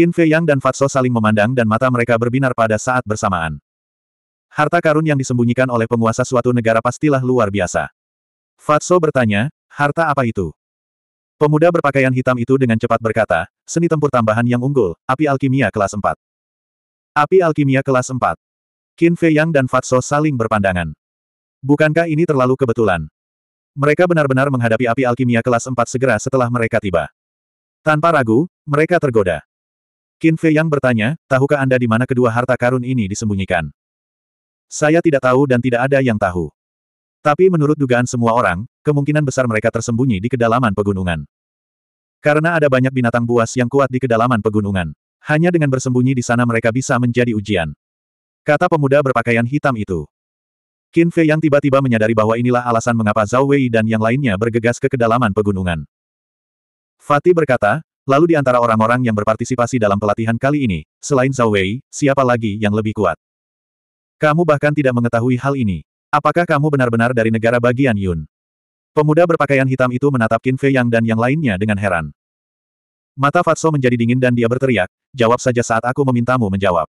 Qin Fei Yang dan Fatso saling memandang dan mata mereka berbinar pada saat bersamaan. Harta karun yang disembunyikan oleh penguasa suatu negara pastilah luar biasa. Fatso bertanya, harta apa itu? Pemuda berpakaian hitam itu dengan cepat berkata, seni tempur tambahan yang unggul, api alkimia kelas 4. Api alkimia kelas 4. Qin Fei Yang dan Fatso saling berpandangan. Bukankah ini terlalu kebetulan? Mereka benar-benar menghadapi api alkimia kelas 4 segera setelah mereka tiba. Tanpa ragu, mereka tergoda. Qin Fei yang bertanya, tahukah Anda di mana kedua harta karun ini disembunyikan? Saya tidak tahu dan tidak ada yang tahu. Tapi menurut dugaan semua orang, kemungkinan besar mereka tersembunyi di kedalaman pegunungan. Karena ada banyak binatang buas yang kuat di kedalaman pegunungan. Hanya dengan bersembunyi di sana mereka bisa menjadi ujian. Kata pemuda berpakaian hitam itu. Qin Fei yang tiba-tiba menyadari bahwa inilah alasan mengapa Zhao Wei dan yang lainnya bergegas ke kedalaman pegunungan. Fatih berkata, Lalu di antara orang-orang yang berpartisipasi dalam pelatihan kali ini, selain Zhao Wei, siapa lagi yang lebih kuat? Kamu bahkan tidak mengetahui hal ini. Apakah kamu benar-benar dari negara bagian Yun? Pemuda berpakaian hitam itu menatap Qin Fei Yang dan yang lainnya dengan heran. Mata Fatso menjadi dingin dan dia berteriak, jawab saja saat aku memintamu menjawab.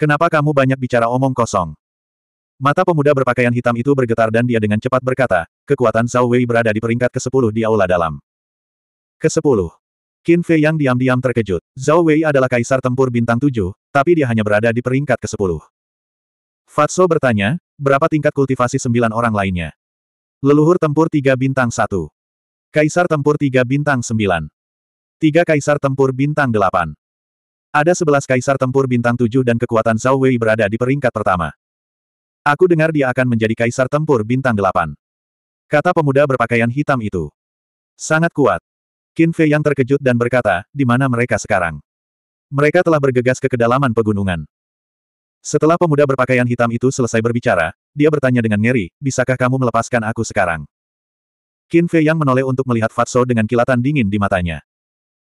Kenapa kamu banyak bicara omong kosong? Mata pemuda berpakaian hitam itu bergetar dan dia dengan cepat berkata, kekuatan Zhao Wei berada di peringkat ke-10 di aula dalam. Ke-10. Qin Fei yang diam-diam terkejut. Zhao Wei adalah kaisar tempur bintang Tujuh, tapi dia hanya berada di peringkat ke-10. Fatso bertanya, berapa tingkat kultivasi sembilan orang lainnya? Leluhur tempur tiga bintang satu, Kaisar tempur tiga bintang sembilan, Tiga kaisar tempur bintang delapan, Ada sebelas kaisar tempur bintang tujuh dan kekuatan Zhao Wei berada di peringkat pertama. Aku dengar dia akan menjadi kaisar tempur bintang delapan, Kata pemuda berpakaian hitam itu. Sangat kuat. Qin Fei yang terkejut dan berkata, di mana mereka sekarang? Mereka telah bergegas ke kedalaman pegunungan. Setelah pemuda berpakaian hitam itu selesai berbicara, dia bertanya dengan ngeri, bisakah kamu melepaskan aku sekarang? Qin Fei yang menoleh untuk melihat Fatso dengan kilatan dingin di matanya.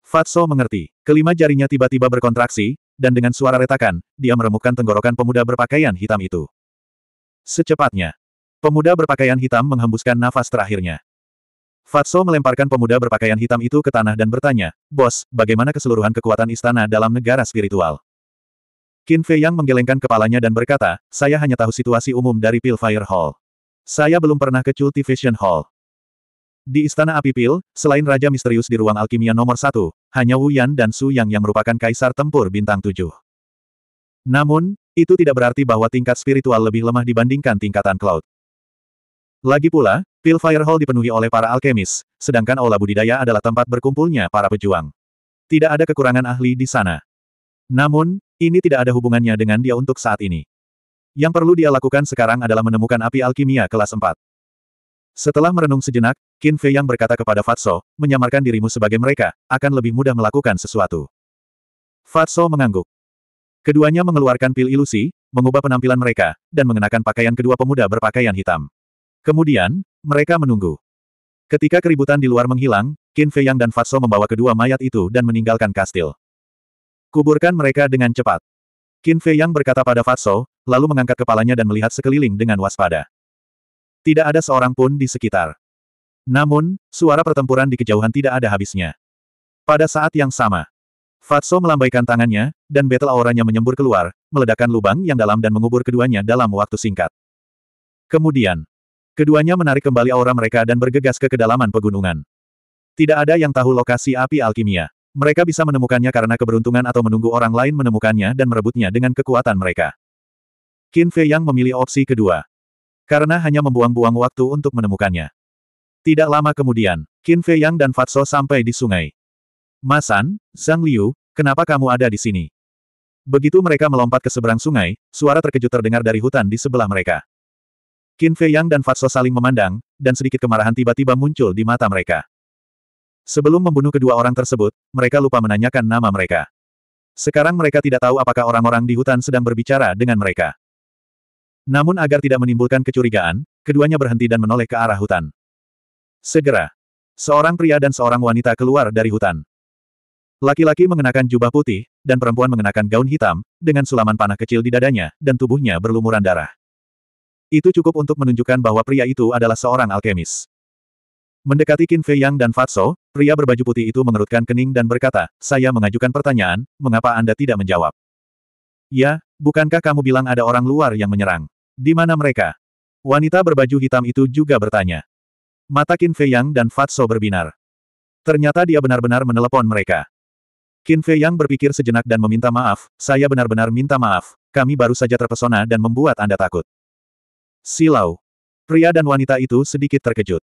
Fatso mengerti. Kelima jarinya tiba-tiba berkontraksi, dan dengan suara retakan, dia meremukkan tenggorokan pemuda berpakaian hitam itu. Secepatnya, pemuda berpakaian hitam menghembuskan nafas terakhirnya. Fatso melemparkan pemuda berpakaian hitam itu ke tanah dan bertanya, Bos, bagaimana keseluruhan kekuatan istana dalam negara spiritual? Qin Fei Yang menggelengkan kepalanya dan berkata, saya hanya tahu situasi umum dari Pilfire Hall. Saya belum pernah ke Cultivation Hall. Di Istana Api Pil, selain Raja Misterius di Ruang Alkimia nomor satu, hanya Wu Yan dan Su Yang yang merupakan Kaisar Tempur Bintang 7. Namun, itu tidak berarti bahwa tingkat spiritual lebih lemah dibandingkan tingkatan Cloud. Lagi pula, Pil Fire Hall dipenuhi oleh para alkemis, sedangkan aula budidaya adalah tempat berkumpulnya para pejuang. Tidak ada kekurangan ahli di sana. Namun, ini tidak ada hubungannya dengan dia untuk saat ini. Yang perlu dia lakukan sekarang adalah menemukan api alkimia kelas 4. Setelah merenung sejenak, Qin Fei yang berkata kepada Fatso, menyamarkan dirimu sebagai mereka, akan lebih mudah melakukan sesuatu. Fatso mengangguk. Keduanya mengeluarkan pil ilusi, mengubah penampilan mereka, dan mengenakan pakaian kedua pemuda berpakaian hitam. Kemudian, mereka menunggu. Ketika keributan di luar menghilang, Qin Fei Yang dan Fatso membawa kedua mayat itu dan meninggalkan kastil. Kuburkan mereka dengan cepat. Qin Fei Yang berkata pada Fatso, lalu mengangkat kepalanya dan melihat sekeliling dengan waspada. Tidak ada seorang pun di sekitar. Namun, suara pertempuran di kejauhan tidak ada habisnya. Pada saat yang sama, Fatso melambaikan tangannya, dan battle auranya menyembur keluar, meledakkan lubang yang dalam dan mengubur keduanya dalam waktu singkat. Kemudian, Keduanya menarik kembali aura mereka dan bergegas ke kedalaman pegunungan. Tidak ada yang tahu lokasi api alkimia. Mereka bisa menemukannya karena keberuntungan atau menunggu orang lain menemukannya dan merebutnya dengan kekuatan mereka. Qin Fei Yang memilih opsi kedua. Karena hanya membuang-buang waktu untuk menemukannya. Tidak lama kemudian, Qin Fei Yang dan Fatso sampai di sungai. Masan, Zhang Liu, kenapa kamu ada di sini? Begitu mereka melompat ke seberang sungai, suara terkejut terdengar dari hutan di sebelah mereka. Qin Fei Yang dan Fatso saling memandang, dan sedikit kemarahan tiba-tiba muncul di mata mereka. Sebelum membunuh kedua orang tersebut, mereka lupa menanyakan nama mereka. Sekarang mereka tidak tahu apakah orang-orang di hutan sedang berbicara dengan mereka. Namun agar tidak menimbulkan kecurigaan, keduanya berhenti dan menoleh ke arah hutan. Segera, seorang pria dan seorang wanita keluar dari hutan. Laki-laki mengenakan jubah putih, dan perempuan mengenakan gaun hitam, dengan sulaman panah kecil di dadanya, dan tubuhnya berlumuran darah. Itu cukup untuk menunjukkan bahwa pria itu adalah seorang alkemis. Mendekati Qin Fei Yang dan Fatso, pria berbaju putih itu mengerutkan kening dan berkata, saya mengajukan pertanyaan, mengapa Anda tidak menjawab? Ya, bukankah kamu bilang ada orang luar yang menyerang? Di mana mereka? Wanita berbaju hitam itu juga bertanya. Mata Qin Fei Yang dan Fatso berbinar. Ternyata dia benar-benar menelepon mereka. Qin Fei Yang berpikir sejenak dan meminta maaf, saya benar-benar minta maaf, kami baru saja terpesona dan membuat Anda takut. Silau. Pria dan wanita itu sedikit terkejut.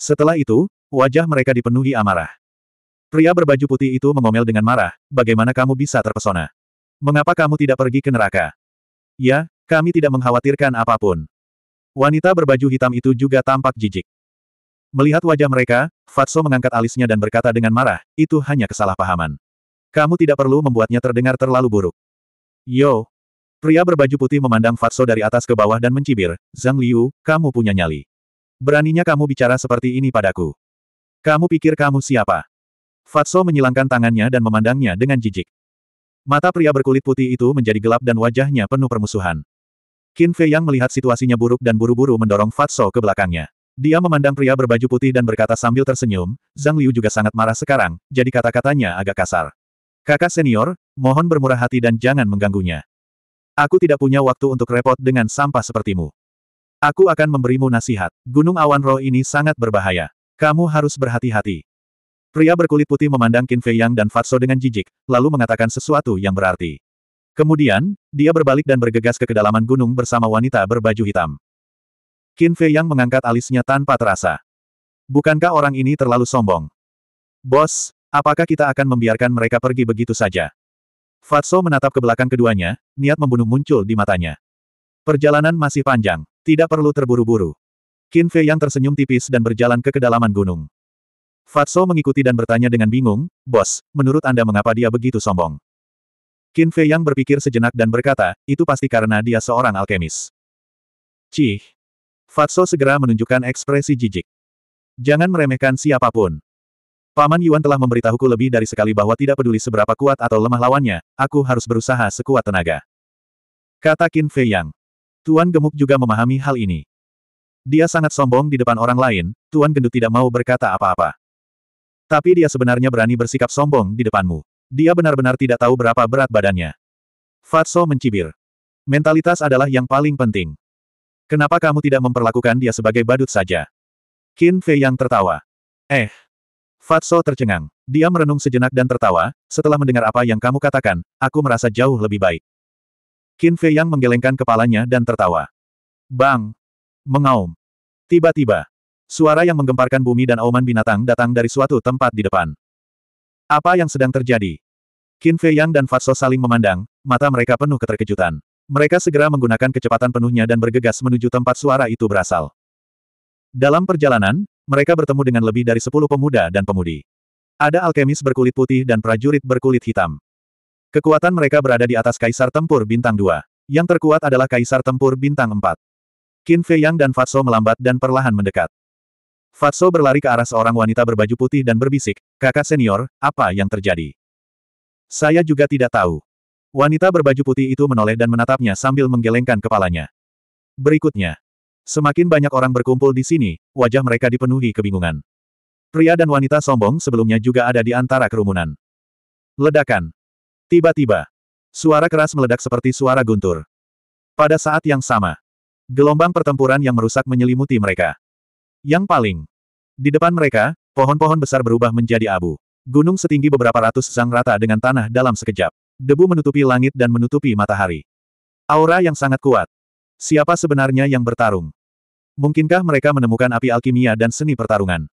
Setelah itu, wajah mereka dipenuhi amarah. Pria berbaju putih itu mengomel dengan marah, bagaimana kamu bisa terpesona? Mengapa kamu tidak pergi ke neraka? Ya, kami tidak mengkhawatirkan apapun. Wanita berbaju hitam itu juga tampak jijik. Melihat wajah mereka, Fatso mengangkat alisnya dan berkata dengan marah, itu hanya kesalahpahaman. Kamu tidak perlu membuatnya terdengar terlalu buruk. Yo, Pria berbaju putih memandang Fatso dari atas ke bawah dan mencibir, Zhang Liu, kamu punya nyali. Beraninya kamu bicara seperti ini padaku. Kamu pikir kamu siapa? Fatso menyilangkan tangannya dan memandangnya dengan jijik. Mata pria berkulit putih itu menjadi gelap dan wajahnya penuh permusuhan. Qin Fei yang melihat situasinya buruk dan buru-buru mendorong Fatso ke belakangnya. Dia memandang pria berbaju putih dan berkata sambil tersenyum, Zhang Liu juga sangat marah sekarang, jadi kata-katanya agak kasar. Kakak senior, mohon bermurah hati dan jangan mengganggunya. Aku tidak punya waktu untuk repot dengan sampah sepertimu. Aku akan memberimu nasihat. Gunung awan roh ini sangat berbahaya. Kamu harus berhati-hati. Pria berkulit putih memandang Qin Fei Yang dan Fatso dengan jijik, lalu mengatakan sesuatu yang berarti. Kemudian, dia berbalik dan bergegas ke kedalaman gunung bersama wanita berbaju hitam. Qin Fei Yang mengangkat alisnya tanpa terasa. Bukankah orang ini terlalu sombong? Bos, apakah kita akan membiarkan mereka pergi begitu saja? Fatso menatap ke belakang keduanya, niat membunuh muncul di matanya. Perjalanan masih panjang, tidak perlu terburu-buru. Qin Fei yang tersenyum tipis dan berjalan ke kedalaman gunung. Fatso mengikuti dan bertanya dengan bingung, Bos, menurut Anda mengapa dia begitu sombong? Qin Fei yang berpikir sejenak dan berkata, itu pasti karena dia seorang alkemis. Cih. Fatso segera menunjukkan ekspresi jijik. Jangan meremehkan siapapun. Paman Yuan telah memberitahuku lebih dari sekali bahwa tidak peduli seberapa kuat atau lemah lawannya, aku harus berusaha sekuat tenaga. Kata Qin Fei Yang. Tuan Gemuk juga memahami hal ini. Dia sangat sombong di depan orang lain, Tuan Gendut tidak mau berkata apa-apa. Tapi dia sebenarnya berani bersikap sombong di depanmu. Dia benar-benar tidak tahu berapa berat badannya. Fatso mencibir. Mentalitas adalah yang paling penting. Kenapa kamu tidak memperlakukan dia sebagai badut saja? Qin Fei yang tertawa. Eh, Fatso tercengang. Dia merenung sejenak dan tertawa, setelah mendengar apa yang kamu katakan, aku merasa jauh lebih baik. Qin Fei Yang menggelengkan kepalanya dan tertawa. Bang! Mengaum. Tiba-tiba, suara yang menggemparkan bumi dan auman binatang datang dari suatu tempat di depan. Apa yang sedang terjadi? Qin Fei Yang dan Fatso saling memandang, mata mereka penuh keterkejutan. Mereka segera menggunakan kecepatan penuhnya dan bergegas menuju tempat suara itu berasal. Dalam perjalanan, mereka bertemu dengan lebih dari sepuluh pemuda dan pemudi. Ada alkemis berkulit putih dan prajurit berkulit hitam. Kekuatan mereka berada di atas Kaisar Tempur Bintang 2. Yang terkuat adalah Kaisar Tempur Bintang 4. Qin Fei Yang dan Fatso melambat dan perlahan mendekat. Fatso berlari ke arah seorang wanita berbaju putih dan berbisik, kakak senior, apa yang terjadi? Saya juga tidak tahu. Wanita berbaju putih itu menoleh dan menatapnya sambil menggelengkan kepalanya. Berikutnya, Semakin banyak orang berkumpul di sini, wajah mereka dipenuhi kebingungan. Pria dan wanita sombong sebelumnya juga ada di antara kerumunan. Ledakan. Tiba-tiba. Suara keras meledak seperti suara guntur. Pada saat yang sama. Gelombang pertempuran yang merusak menyelimuti mereka. Yang paling. Di depan mereka, pohon-pohon besar berubah menjadi abu. Gunung setinggi beberapa ratus sang rata dengan tanah dalam sekejap. Debu menutupi langit dan menutupi matahari. Aura yang sangat kuat. Siapa sebenarnya yang bertarung? Mungkinkah mereka menemukan api alkimia dan seni pertarungan?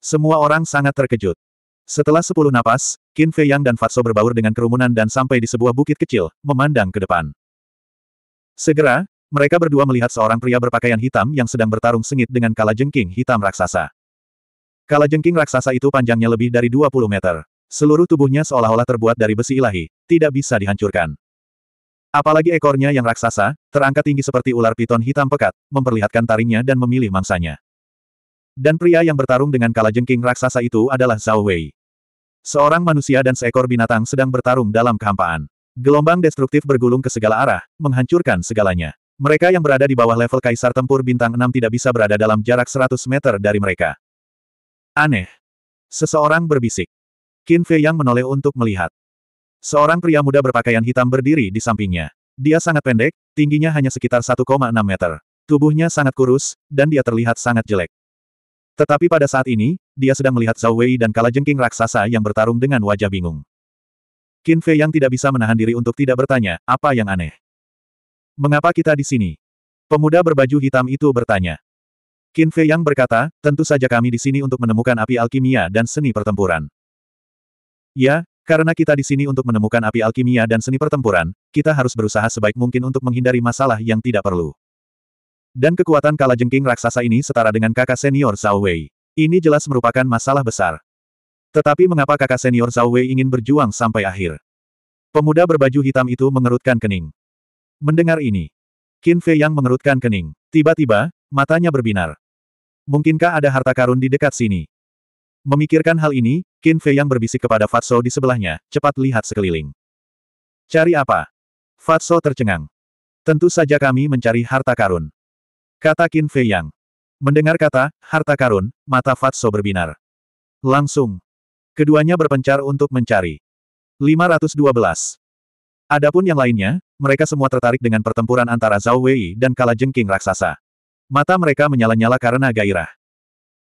Semua orang sangat terkejut. Setelah sepuluh napas, Qin Fei Yang dan Fatso berbaur dengan kerumunan dan sampai di sebuah bukit kecil, memandang ke depan. Segera, mereka berdua melihat seorang pria berpakaian hitam yang sedang bertarung sengit dengan kalajengking hitam raksasa. Kalajengking raksasa itu panjangnya lebih dari 20 meter. Seluruh tubuhnya seolah-olah terbuat dari besi ilahi, tidak bisa dihancurkan. Apalagi ekornya yang raksasa, terangkat tinggi seperti ular piton hitam pekat, memperlihatkan taringnya dan memilih mangsanya. Dan pria yang bertarung dengan kalajengking raksasa itu adalah Zhao Wei. Seorang manusia dan seekor binatang sedang bertarung dalam kehampaan. Gelombang destruktif bergulung ke segala arah, menghancurkan segalanya. Mereka yang berada di bawah level kaisar tempur bintang 6 tidak bisa berada dalam jarak 100 meter dari mereka. Aneh. Seseorang berbisik. Qin Fei yang menoleh untuk melihat. Seorang pria muda berpakaian hitam berdiri di sampingnya. Dia sangat pendek, tingginya hanya sekitar 1,6 meter. Tubuhnya sangat kurus, dan dia terlihat sangat jelek. Tetapi pada saat ini, dia sedang melihat Zhao Wei dan kalajengking raksasa yang bertarung dengan wajah bingung. Qin Fei yang tidak bisa menahan diri untuk tidak bertanya, apa yang aneh? Mengapa kita di sini? Pemuda berbaju hitam itu bertanya. Qin Fei yang berkata, tentu saja kami di sini untuk menemukan api alkimia dan seni pertempuran. Ya, karena kita di sini untuk menemukan api alkimia dan seni pertempuran, kita harus berusaha sebaik mungkin untuk menghindari masalah yang tidak perlu. Dan kekuatan kalajengking raksasa ini setara dengan kakak senior Zhao Wei. Ini jelas merupakan masalah besar. Tetapi mengapa kakak senior Zhao Wei ingin berjuang sampai akhir? Pemuda berbaju hitam itu mengerutkan kening. Mendengar ini, Qin Fei yang mengerutkan kening. Tiba-tiba, matanya berbinar. Mungkinkah ada harta karun di dekat sini? Memikirkan hal ini, Qin Fei yang berbisik kepada Fatso di sebelahnya, cepat lihat sekeliling. Cari apa? Fatso tercengang. Tentu saja kami mencari harta karun. Kata Qin Fei Yang. Mendengar kata, harta karun, mata Fatso berbinar. Langsung. Keduanya berpencar untuk mencari. 512. Adapun yang lainnya, mereka semua tertarik dengan pertempuran antara Zhao Wei dan Kala Jengking Raksasa. Mata mereka menyala-nyala karena gairah.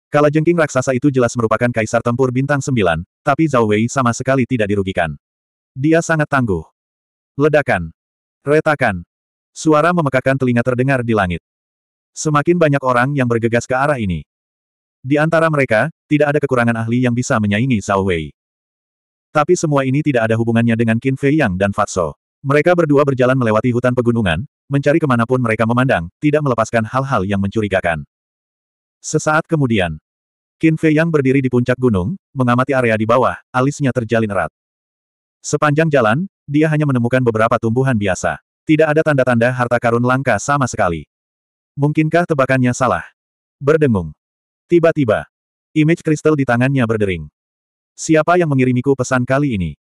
Kalajengking raksasa itu jelas merupakan kaisar tempur bintang Sembilan, tapi Zhao Wei sama sekali tidak dirugikan. Dia sangat tangguh. Ledakan. Retakan. Suara memekakan telinga terdengar di langit. Semakin banyak orang yang bergegas ke arah ini. Di antara mereka, tidak ada kekurangan ahli yang bisa menyaingi Zhao Wei. Tapi semua ini tidak ada hubungannya dengan Qin Fei Yang dan Fatso. Mereka berdua berjalan melewati hutan pegunungan, mencari kemanapun mereka memandang, tidak melepaskan hal-hal yang mencurigakan. Sesaat kemudian, Qin Fei yang berdiri di puncak gunung, mengamati area di bawah, alisnya terjalin erat. Sepanjang jalan, dia hanya menemukan beberapa tumbuhan biasa. Tidak ada tanda-tanda harta karun langka sama sekali. Mungkinkah tebakannya salah? Berdengung. Tiba-tiba, image kristal di tangannya berdering. Siapa yang mengirimiku pesan kali ini?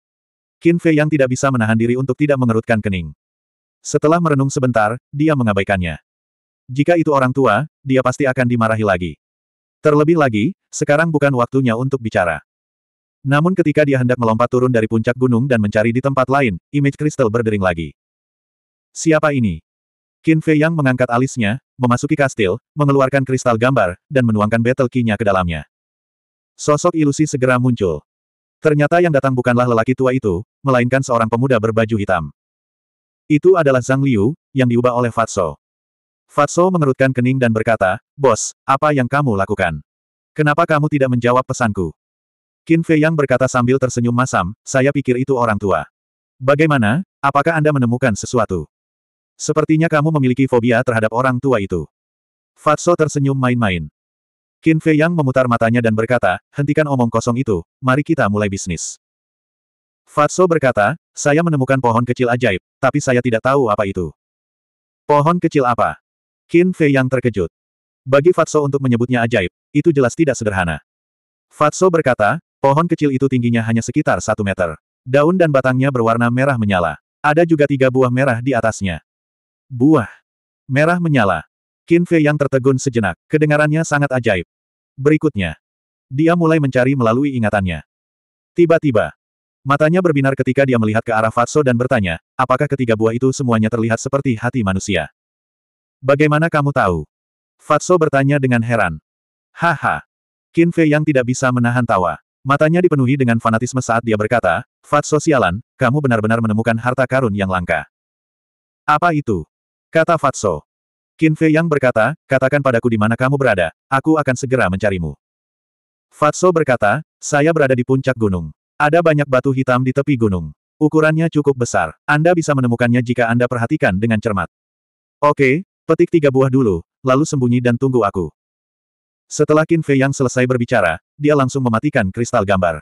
Qin Fei yang tidak bisa menahan diri untuk tidak mengerutkan kening. Setelah merenung sebentar, dia mengabaikannya. Jika itu orang tua, dia pasti akan dimarahi lagi. Terlebih lagi, sekarang bukan waktunya untuk bicara. Namun ketika dia hendak melompat turun dari puncak gunung dan mencari di tempat lain, image kristal berdering lagi. Siapa ini? Qin Fei Yang mengangkat alisnya, memasuki kastil, mengeluarkan kristal gambar, dan menuangkan battle key-nya ke dalamnya. Sosok ilusi segera muncul. Ternyata yang datang bukanlah lelaki tua itu, melainkan seorang pemuda berbaju hitam. Itu adalah Zhang Liu, yang diubah oleh Fatso. Fatso mengerutkan kening dan berkata, Bos, apa yang kamu lakukan? Kenapa kamu tidak menjawab pesanku? Qin Fei Yang berkata sambil tersenyum masam, saya pikir itu orang tua. Bagaimana, apakah Anda menemukan sesuatu? Sepertinya kamu memiliki fobia terhadap orang tua itu. Fatso tersenyum main-main. Qin Fei Yang memutar matanya dan berkata, hentikan omong kosong itu, mari kita mulai bisnis. Fatso berkata, saya menemukan pohon kecil ajaib, tapi saya tidak tahu apa itu. Pohon kecil apa? Qin Fei yang terkejut. Bagi Fatso untuk menyebutnya ajaib, itu jelas tidak sederhana. Fatso berkata, pohon kecil itu tingginya hanya sekitar satu meter. Daun dan batangnya berwarna merah menyala. Ada juga tiga buah merah di atasnya. Buah. Merah menyala. Qin Fei yang tertegun sejenak, kedengarannya sangat ajaib. Berikutnya. Dia mulai mencari melalui ingatannya. Tiba-tiba, Matanya berbinar ketika dia melihat ke arah Fatso dan bertanya, apakah ketiga buah itu semuanya terlihat seperti hati manusia? Bagaimana kamu tahu? Fatso bertanya dengan heran. Haha. Qin Fei yang tidak bisa menahan tawa. Matanya dipenuhi dengan fanatisme saat dia berkata, Fatso sialan, kamu benar-benar menemukan harta karun yang langka. Apa itu? Kata Fatso. Qin Fei yang berkata, katakan padaku di mana kamu berada, aku akan segera mencarimu. Fatso berkata, saya berada di puncak gunung. Ada banyak batu hitam di tepi gunung. Ukurannya cukup besar. Anda bisa menemukannya jika Anda perhatikan dengan cermat. Oke, Petik tiga buah dulu, lalu sembunyi dan tunggu aku. Setelah Qin Fei yang selesai berbicara, dia langsung mematikan kristal gambar.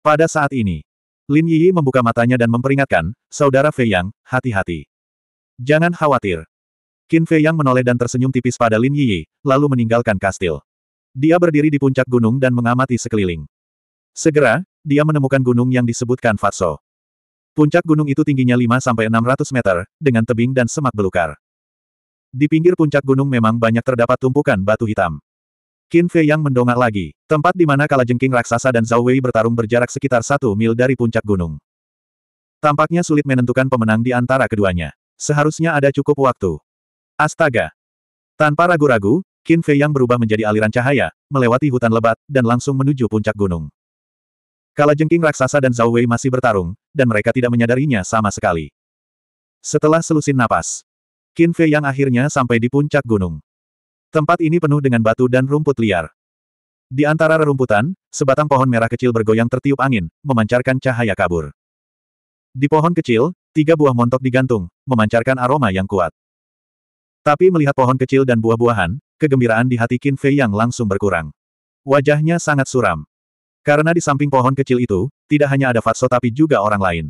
Pada saat ini, Lin Yi membuka matanya dan memperingatkan, Saudara Fei Yang, hati-hati. Jangan khawatir. Qin Fei Yang menoleh dan tersenyum tipis pada Lin Yi, lalu meninggalkan kastil. Dia berdiri di puncak gunung dan mengamati sekeliling. Segera, dia menemukan gunung yang disebutkan Fatso. Puncak gunung itu tingginya 5-600 meter, dengan tebing dan semak belukar. Di pinggir puncak gunung memang banyak terdapat tumpukan batu hitam. Qin Fei yang mendongak lagi, tempat di mana kalajengking raksasa dan Zhao Wei bertarung berjarak sekitar satu mil dari puncak gunung. Tampaknya sulit menentukan pemenang di antara keduanya. Seharusnya ada cukup waktu. Astaga! Tanpa ragu-ragu, Qin Fei yang berubah menjadi aliran cahaya, melewati hutan lebat, dan langsung menuju puncak gunung. Kalajengking raksasa dan Zhao Wei masih bertarung, dan mereka tidak menyadarinya sama sekali. Setelah selusin napas, Qin Fei yang akhirnya sampai di puncak gunung. Tempat ini penuh dengan batu dan rumput liar. Di antara rerumputan, sebatang pohon merah kecil bergoyang tertiup angin, memancarkan cahaya kabur. Di pohon kecil, tiga buah montok digantung, memancarkan aroma yang kuat. Tapi melihat pohon kecil dan buah-buahan, kegembiraan di hati Qin Fei yang langsung berkurang. Wajahnya sangat suram. Karena di samping pohon kecil itu, tidak hanya ada Fatso tapi juga orang lain.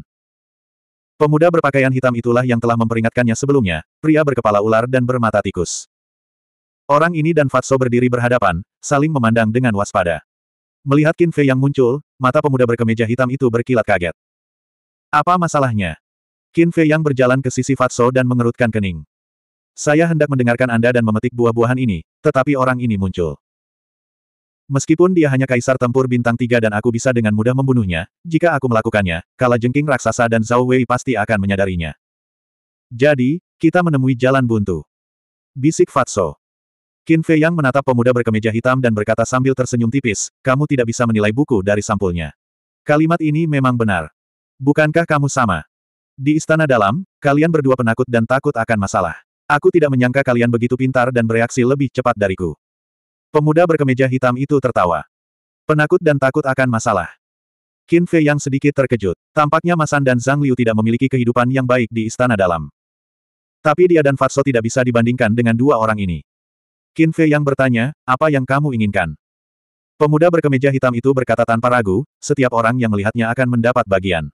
Pemuda berpakaian hitam itulah yang telah memperingatkannya sebelumnya, pria berkepala ular dan bermata tikus. Orang ini dan Fatso berdiri berhadapan, saling memandang dengan waspada. Melihat Qin Fei yang muncul, mata pemuda berkemeja hitam itu berkilat kaget. Apa masalahnya? Qin Fei yang berjalan ke sisi Fatso dan mengerutkan kening. Saya hendak mendengarkan Anda dan memetik buah-buahan ini, tetapi orang ini muncul. Meskipun dia hanya kaisar tempur bintang tiga dan aku bisa dengan mudah membunuhnya, jika aku melakukannya, kala jengking raksasa dan Zhao Wei pasti akan menyadarinya. Jadi, kita menemui jalan buntu. Bisik Fatso. Qin Fei Yang menatap pemuda berkemeja hitam dan berkata sambil tersenyum tipis, kamu tidak bisa menilai buku dari sampulnya. Kalimat ini memang benar. Bukankah kamu sama? Di istana dalam, kalian berdua penakut dan takut akan masalah. Aku tidak menyangka kalian begitu pintar dan bereaksi lebih cepat dariku. Pemuda berkemeja hitam itu tertawa. Penakut dan takut akan masalah. Qin Fei yang sedikit terkejut. Tampaknya Masan dan Zhang Liu tidak memiliki kehidupan yang baik di istana dalam. Tapi dia dan Fatso tidak bisa dibandingkan dengan dua orang ini. Qin Fei yang bertanya, apa yang kamu inginkan? Pemuda berkemeja hitam itu berkata tanpa ragu, setiap orang yang melihatnya akan mendapat bagian.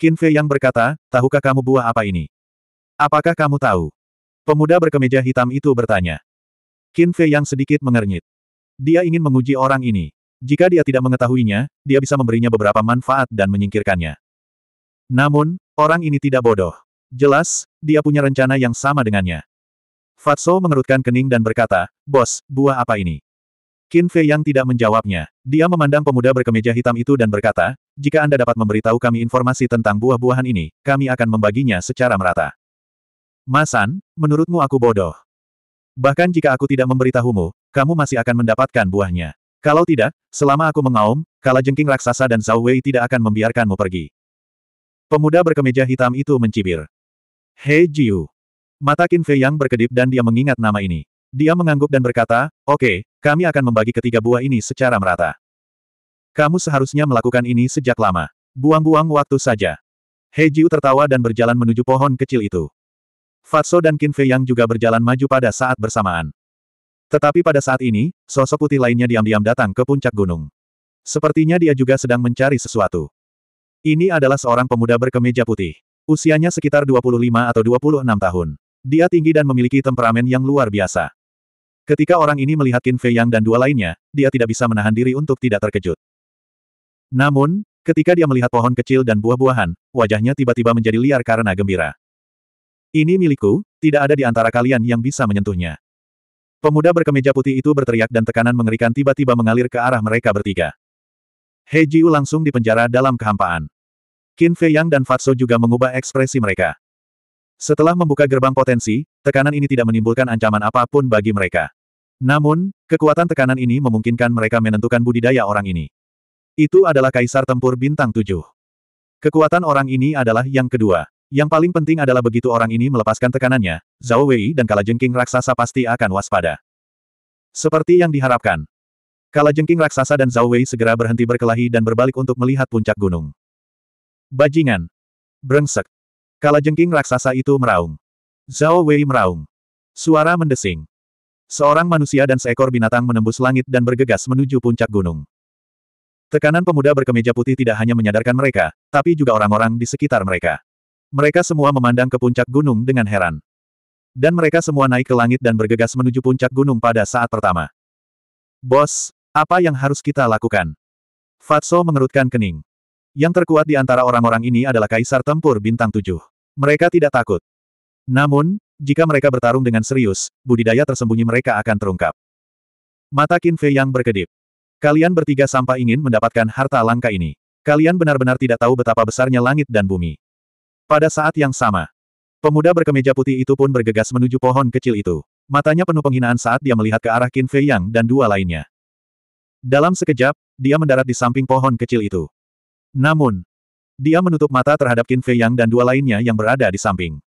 Qin Fei yang berkata, tahukah kamu buah apa ini? Apakah kamu tahu? Pemuda berkemeja hitam itu bertanya. Qin Fei yang sedikit mengernyit. Dia ingin menguji orang ini. Jika dia tidak mengetahuinya, dia bisa memberinya beberapa manfaat dan menyingkirkannya. Namun, orang ini tidak bodoh. Jelas, dia punya rencana yang sama dengannya. Fatso mengerutkan kening dan berkata, Bos, buah apa ini? Qin Fei yang tidak menjawabnya. Dia memandang pemuda berkemeja hitam itu dan berkata, jika Anda dapat memberitahu kami informasi tentang buah-buahan ini, kami akan membaginya secara merata. Masan, menurutmu aku bodoh? Bahkan jika aku tidak memberitahumu, kamu masih akan mendapatkan buahnya. Kalau tidak, selama aku mengaum, kalajengking raksasa dan Zhao Wei tidak akan membiarkanmu pergi. Pemuda berkemeja hitam itu mencibir. Hei Jiu. Mata Qin Fei yang berkedip dan dia mengingat nama ini. Dia mengangguk dan berkata, oke, okay, kami akan membagi ketiga buah ini secara merata. Kamu seharusnya melakukan ini sejak lama. Buang-buang waktu saja. Hei Jiu tertawa dan berjalan menuju pohon kecil itu. Fatso dan Qin Fei yang juga berjalan maju pada saat bersamaan. Tetapi pada saat ini, sosok putih lainnya diam-diam datang ke puncak gunung. Sepertinya dia juga sedang mencari sesuatu. Ini adalah seorang pemuda berkemeja putih. Usianya sekitar 25 atau 26 tahun. Dia tinggi dan memiliki temperamen yang luar biasa. Ketika orang ini melihat Qin Fei Yang dan dua lainnya, dia tidak bisa menahan diri untuk tidak terkejut. Namun, ketika dia melihat pohon kecil dan buah-buahan, wajahnya tiba-tiba menjadi liar karena gembira. Ini milikku, tidak ada di antara kalian yang bisa menyentuhnya. Pemuda berkemeja putih itu berteriak dan tekanan mengerikan tiba-tiba mengalir ke arah mereka bertiga. He Jiu langsung dipenjara dalam kehampaan. Qin Fei Yang dan Fatso juga mengubah ekspresi mereka. Setelah membuka gerbang potensi, tekanan ini tidak menimbulkan ancaman apapun bagi mereka. Namun, kekuatan tekanan ini memungkinkan mereka menentukan budidaya orang ini. Itu adalah Kaisar Tempur Bintang Tujuh. Kekuatan orang ini adalah yang kedua. Yang paling penting adalah begitu orang ini melepaskan tekanannya, Zhao Wei dan kalajengking raksasa pasti akan waspada. Seperti yang diharapkan. Kalajengking raksasa dan Zhao Wei segera berhenti berkelahi dan berbalik untuk melihat puncak gunung. Bajingan. Brengsek. Kalajengking raksasa itu meraung. Zhao Wei meraung. Suara mendesing. Seorang manusia dan seekor binatang menembus langit dan bergegas menuju puncak gunung. Tekanan pemuda berkemeja putih tidak hanya menyadarkan mereka, tapi juga orang-orang di sekitar mereka. Mereka semua memandang ke puncak gunung dengan heran. Dan mereka semua naik ke langit dan bergegas menuju puncak gunung pada saat pertama. Bos, apa yang harus kita lakukan? Fatso mengerutkan kening. Yang terkuat di antara orang-orang ini adalah Kaisar Tempur Bintang Tujuh. Mereka tidak takut. Namun, jika mereka bertarung dengan serius, budidaya tersembunyi mereka akan terungkap. Mata Qin Fei yang berkedip. Kalian bertiga sampah ingin mendapatkan harta langka ini. Kalian benar-benar tidak tahu betapa besarnya langit dan bumi. Pada saat yang sama, pemuda berkemeja putih itu pun bergegas menuju pohon kecil itu. Matanya penuh penghinaan saat dia melihat ke arah Qin Fei Yang dan dua lainnya. Dalam sekejap, dia mendarat di samping pohon kecil itu. Namun, dia menutup mata terhadap Qin Fei Yang dan dua lainnya yang berada di samping.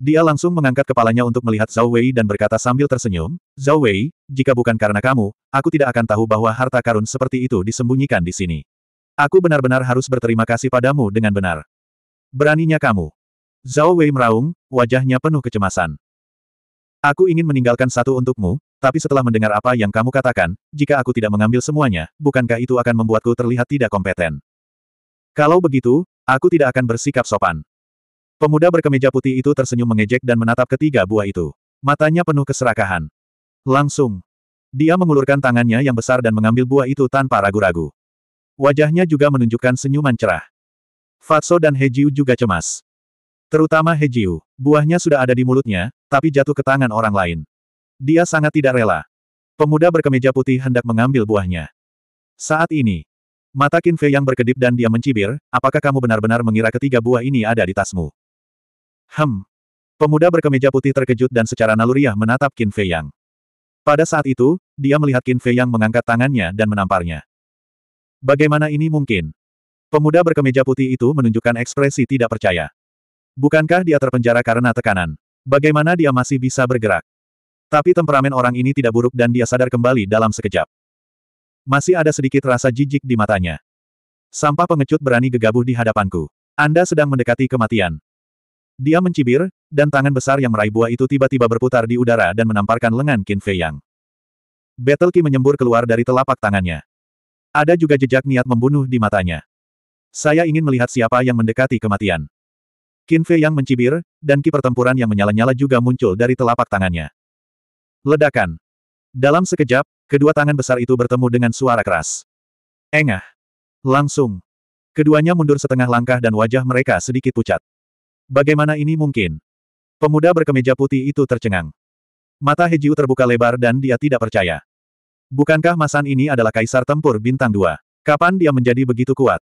Dia langsung mengangkat kepalanya untuk melihat Zhao Wei dan berkata sambil tersenyum, Zhao Wei, jika bukan karena kamu, aku tidak akan tahu bahwa harta karun seperti itu disembunyikan di sini. Aku benar-benar harus berterima kasih padamu dengan benar. Beraninya kamu. Zhao Wei meraung, wajahnya penuh kecemasan. Aku ingin meninggalkan satu untukmu, tapi setelah mendengar apa yang kamu katakan, jika aku tidak mengambil semuanya, bukankah itu akan membuatku terlihat tidak kompeten? Kalau begitu, aku tidak akan bersikap sopan. Pemuda berkemeja putih itu tersenyum mengejek dan menatap ketiga buah itu. Matanya penuh keserakahan. Langsung. Dia mengulurkan tangannya yang besar dan mengambil buah itu tanpa ragu-ragu. Wajahnya juga menunjukkan senyuman cerah. Fatso dan Hejiu juga cemas. Terutama Hejiu, buahnya sudah ada di mulutnya, tapi jatuh ke tangan orang lain. Dia sangat tidak rela. Pemuda berkemeja putih hendak mengambil buahnya. Saat ini, mata Qin Fei yang berkedip dan dia mencibir, apakah kamu benar-benar mengira ketiga buah ini ada di tasmu? Hem. Pemuda berkemeja putih terkejut dan secara naluriah menatap Qin Fei yang. Pada saat itu, dia melihat Qin Fei yang mengangkat tangannya dan menamparnya. Bagaimana ini mungkin? Pemuda berkemeja putih itu menunjukkan ekspresi tidak percaya. Bukankah dia terpenjara karena tekanan? Bagaimana dia masih bisa bergerak? Tapi temperamen orang ini tidak buruk dan dia sadar kembali dalam sekejap. Masih ada sedikit rasa jijik di matanya. Sampah pengecut berani gegabah di hadapanku. Anda sedang mendekati kematian. Dia mencibir, dan tangan besar yang meraih buah itu tiba-tiba berputar di udara dan menamparkan lengan Qin Fei Yang. Battle Qi menyembur keluar dari telapak tangannya. Ada juga jejak niat membunuh di matanya. Saya ingin melihat siapa yang mendekati kematian. Kinfe yang mencibir, dan ki pertempuran yang menyala-nyala juga muncul dari telapak tangannya. Ledakan. Dalam sekejap, kedua tangan besar itu bertemu dengan suara keras. Engah. Langsung. Keduanya mundur setengah langkah dan wajah mereka sedikit pucat. Bagaimana ini mungkin? Pemuda berkemeja putih itu tercengang. Mata Hejiu terbuka lebar dan dia tidak percaya. Bukankah Masan ini adalah kaisar tempur bintang dua? Kapan dia menjadi begitu kuat?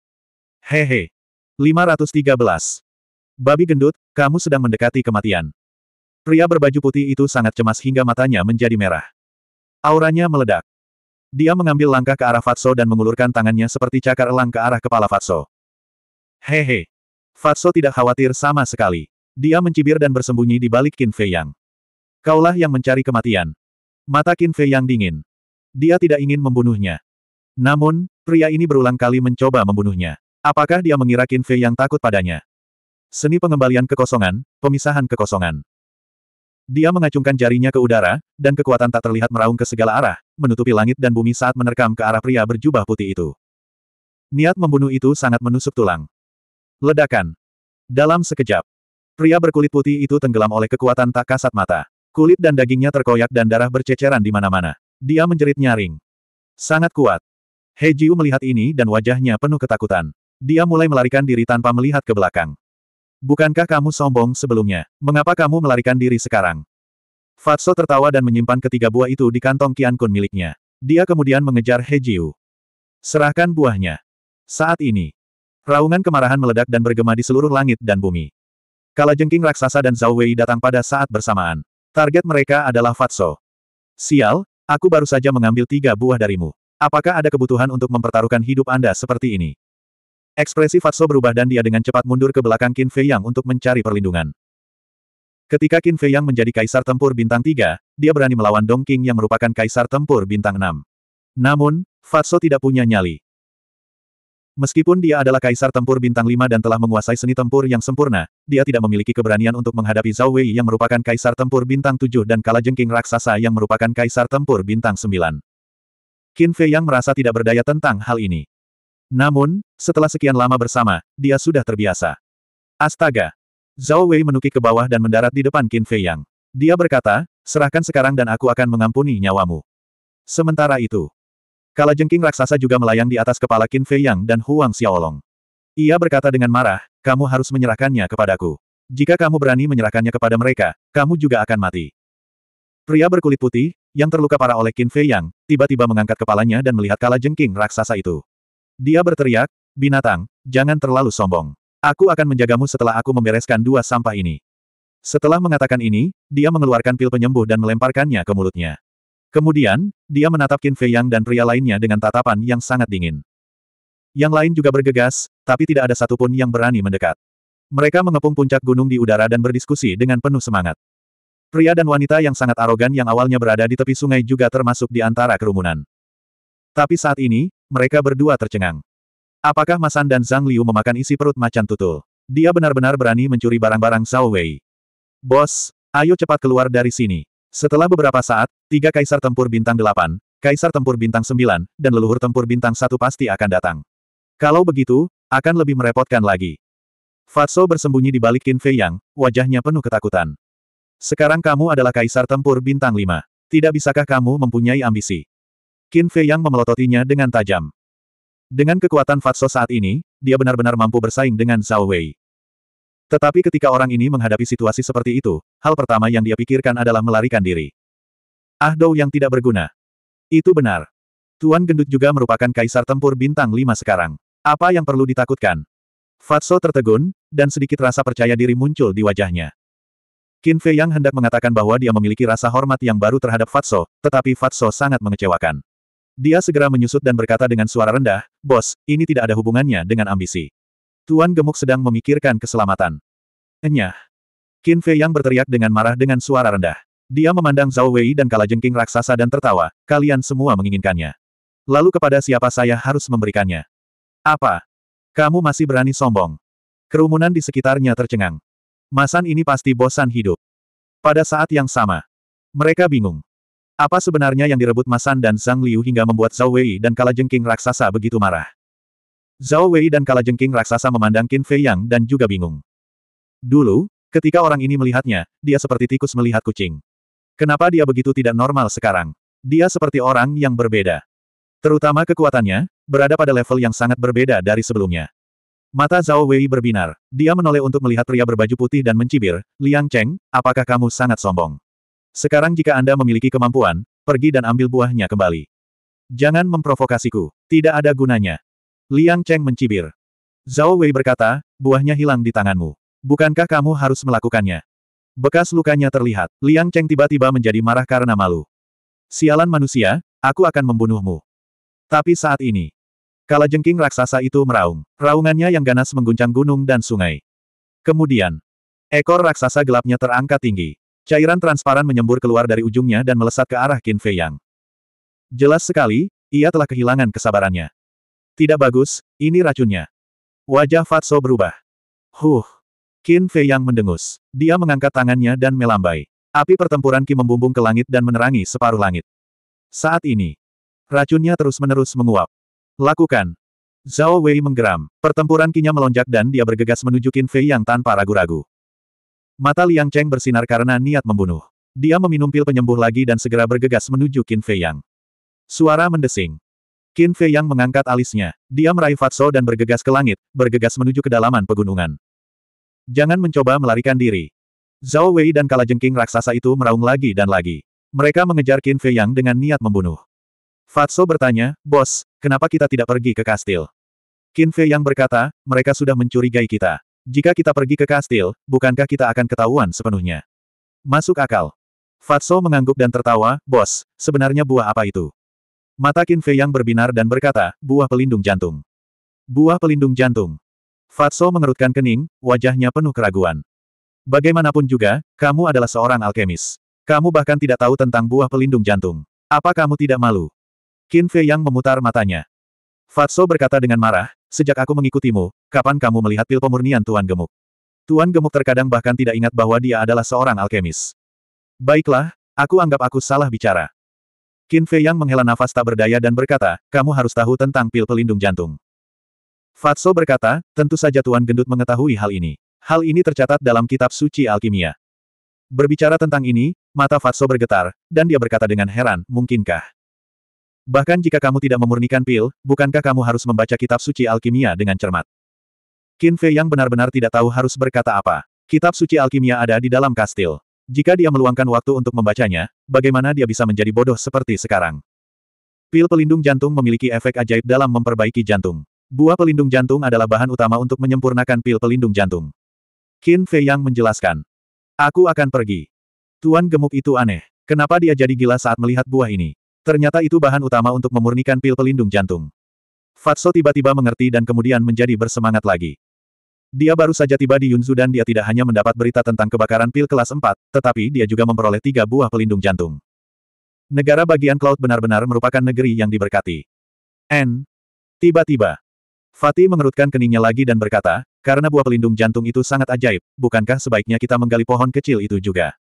Hehe. 513. Babi gendut, kamu sedang mendekati kematian. Pria berbaju putih itu sangat cemas hingga matanya menjadi merah. Auranya meledak. Dia mengambil langkah ke arah Fatso dan mengulurkan tangannya seperti cakar elang ke arah kepala Fatso. Hehe. Fatso tidak khawatir sama sekali. Dia mencibir dan bersembunyi di balik Qin Fei Yang. Kaulah yang mencari kematian. Mata Qin Fei Yang dingin. Dia tidak ingin membunuhnya. Namun, pria ini berulang kali mencoba membunuhnya. Apakah dia mengira Qin Fei yang takut padanya? Seni pengembalian kekosongan, pemisahan kekosongan. Dia mengacungkan jarinya ke udara, dan kekuatan tak terlihat meraung ke segala arah, menutupi langit dan bumi saat menerkam ke arah pria berjubah putih itu. Niat membunuh itu sangat menusuk tulang. Ledakan. Dalam sekejap, pria berkulit putih itu tenggelam oleh kekuatan tak kasat mata. Kulit dan dagingnya terkoyak dan darah berceceran di mana-mana. Dia menjerit nyaring. Sangat kuat. He Jiu melihat ini dan wajahnya penuh ketakutan. Dia mulai melarikan diri tanpa melihat ke belakang. Bukankah kamu sombong sebelumnya? Mengapa kamu melarikan diri sekarang? Fatso tertawa dan menyimpan ketiga buah itu di kantong Qian Kun miliknya. Dia kemudian mengejar He Jiu. Serahkan buahnya. Saat ini. Raungan kemarahan meledak dan bergema di seluruh langit dan bumi. Kalajengking raksasa dan Zhao Wei datang pada saat bersamaan. Target mereka adalah Fatso. Sial, aku baru saja mengambil tiga buah darimu. Apakah ada kebutuhan untuk mempertaruhkan hidup Anda seperti ini? Ekspresi Fatso berubah dan dia dengan cepat mundur ke belakang Qin Fei Yang untuk mencari perlindungan. Ketika Qin Fei Yang menjadi kaisar tempur bintang 3, dia berani melawan Dong King yang merupakan kaisar tempur bintang 6. Namun, Fatso tidak punya nyali. Meskipun dia adalah kaisar tempur bintang 5 dan telah menguasai seni tempur yang sempurna, dia tidak memiliki keberanian untuk menghadapi Zhao Wei yang merupakan kaisar tempur bintang 7 dan Kalajengking raksasa yang merupakan kaisar tempur bintang 9. Qin Fei Yang merasa tidak berdaya tentang hal ini. Namun, setelah sekian lama bersama, dia sudah terbiasa. Astaga! Zhao Wei menukik ke bawah dan mendarat di depan Qin Fei Yang. Dia berkata, serahkan sekarang dan aku akan mengampuni nyawamu. Sementara itu, Kala Jengking raksasa juga melayang di atas kepala Qin Fei Yang dan Huang Xiaolong. Ia berkata dengan marah, kamu harus menyerahkannya kepadaku. Jika kamu berani menyerahkannya kepada mereka, kamu juga akan mati. Pria berkulit putih, yang terluka parah oleh Qin Fei Yang, tiba-tiba mengangkat kepalanya dan melihat Kala Jengking raksasa itu. Dia berteriak, binatang, jangan terlalu sombong. Aku akan menjagamu setelah aku membereskan dua sampah ini. Setelah mengatakan ini, dia mengeluarkan pil penyembuh dan melemparkannya ke mulutnya. Kemudian, dia menatap Qin Fei Yang dan pria lainnya dengan tatapan yang sangat dingin. Yang lain juga bergegas, tapi tidak ada satupun yang berani mendekat. Mereka mengepung puncak gunung di udara dan berdiskusi dengan penuh semangat. Pria dan wanita yang sangat arogan yang awalnya berada di tepi sungai juga termasuk di antara kerumunan. Tapi saat ini, mereka berdua tercengang. Apakah Masan dan Zhang Liu memakan isi perut macan tutul? Dia benar-benar berani mencuri barang-barang Zhao Wei. Bos, ayo cepat keluar dari sini. Setelah beberapa saat, tiga kaisar tempur bintang delapan, kaisar tempur bintang sembilan, dan leluhur tempur bintang satu pasti akan datang. Kalau begitu, akan lebih merepotkan lagi. Fatso bersembunyi di balik Qin Fei Yang, wajahnya penuh ketakutan. Sekarang kamu adalah kaisar tempur bintang lima. Tidak bisakah kamu mempunyai ambisi? Qin Fei yang memelototinya dengan tajam. Dengan kekuatan Fatso saat ini, dia benar-benar mampu bersaing dengan Zhao Wei. Tetapi ketika orang ini menghadapi situasi seperti itu, hal pertama yang dia pikirkan adalah melarikan diri. Ah Dou yang tidak berguna. Itu benar. Tuan Gendut juga merupakan kaisar tempur bintang Lima sekarang. Apa yang perlu ditakutkan? Fatso tertegun, dan sedikit rasa percaya diri muncul di wajahnya. Qin Fei yang hendak mengatakan bahwa dia memiliki rasa hormat yang baru terhadap Fatso, tetapi Fatso sangat mengecewakan. Dia segera menyusut dan berkata dengan suara rendah, Bos, ini tidak ada hubungannya dengan ambisi. Tuan Gemuk sedang memikirkan keselamatan. Enyah. Qin Fei yang berteriak dengan marah dengan suara rendah. Dia memandang Zhao Wei dan kalajengking raksasa dan tertawa, kalian semua menginginkannya. Lalu kepada siapa saya harus memberikannya? Apa? Kamu masih berani sombong? Kerumunan di sekitarnya tercengang. Masan ini pasti bosan hidup. Pada saat yang sama, mereka bingung. Apa sebenarnya yang direbut Masan dan Zhang Liu hingga membuat Zhao Wei dan Kalajengking raksasa begitu marah? Zhao Wei dan Kalajengking raksasa memandang Qin Fei Yang dan juga bingung. Dulu, ketika orang ini melihatnya, dia seperti tikus melihat kucing. Kenapa dia begitu tidak normal sekarang? Dia seperti orang yang berbeda. Terutama kekuatannya, berada pada level yang sangat berbeda dari sebelumnya. Mata Zhao Wei berbinar. Dia menoleh untuk melihat pria berbaju putih dan mencibir, Liang Cheng, apakah kamu sangat sombong? Sekarang jika Anda memiliki kemampuan, pergi dan ambil buahnya kembali. Jangan memprovokasiku. Tidak ada gunanya. Liang Cheng mencibir. Zhao Wei berkata, buahnya hilang di tanganmu. Bukankah kamu harus melakukannya? Bekas lukanya terlihat. Liang Cheng tiba-tiba menjadi marah karena malu. Sialan manusia, aku akan membunuhmu. Tapi saat ini, kalajengking raksasa itu meraung. Raungannya yang ganas mengguncang gunung dan sungai. Kemudian, ekor raksasa gelapnya terangkat tinggi. Cairan transparan menyembur keluar dari ujungnya dan melesat ke arah Qin Fei Yang. Jelas sekali, ia telah kehilangan kesabarannya. Tidak bagus, ini racunnya. Wajah Fatso berubah. Huh. Qin Fei Yang mendengus. Dia mengangkat tangannya dan melambai. Api pertempuran Qi membumbung ke langit dan menerangi separuh langit. Saat ini, racunnya terus-menerus menguap. Lakukan. Zhao Wei menggeram. Pertempuran qi melonjak dan dia bergegas menuju Qin Fei Yang tanpa ragu-ragu. Mata Liang Cheng bersinar karena niat membunuh. Dia meminum pil penyembuh lagi dan segera bergegas menuju Qin Fei Yang. Suara mendesing. Qin Fei Yang mengangkat alisnya. Dia meraih Fatso dan bergegas ke langit, bergegas menuju kedalaman pegunungan. Jangan mencoba melarikan diri. Zhao Wei dan kalajengking raksasa itu meraung lagi dan lagi. Mereka mengejar Qin Fei Yang dengan niat membunuh. Fatso bertanya, Bos, kenapa kita tidak pergi ke kastil? Qin Fei Yang berkata, mereka sudah mencurigai kita. Jika kita pergi ke kastil, bukankah kita akan ketahuan sepenuhnya? Masuk akal. Fatso mengangguk dan tertawa, bos, sebenarnya buah apa itu? Mata Qin Fei yang berbinar dan berkata, buah pelindung jantung. Buah pelindung jantung. Fatso mengerutkan kening, wajahnya penuh keraguan. Bagaimanapun juga, kamu adalah seorang alkemis. Kamu bahkan tidak tahu tentang buah pelindung jantung. Apa kamu tidak malu? Qin Fei yang memutar matanya. Fatso berkata dengan marah, Sejak aku mengikutimu, kapan kamu melihat pil pemurnian Tuan Gemuk? Tuan Gemuk terkadang bahkan tidak ingat bahwa dia adalah seorang alkemis. Baiklah, aku anggap aku salah bicara. Qin Fei Yang menghela nafas tak berdaya dan berkata, kamu harus tahu tentang pil pelindung jantung. Fatso berkata, tentu saja Tuan Gendut mengetahui hal ini. Hal ini tercatat dalam kitab suci alkimia. Berbicara tentang ini, mata Fatso bergetar, dan dia berkata dengan heran, mungkinkah? Bahkan jika kamu tidak memurnikan pil, bukankah kamu harus membaca kitab suci alkimia dengan cermat? Qin Fei yang benar-benar tidak tahu harus berkata apa. Kitab suci alkimia ada di dalam kastil. Jika dia meluangkan waktu untuk membacanya, bagaimana dia bisa menjadi bodoh seperti sekarang? Pil pelindung jantung memiliki efek ajaib dalam memperbaiki jantung. Buah pelindung jantung adalah bahan utama untuk menyempurnakan pil pelindung jantung. Qin Fei Yang menjelaskan. Aku akan pergi. Tuan gemuk itu aneh. Kenapa dia jadi gila saat melihat buah ini? Ternyata itu bahan utama untuk memurnikan pil pelindung jantung. Fatso tiba-tiba mengerti dan kemudian menjadi bersemangat lagi. Dia baru saja tiba di Yunzu dan dia tidak hanya mendapat berita tentang kebakaran pil kelas 4, tetapi dia juga memperoleh tiga buah pelindung jantung. Negara bagian Cloud benar-benar merupakan negeri yang diberkati. N. Tiba-tiba. Fatih mengerutkan keningnya lagi dan berkata, karena buah pelindung jantung itu sangat ajaib, bukankah sebaiknya kita menggali pohon kecil itu juga?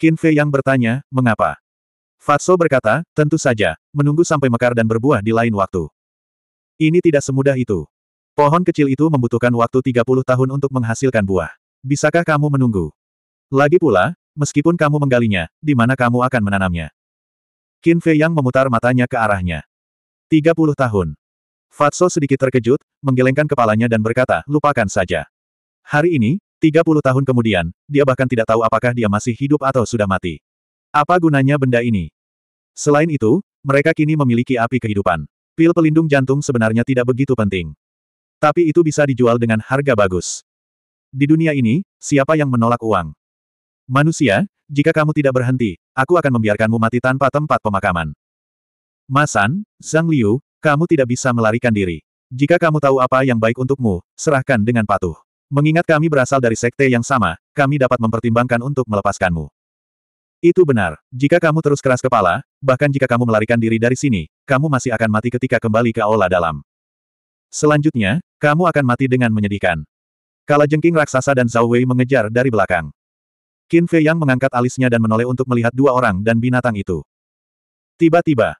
Qin Fei yang bertanya, mengapa? Fatso berkata, tentu saja, menunggu sampai mekar dan berbuah di lain waktu. Ini tidak semudah itu. Pohon kecil itu membutuhkan waktu 30 tahun untuk menghasilkan buah. Bisakah kamu menunggu? Lagi pula, meskipun kamu menggalinya, di mana kamu akan menanamnya? Qin Fei Yang memutar matanya ke arahnya. 30 tahun. Fatso sedikit terkejut, menggelengkan kepalanya dan berkata, lupakan saja. Hari ini, 30 tahun kemudian, dia bahkan tidak tahu apakah dia masih hidup atau sudah mati. Apa gunanya benda ini? Selain itu, mereka kini memiliki api kehidupan. Pil pelindung jantung sebenarnya tidak begitu penting. Tapi itu bisa dijual dengan harga bagus. Di dunia ini, siapa yang menolak uang? Manusia, jika kamu tidak berhenti, aku akan membiarkanmu mati tanpa tempat pemakaman. Masan, Zhang Liu, kamu tidak bisa melarikan diri. Jika kamu tahu apa yang baik untukmu, serahkan dengan patuh. Mengingat kami berasal dari sekte yang sama, kami dapat mempertimbangkan untuk melepaskanmu. Itu benar. Jika kamu terus keras kepala, bahkan jika kamu melarikan diri dari sini, kamu masih akan mati ketika kembali ke aula dalam. Selanjutnya, kamu akan mati dengan menyedihkan. Kala jengking raksasa dan Zhao Wei mengejar dari belakang. Qin Fei Yang mengangkat alisnya dan menoleh untuk melihat dua orang dan binatang itu. Tiba-tiba,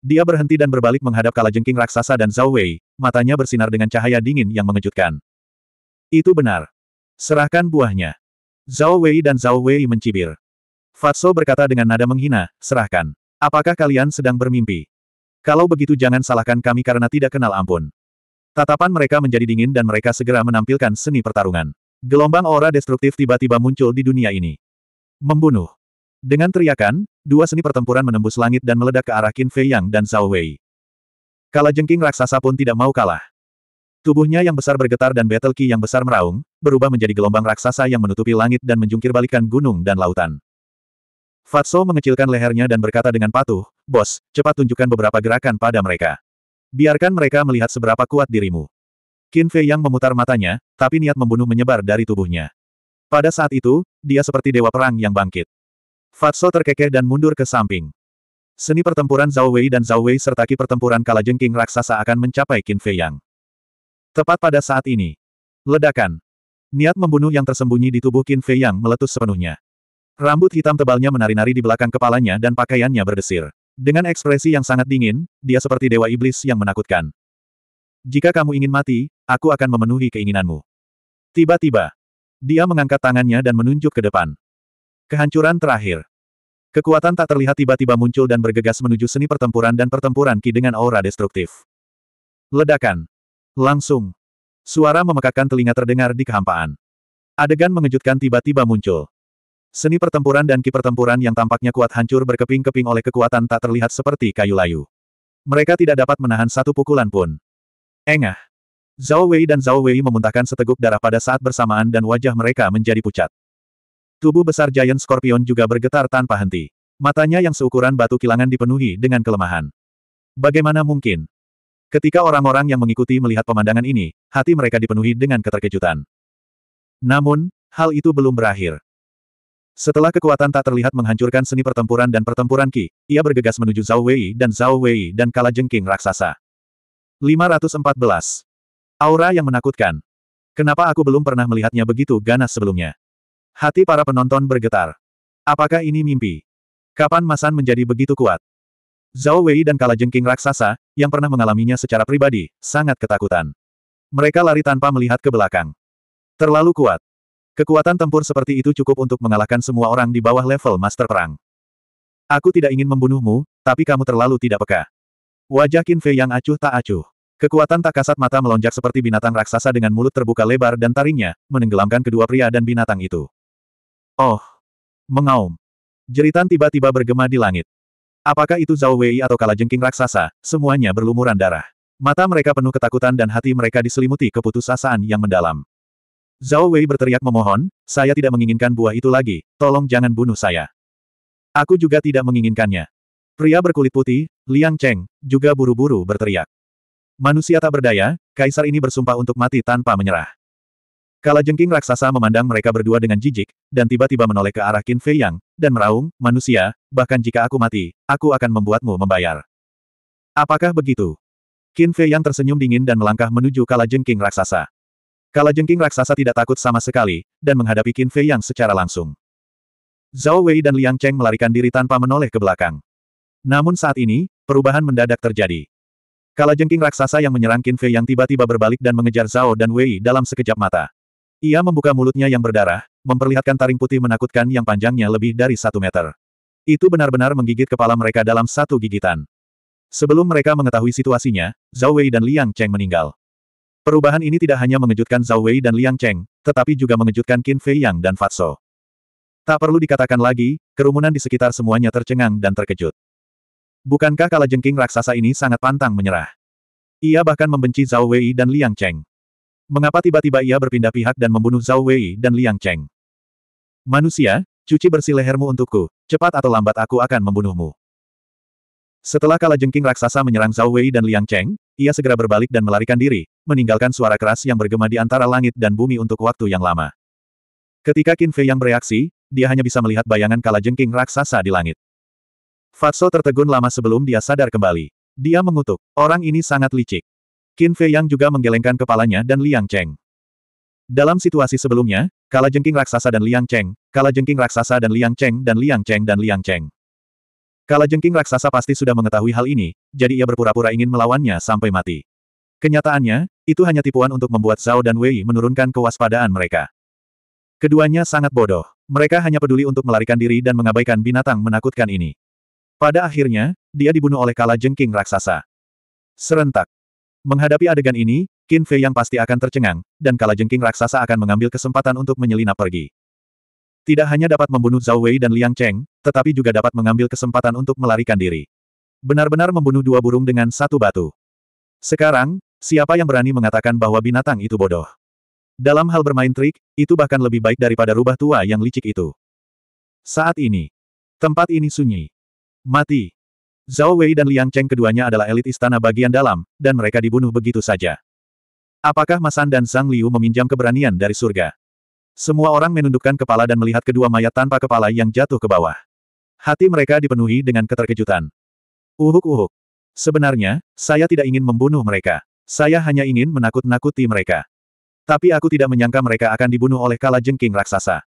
dia berhenti dan berbalik menghadap kala jengking raksasa dan Zhao Wei, matanya bersinar dengan cahaya dingin yang mengejutkan. Itu benar. Serahkan buahnya. Zhao Wei dan Zhao Wei mencibir. Fatso berkata dengan nada menghina, serahkan. Apakah kalian sedang bermimpi? Kalau begitu jangan salahkan kami karena tidak kenal ampun. Tatapan mereka menjadi dingin dan mereka segera menampilkan seni pertarungan. Gelombang aura destruktif tiba-tiba muncul di dunia ini. Membunuh. Dengan teriakan, dua seni pertempuran menembus langit dan meledak ke arah Qin Fei Yang dan Zhao Wei. Kalajengking raksasa pun tidak mau kalah. Tubuhnya yang besar bergetar dan battle ki yang besar meraung, berubah menjadi gelombang raksasa yang menutupi langit dan menjungkir gunung dan lautan. Fatso mengecilkan lehernya dan berkata dengan patuh, Bos, cepat tunjukkan beberapa gerakan pada mereka. Biarkan mereka melihat seberapa kuat dirimu. Qin Fei yang memutar matanya, tapi niat membunuh menyebar dari tubuhnya. Pada saat itu, dia seperti dewa perang yang bangkit. Fatso terkekeh dan mundur ke samping. Seni pertempuran Zhao Wei dan Zhao Wei serta ki pertempuran kalajengking raksasa akan mencapai Qin Fei Yang. Tepat pada saat ini. Ledakan. Niat membunuh yang tersembunyi di tubuh Qin Fei Yang meletus sepenuhnya. Rambut hitam tebalnya menari-nari di belakang kepalanya dan pakaiannya berdesir. Dengan ekspresi yang sangat dingin, dia seperti dewa iblis yang menakutkan. Jika kamu ingin mati, aku akan memenuhi keinginanmu. Tiba-tiba, dia mengangkat tangannya dan menunjuk ke depan. Kehancuran terakhir. Kekuatan tak terlihat tiba-tiba muncul dan bergegas menuju seni pertempuran dan pertempuran Ki dengan aura destruktif. Ledakan. Langsung. Suara memekakkan telinga terdengar di kehampaan. Adegan mengejutkan tiba-tiba muncul. Seni pertempuran dan ki pertempuran yang tampaknya kuat hancur berkeping-keping oleh kekuatan tak terlihat seperti kayu layu. Mereka tidak dapat menahan satu pukulan pun. Engah. Zhao Wei dan Zhao Wei memuntahkan seteguk darah pada saat bersamaan dan wajah mereka menjadi pucat. Tubuh besar Giant Scorpion juga bergetar tanpa henti. Matanya yang seukuran batu kilangan dipenuhi dengan kelemahan. Bagaimana mungkin? Ketika orang-orang yang mengikuti melihat pemandangan ini, hati mereka dipenuhi dengan keterkejutan. Namun, hal itu belum berakhir. Setelah kekuatan tak terlihat menghancurkan seni pertempuran dan pertempuran Qi, ia bergegas menuju Zhao Wei dan Zhao Wei dan kala jengking raksasa. 514. Aura yang menakutkan. Kenapa aku belum pernah melihatnya begitu ganas sebelumnya? Hati para penonton bergetar. Apakah ini mimpi? Kapan Masan menjadi begitu kuat? Zhao Wei dan kala jengking raksasa, yang pernah mengalaminya secara pribadi, sangat ketakutan. Mereka lari tanpa melihat ke belakang. Terlalu kuat. Kekuatan tempur seperti itu cukup untuk mengalahkan semua orang di bawah level master perang. Aku tidak ingin membunuhmu, tapi kamu terlalu tidak peka. Wajah Qin Fei yang acuh tak acuh. Kekuatan tak kasat mata melonjak seperti binatang raksasa dengan mulut terbuka lebar dan taringnya, menenggelamkan kedua pria dan binatang itu. Oh! Mengaum! Jeritan tiba-tiba bergema di langit. Apakah itu Zhao Wei atau kalajengking raksasa, semuanya berlumuran darah. Mata mereka penuh ketakutan dan hati mereka diselimuti keputusasaan yang mendalam. Zhao Wei berteriak memohon, saya tidak menginginkan buah itu lagi, tolong jangan bunuh saya. Aku juga tidak menginginkannya. Pria berkulit putih, Liang Cheng, juga buru-buru berteriak. Manusia tak berdaya, kaisar ini bersumpah untuk mati tanpa menyerah. Kala Jengking raksasa memandang mereka berdua dengan jijik, dan tiba-tiba menoleh ke arah Qin Fei Yang, dan meraung, manusia, bahkan jika aku mati, aku akan membuatmu membayar. Apakah begitu? Qin Fei Yang tersenyum dingin dan melangkah menuju Kala Jengking raksasa. Kalajengking raksasa tidak takut sama sekali, dan menghadapi Qin Fei yang secara langsung. Zhao Wei dan Liang Cheng melarikan diri tanpa menoleh ke belakang. Namun saat ini, perubahan mendadak terjadi. Kalajengking raksasa yang menyerang Qin Fei yang tiba-tiba berbalik dan mengejar Zhao dan Wei dalam sekejap mata. Ia membuka mulutnya yang berdarah, memperlihatkan taring putih menakutkan yang panjangnya lebih dari satu meter. Itu benar-benar menggigit kepala mereka dalam satu gigitan. Sebelum mereka mengetahui situasinya, Zhao Wei dan Liang Cheng meninggal. Perubahan ini tidak hanya mengejutkan Zhao Wei dan Liang Cheng, tetapi juga mengejutkan Qin Fei Yang dan Fatso. Tak perlu dikatakan lagi, kerumunan di sekitar semuanya tercengang dan terkejut. Bukankah kalajengking raksasa ini sangat pantang menyerah? Ia bahkan membenci Zhao Wei dan Liang Cheng. Mengapa tiba-tiba ia berpindah pihak dan membunuh Zhao Wei dan Liang Cheng? Manusia, cuci bersih lehermu untukku, cepat atau lambat aku akan membunuhmu. Setelah kalajengking raksasa menyerang Zhao Wei dan Liang Cheng, ia segera berbalik dan melarikan diri, meninggalkan suara keras yang bergema di antara langit dan bumi untuk waktu yang lama. Ketika Qin Fei yang bereaksi, dia hanya bisa melihat bayangan Kala Jengking raksasa di langit. Fatso tertegun lama sebelum dia sadar kembali. Dia mengutuk, orang ini sangat licik. Qin Fei yang juga menggelengkan kepalanya dan Liang Cheng. Dalam situasi sebelumnya, Kala Jengking raksasa dan Liang Cheng, Kala Jengking raksasa dan Liang Cheng dan Liang Cheng dan Liang Cheng. Kala Jengking raksasa pasti sudah mengetahui hal ini, jadi ia berpura-pura ingin melawannya sampai mati. Kenyataannya, itu hanya tipuan untuk membuat Zhao dan Wei menurunkan kewaspadaan mereka. Keduanya sangat bodoh. Mereka hanya peduli untuk melarikan diri dan mengabaikan binatang menakutkan ini. Pada akhirnya, dia dibunuh oleh kala jengking raksasa. Serentak. Menghadapi adegan ini, Qin Fei yang pasti akan tercengang, dan kala jengking raksasa akan mengambil kesempatan untuk menyelinap pergi. Tidak hanya dapat membunuh Zhao Wei dan Liang Cheng, tetapi juga dapat mengambil kesempatan untuk melarikan diri. Benar-benar membunuh dua burung dengan satu batu. Sekarang, Siapa yang berani mengatakan bahwa binatang itu bodoh? Dalam hal bermain trik, itu bahkan lebih baik daripada rubah tua yang licik itu. Saat ini, tempat ini sunyi. Mati. Zhao Wei dan Liang Cheng keduanya adalah elit istana bagian dalam, dan mereka dibunuh begitu saja. Apakah Masan dan Sang Liu meminjam keberanian dari surga? Semua orang menundukkan kepala dan melihat kedua mayat tanpa kepala yang jatuh ke bawah. Hati mereka dipenuhi dengan keterkejutan. Uhuk-uhuk. Sebenarnya, saya tidak ingin membunuh mereka. Saya hanya ingin menakut-nakuti mereka. Tapi aku tidak menyangka mereka akan dibunuh oleh kala jengking raksasa.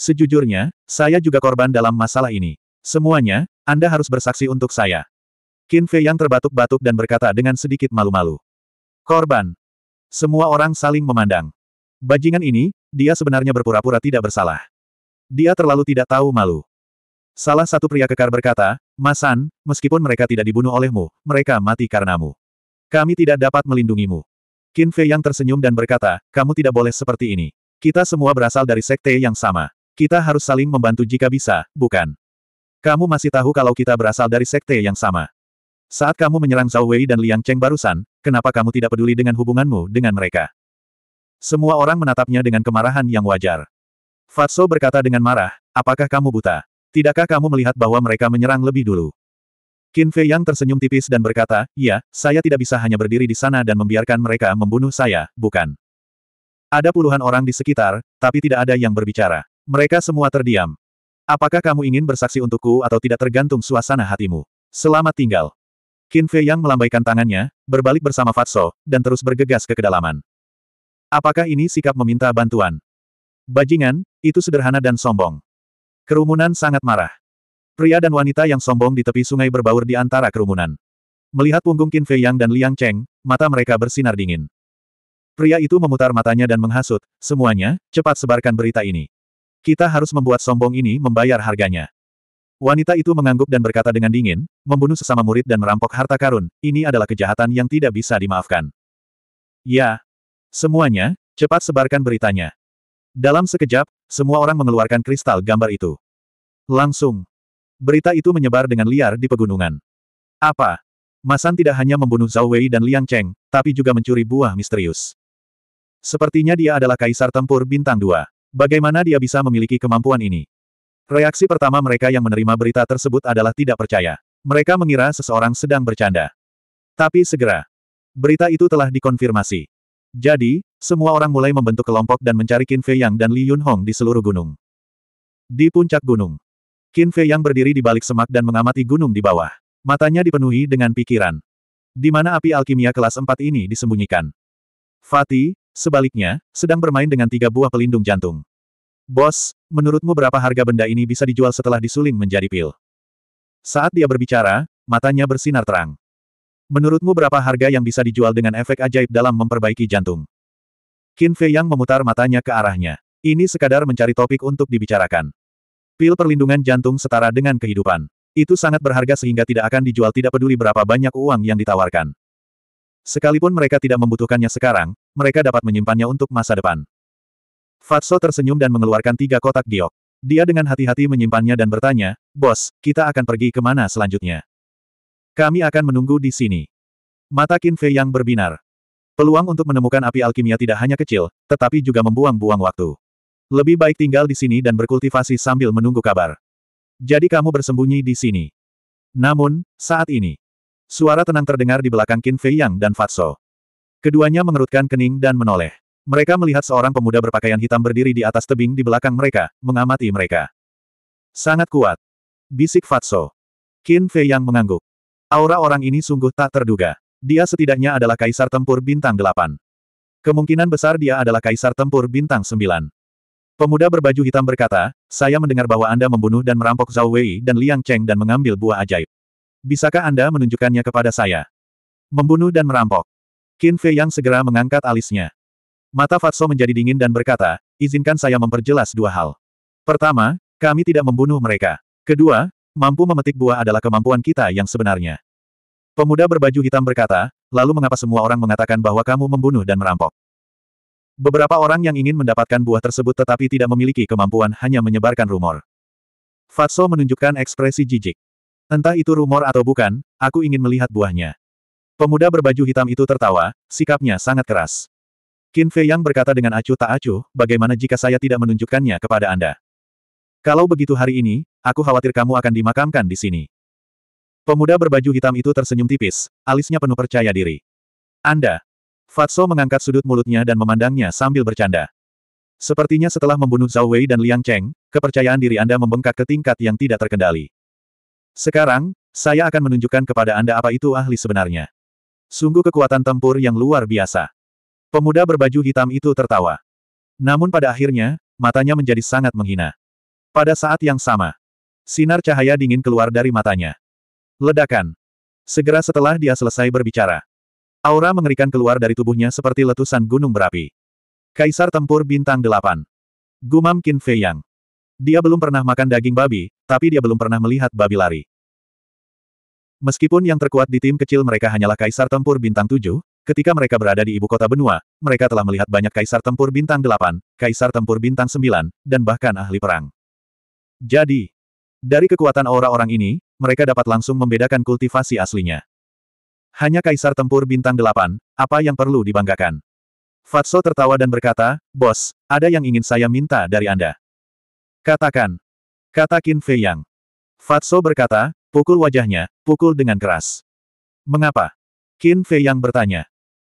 Sejujurnya, saya juga korban dalam masalah ini. Semuanya, Anda harus bersaksi untuk saya. Qin Fei yang terbatuk-batuk dan berkata dengan sedikit malu-malu. Korban. Semua orang saling memandang. Bajingan ini, dia sebenarnya berpura-pura tidak bersalah. Dia terlalu tidak tahu malu. Salah satu pria kekar berkata, Masan, meskipun mereka tidak dibunuh olehmu, mereka mati karenamu. Kami tidak dapat melindungimu. Qin Fei yang tersenyum dan berkata, kamu tidak boleh seperti ini. Kita semua berasal dari sekte yang sama. Kita harus saling membantu jika bisa, bukan? Kamu masih tahu kalau kita berasal dari sekte yang sama. Saat kamu menyerang Zhao Wei dan Liang Cheng barusan, kenapa kamu tidak peduli dengan hubunganmu dengan mereka? Semua orang menatapnya dengan kemarahan yang wajar. Fatso berkata dengan marah, apakah kamu buta? Tidakkah kamu melihat bahwa mereka menyerang lebih dulu? Qin Fei Yang tersenyum tipis dan berkata, ya, saya tidak bisa hanya berdiri di sana dan membiarkan mereka membunuh saya, bukan? Ada puluhan orang di sekitar, tapi tidak ada yang berbicara. Mereka semua terdiam. Apakah kamu ingin bersaksi untukku atau tidak tergantung suasana hatimu? Selamat tinggal. Qin Fei Yang melambaikan tangannya, berbalik bersama Fatso, dan terus bergegas ke kedalaman. Apakah ini sikap meminta bantuan? Bajingan, itu sederhana dan sombong. Kerumunan sangat marah. Pria dan wanita yang sombong di tepi sungai berbaur di antara kerumunan. Melihat punggung Qin Fei Yang dan Liang Cheng, mata mereka bersinar dingin. Pria itu memutar matanya dan menghasut, semuanya, cepat sebarkan berita ini. Kita harus membuat sombong ini membayar harganya. Wanita itu mengangguk dan berkata dengan dingin, membunuh sesama murid dan merampok harta karun, ini adalah kejahatan yang tidak bisa dimaafkan. Ya. Semuanya, cepat sebarkan beritanya. Dalam sekejap, semua orang mengeluarkan kristal gambar itu. Langsung, Berita itu menyebar dengan liar di pegunungan. Apa? Masan tidak hanya membunuh Zhao Wei dan Liang Cheng, tapi juga mencuri buah misterius. Sepertinya dia adalah kaisar tempur bintang dua. Bagaimana dia bisa memiliki kemampuan ini? Reaksi pertama mereka yang menerima berita tersebut adalah tidak percaya. Mereka mengira seseorang sedang bercanda. Tapi segera, berita itu telah dikonfirmasi. Jadi, semua orang mulai membentuk kelompok dan mencari Qin Fei Yang dan Li Yunhong di seluruh gunung. Di puncak gunung, Qin Fei yang berdiri di balik semak dan mengamati gunung di bawah. Matanya dipenuhi dengan pikiran. Di mana api alkimia kelas 4 ini disembunyikan? Fatih, sebaliknya, sedang bermain dengan tiga buah pelindung jantung. Bos, menurutmu berapa harga benda ini bisa dijual setelah disuling menjadi pil? Saat dia berbicara, matanya bersinar terang. Menurutmu berapa harga yang bisa dijual dengan efek ajaib dalam memperbaiki jantung? Qin Fei yang memutar matanya ke arahnya. Ini sekadar mencari topik untuk dibicarakan. Pil perlindungan jantung setara dengan kehidupan. Itu sangat berharga sehingga tidak akan dijual tidak peduli berapa banyak uang yang ditawarkan. Sekalipun mereka tidak membutuhkannya sekarang, mereka dapat menyimpannya untuk masa depan. Fatso tersenyum dan mengeluarkan tiga kotak giok. Dia dengan hati-hati menyimpannya dan bertanya, Bos, kita akan pergi ke mana selanjutnya? Kami akan menunggu di sini. Mata Qin Fei yang berbinar. Peluang untuk menemukan api alkimia tidak hanya kecil, tetapi juga membuang-buang waktu. Lebih baik tinggal di sini dan berkultivasi sambil menunggu kabar. Jadi kamu bersembunyi di sini. Namun, saat ini, suara tenang terdengar di belakang Qin Fei Yang dan Fatso. Keduanya mengerutkan kening dan menoleh. Mereka melihat seorang pemuda berpakaian hitam berdiri di atas tebing di belakang mereka, mengamati mereka. Sangat kuat. Bisik Fatso. Qin Fei Yang mengangguk. Aura orang ini sungguh tak terduga. Dia setidaknya adalah kaisar tempur bintang 8. Kemungkinan besar dia adalah kaisar tempur bintang 9. Pemuda berbaju hitam berkata, saya mendengar bahwa Anda membunuh dan merampok Zhao Wei dan Liang Cheng dan mengambil buah ajaib. Bisakah Anda menunjukkannya kepada saya? Membunuh dan merampok. Qin Fei Yang segera mengangkat alisnya. Mata Fatso menjadi dingin dan berkata, izinkan saya memperjelas dua hal. Pertama, kami tidak membunuh mereka. Kedua, mampu memetik buah adalah kemampuan kita yang sebenarnya. Pemuda berbaju hitam berkata, lalu mengapa semua orang mengatakan bahwa kamu membunuh dan merampok? Beberapa orang yang ingin mendapatkan buah tersebut tetapi tidak memiliki kemampuan hanya menyebarkan rumor. Fatso menunjukkan ekspresi jijik. Entah itu rumor atau bukan, aku ingin melihat buahnya. Pemuda berbaju hitam itu tertawa, sikapnya sangat keras. Qin Fei Yang berkata dengan acuh tak acuh, bagaimana jika saya tidak menunjukkannya kepada Anda? Kalau begitu hari ini, aku khawatir kamu akan dimakamkan di sini. Pemuda berbaju hitam itu tersenyum tipis, alisnya penuh percaya diri. Anda, Fatso mengangkat sudut mulutnya dan memandangnya sambil bercanda. Sepertinya setelah membunuh Zhao Wei dan Liang Cheng, kepercayaan diri Anda membengkak ke tingkat yang tidak terkendali. Sekarang, saya akan menunjukkan kepada Anda apa itu ahli sebenarnya. Sungguh kekuatan tempur yang luar biasa. Pemuda berbaju hitam itu tertawa. Namun pada akhirnya, matanya menjadi sangat menghina. Pada saat yang sama, sinar cahaya dingin keluar dari matanya. Ledakan. Segera setelah dia selesai berbicara, Aura mengerikan keluar dari tubuhnya seperti letusan gunung berapi. Kaisar Tempur Bintang 8. Gumam Qin Fei Yang. Dia belum pernah makan daging babi, tapi dia belum pernah melihat babi lari. Meskipun yang terkuat di tim kecil mereka hanyalah Kaisar Tempur Bintang 7, ketika mereka berada di ibu kota benua, mereka telah melihat banyak Kaisar Tempur Bintang 8, Kaisar Tempur Bintang 9, dan bahkan ahli perang. Jadi, dari kekuatan aura orang ini, mereka dapat langsung membedakan kultivasi aslinya. Hanya kaisar tempur bintang delapan, apa yang perlu dibanggakan? Fatso tertawa dan berkata, Bos, ada yang ingin saya minta dari Anda. Katakan. Kata Qin Fei Yang. Fatso berkata, pukul wajahnya, pukul dengan keras. Mengapa? Qin Fei Yang bertanya.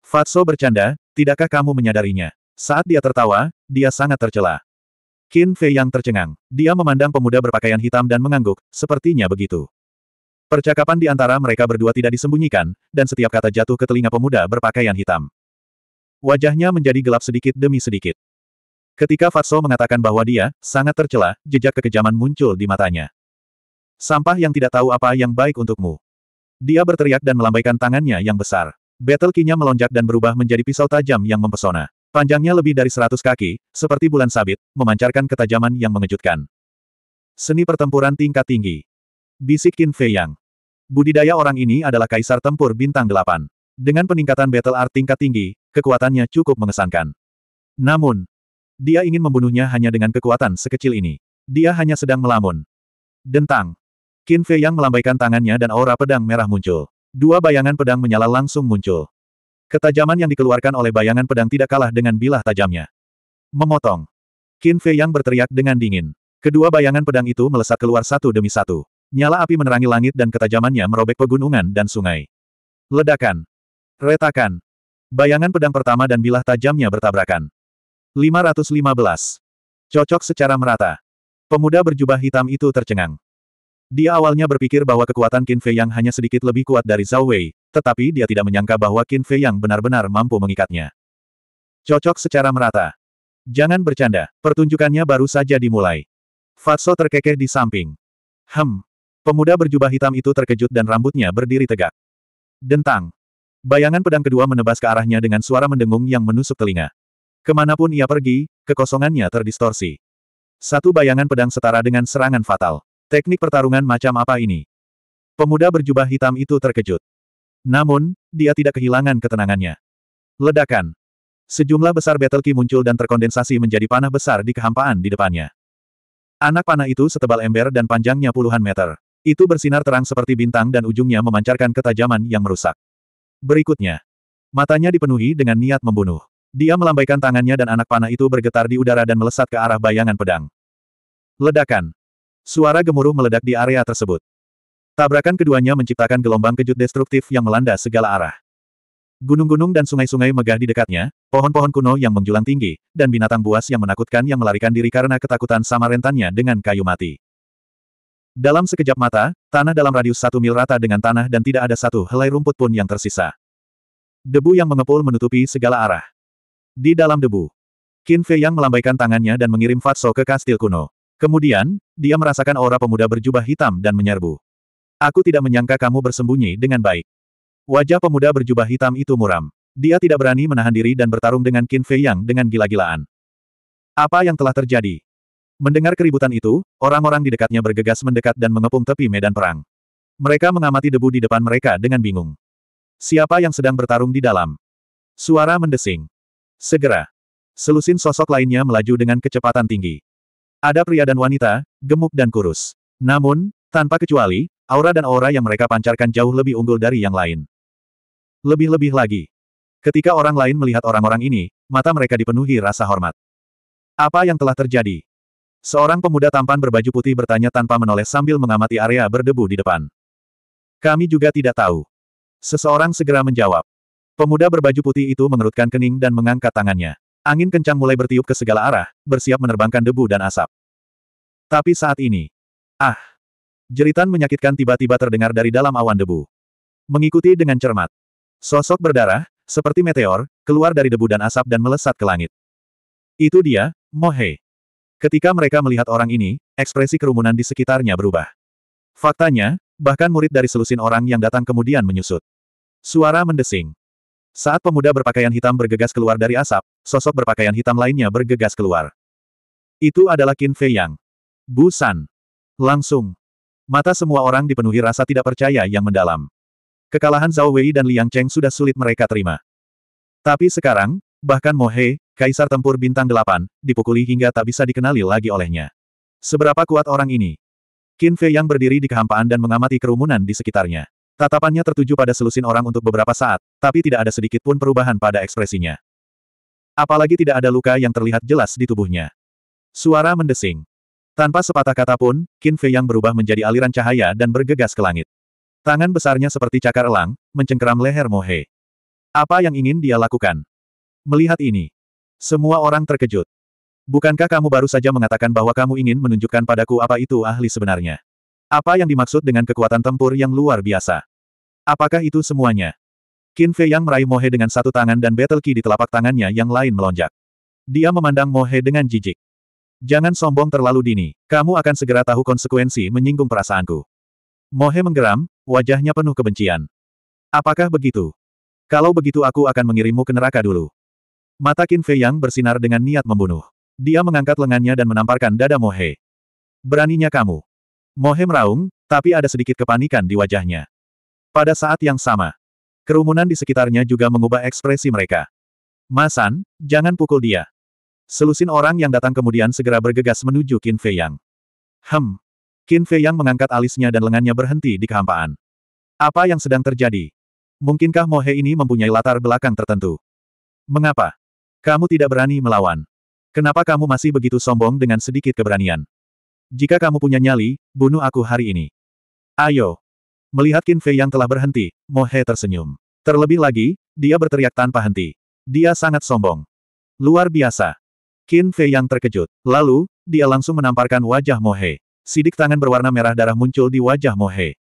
Fatso bercanda, tidakkah kamu menyadarinya? Saat dia tertawa, dia sangat tercela. Qin Fei Yang tercengang. Dia memandang pemuda berpakaian hitam dan mengangguk, sepertinya begitu. Percakapan di antara mereka berdua tidak disembunyikan, dan setiap kata jatuh ke telinga pemuda berpakaian hitam. Wajahnya menjadi gelap sedikit demi sedikit. Ketika Fatso mengatakan bahwa dia sangat tercela, jejak kekejaman muncul di matanya. Sampah yang tidak tahu apa yang baik untukmu. Dia berteriak dan melambaikan tangannya yang besar. Battle kinya melonjak dan berubah menjadi pisau tajam yang mempesona. Panjangnya lebih dari seratus kaki, seperti bulan sabit, memancarkan ketajaman yang mengejutkan. Seni pertempuran tingkat tinggi. Bisik Qin Fei Yang. Budidaya orang ini adalah kaisar tempur bintang delapan. Dengan peningkatan battle art tingkat tinggi, kekuatannya cukup mengesankan. Namun, dia ingin membunuhnya hanya dengan kekuatan sekecil ini. Dia hanya sedang melamun. Dentang. Qin Fei Yang melambaikan tangannya dan aura pedang merah muncul. Dua bayangan pedang menyala langsung muncul. Ketajaman yang dikeluarkan oleh bayangan pedang tidak kalah dengan bilah tajamnya. Memotong. Qin Fei Yang berteriak dengan dingin. Kedua bayangan pedang itu melesat keluar satu demi satu. Nyala api menerangi langit dan ketajamannya merobek pegunungan dan sungai. Ledakan. Retakan. Bayangan pedang pertama dan bilah tajamnya bertabrakan. 515. Cocok secara merata. Pemuda berjubah hitam itu tercengang. Dia awalnya berpikir bahwa kekuatan Qin Fei Yang hanya sedikit lebih kuat dari Zhao Wei, tetapi dia tidak menyangka bahwa Qin Fei Yang benar-benar mampu mengikatnya. Cocok secara merata. Jangan bercanda, pertunjukannya baru saja dimulai. Fatso terkekeh di samping. Hem, Pemuda berjubah hitam itu terkejut dan rambutnya berdiri tegak. Dentang. Bayangan pedang kedua menebas ke arahnya dengan suara mendengung yang menusuk telinga. Kemanapun ia pergi, kekosongannya terdistorsi. Satu bayangan pedang setara dengan serangan fatal. Teknik pertarungan macam apa ini? Pemuda berjubah hitam itu terkejut. Namun, dia tidak kehilangan ketenangannya. Ledakan. Sejumlah besar battle key muncul dan terkondensasi menjadi panah besar di kehampaan di depannya. Anak panah itu setebal ember dan panjangnya puluhan meter. Itu bersinar terang seperti bintang dan ujungnya memancarkan ketajaman yang merusak. Berikutnya. Matanya dipenuhi dengan niat membunuh. Dia melambaikan tangannya dan anak panah itu bergetar di udara dan melesat ke arah bayangan pedang. Ledakan. Suara gemuruh meledak di area tersebut. Tabrakan keduanya menciptakan gelombang kejut destruktif yang melanda segala arah. Gunung-gunung dan sungai-sungai megah di dekatnya, pohon-pohon kuno yang menjulang tinggi, dan binatang buas yang menakutkan yang melarikan diri karena ketakutan sama rentannya dengan kayu mati. Dalam sekejap mata, tanah dalam radius satu mil rata dengan tanah dan tidak ada satu helai rumput pun yang tersisa. Debu yang mengepul menutupi segala arah. Di dalam debu, Qin Fei Yang melambaikan tangannya dan mengirim Fatso ke kastil kuno. Kemudian, dia merasakan aura pemuda berjubah hitam dan menyerbu. Aku tidak menyangka kamu bersembunyi dengan baik. Wajah pemuda berjubah hitam itu muram. Dia tidak berani menahan diri dan bertarung dengan Qin Fei Yang dengan gila-gilaan. Apa yang telah terjadi? Mendengar keributan itu, orang-orang di dekatnya bergegas mendekat dan mengepung tepi medan perang. Mereka mengamati debu di depan mereka dengan bingung. Siapa yang sedang bertarung di dalam? Suara mendesing. Segera. Selusin sosok lainnya melaju dengan kecepatan tinggi. Ada pria dan wanita, gemuk dan kurus. Namun, tanpa kecuali, aura dan aura yang mereka pancarkan jauh lebih unggul dari yang lain. Lebih-lebih lagi. Ketika orang lain melihat orang-orang ini, mata mereka dipenuhi rasa hormat. Apa yang telah terjadi? Seorang pemuda tampan berbaju putih bertanya tanpa menoleh sambil mengamati area berdebu di depan. Kami juga tidak tahu. Seseorang segera menjawab. Pemuda berbaju putih itu mengerutkan kening dan mengangkat tangannya. Angin kencang mulai bertiup ke segala arah, bersiap menerbangkan debu dan asap. Tapi saat ini, ah, jeritan menyakitkan tiba-tiba terdengar dari dalam awan debu. Mengikuti dengan cermat, sosok berdarah, seperti meteor, keluar dari debu dan asap dan melesat ke langit. Itu dia, Mohe. Ketika mereka melihat orang ini, ekspresi kerumunan di sekitarnya berubah. Faktanya, bahkan murid dari selusin orang yang datang kemudian menyusut. Suara mendesing. Saat pemuda berpakaian hitam bergegas keluar dari asap, sosok berpakaian hitam lainnya bergegas keluar. Itu adalah Qin Fei Yang. Bu San. Langsung. Mata semua orang dipenuhi rasa tidak percaya yang mendalam. Kekalahan Zhao Wei dan Liang Cheng sudah sulit mereka terima. Tapi sekarang, bahkan Mo He, Kaisar Tempur Bintang Delapan, dipukuli hingga tak bisa dikenali lagi olehnya. Seberapa kuat orang ini? Qin Fei yang berdiri di kehampaan dan mengamati kerumunan di sekitarnya. Tatapannya tertuju pada selusin orang untuk beberapa saat, tapi tidak ada sedikit pun perubahan pada ekspresinya. Apalagi tidak ada luka yang terlihat jelas di tubuhnya. Suara mendesing. Tanpa sepatah kata pun, Qin Fei yang berubah menjadi aliran cahaya dan bergegas ke langit. Tangan besarnya seperti cakar elang, mencengkeram leher Mohe. Apa yang ingin dia lakukan? Melihat ini, semua orang terkejut. Bukankah kamu baru saja mengatakan bahwa kamu ingin menunjukkan padaku apa itu ahli sebenarnya? Apa yang dimaksud dengan kekuatan tempur yang luar biasa? Apakah itu semuanya? Qin Fei yang meraih Mohe dengan satu tangan dan battle key di telapak tangannya yang lain melonjak. Dia memandang Mohe dengan jijik. Jangan sombong terlalu dini, kamu akan segera tahu konsekuensi menyinggung perasaanku. Mohe menggeram, wajahnya penuh kebencian. Apakah begitu? Kalau begitu aku akan mengirimmu ke neraka dulu. Mata Qin Fei Yang bersinar dengan niat membunuh. Dia mengangkat lengannya dan menamparkan dada Mohe. Beraninya kamu. Mohe meraung, tapi ada sedikit kepanikan di wajahnya. Pada saat yang sama, kerumunan di sekitarnya juga mengubah ekspresi mereka. Masan, jangan pukul dia. Selusin orang yang datang kemudian segera bergegas menuju Qin Fei Yang. Hem. Qin Fei Yang mengangkat alisnya dan lengannya berhenti di kehampaan. Apa yang sedang terjadi? Mungkinkah Mohe ini mempunyai latar belakang tertentu? Mengapa? Kamu tidak berani melawan. Kenapa kamu masih begitu sombong dengan sedikit keberanian? Jika kamu punya nyali, bunuh aku hari ini. Ayo. Melihat Qin Fei yang telah berhenti, Mo He tersenyum. Terlebih lagi, dia berteriak tanpa henti. Dia sangat sombong. Luar biasa. Qin Fei yang terkejut. Lalu, dia langsung menamparkan wajah Mo He. Sidik tangan berwarna merah darah muncul di wajah Mo He.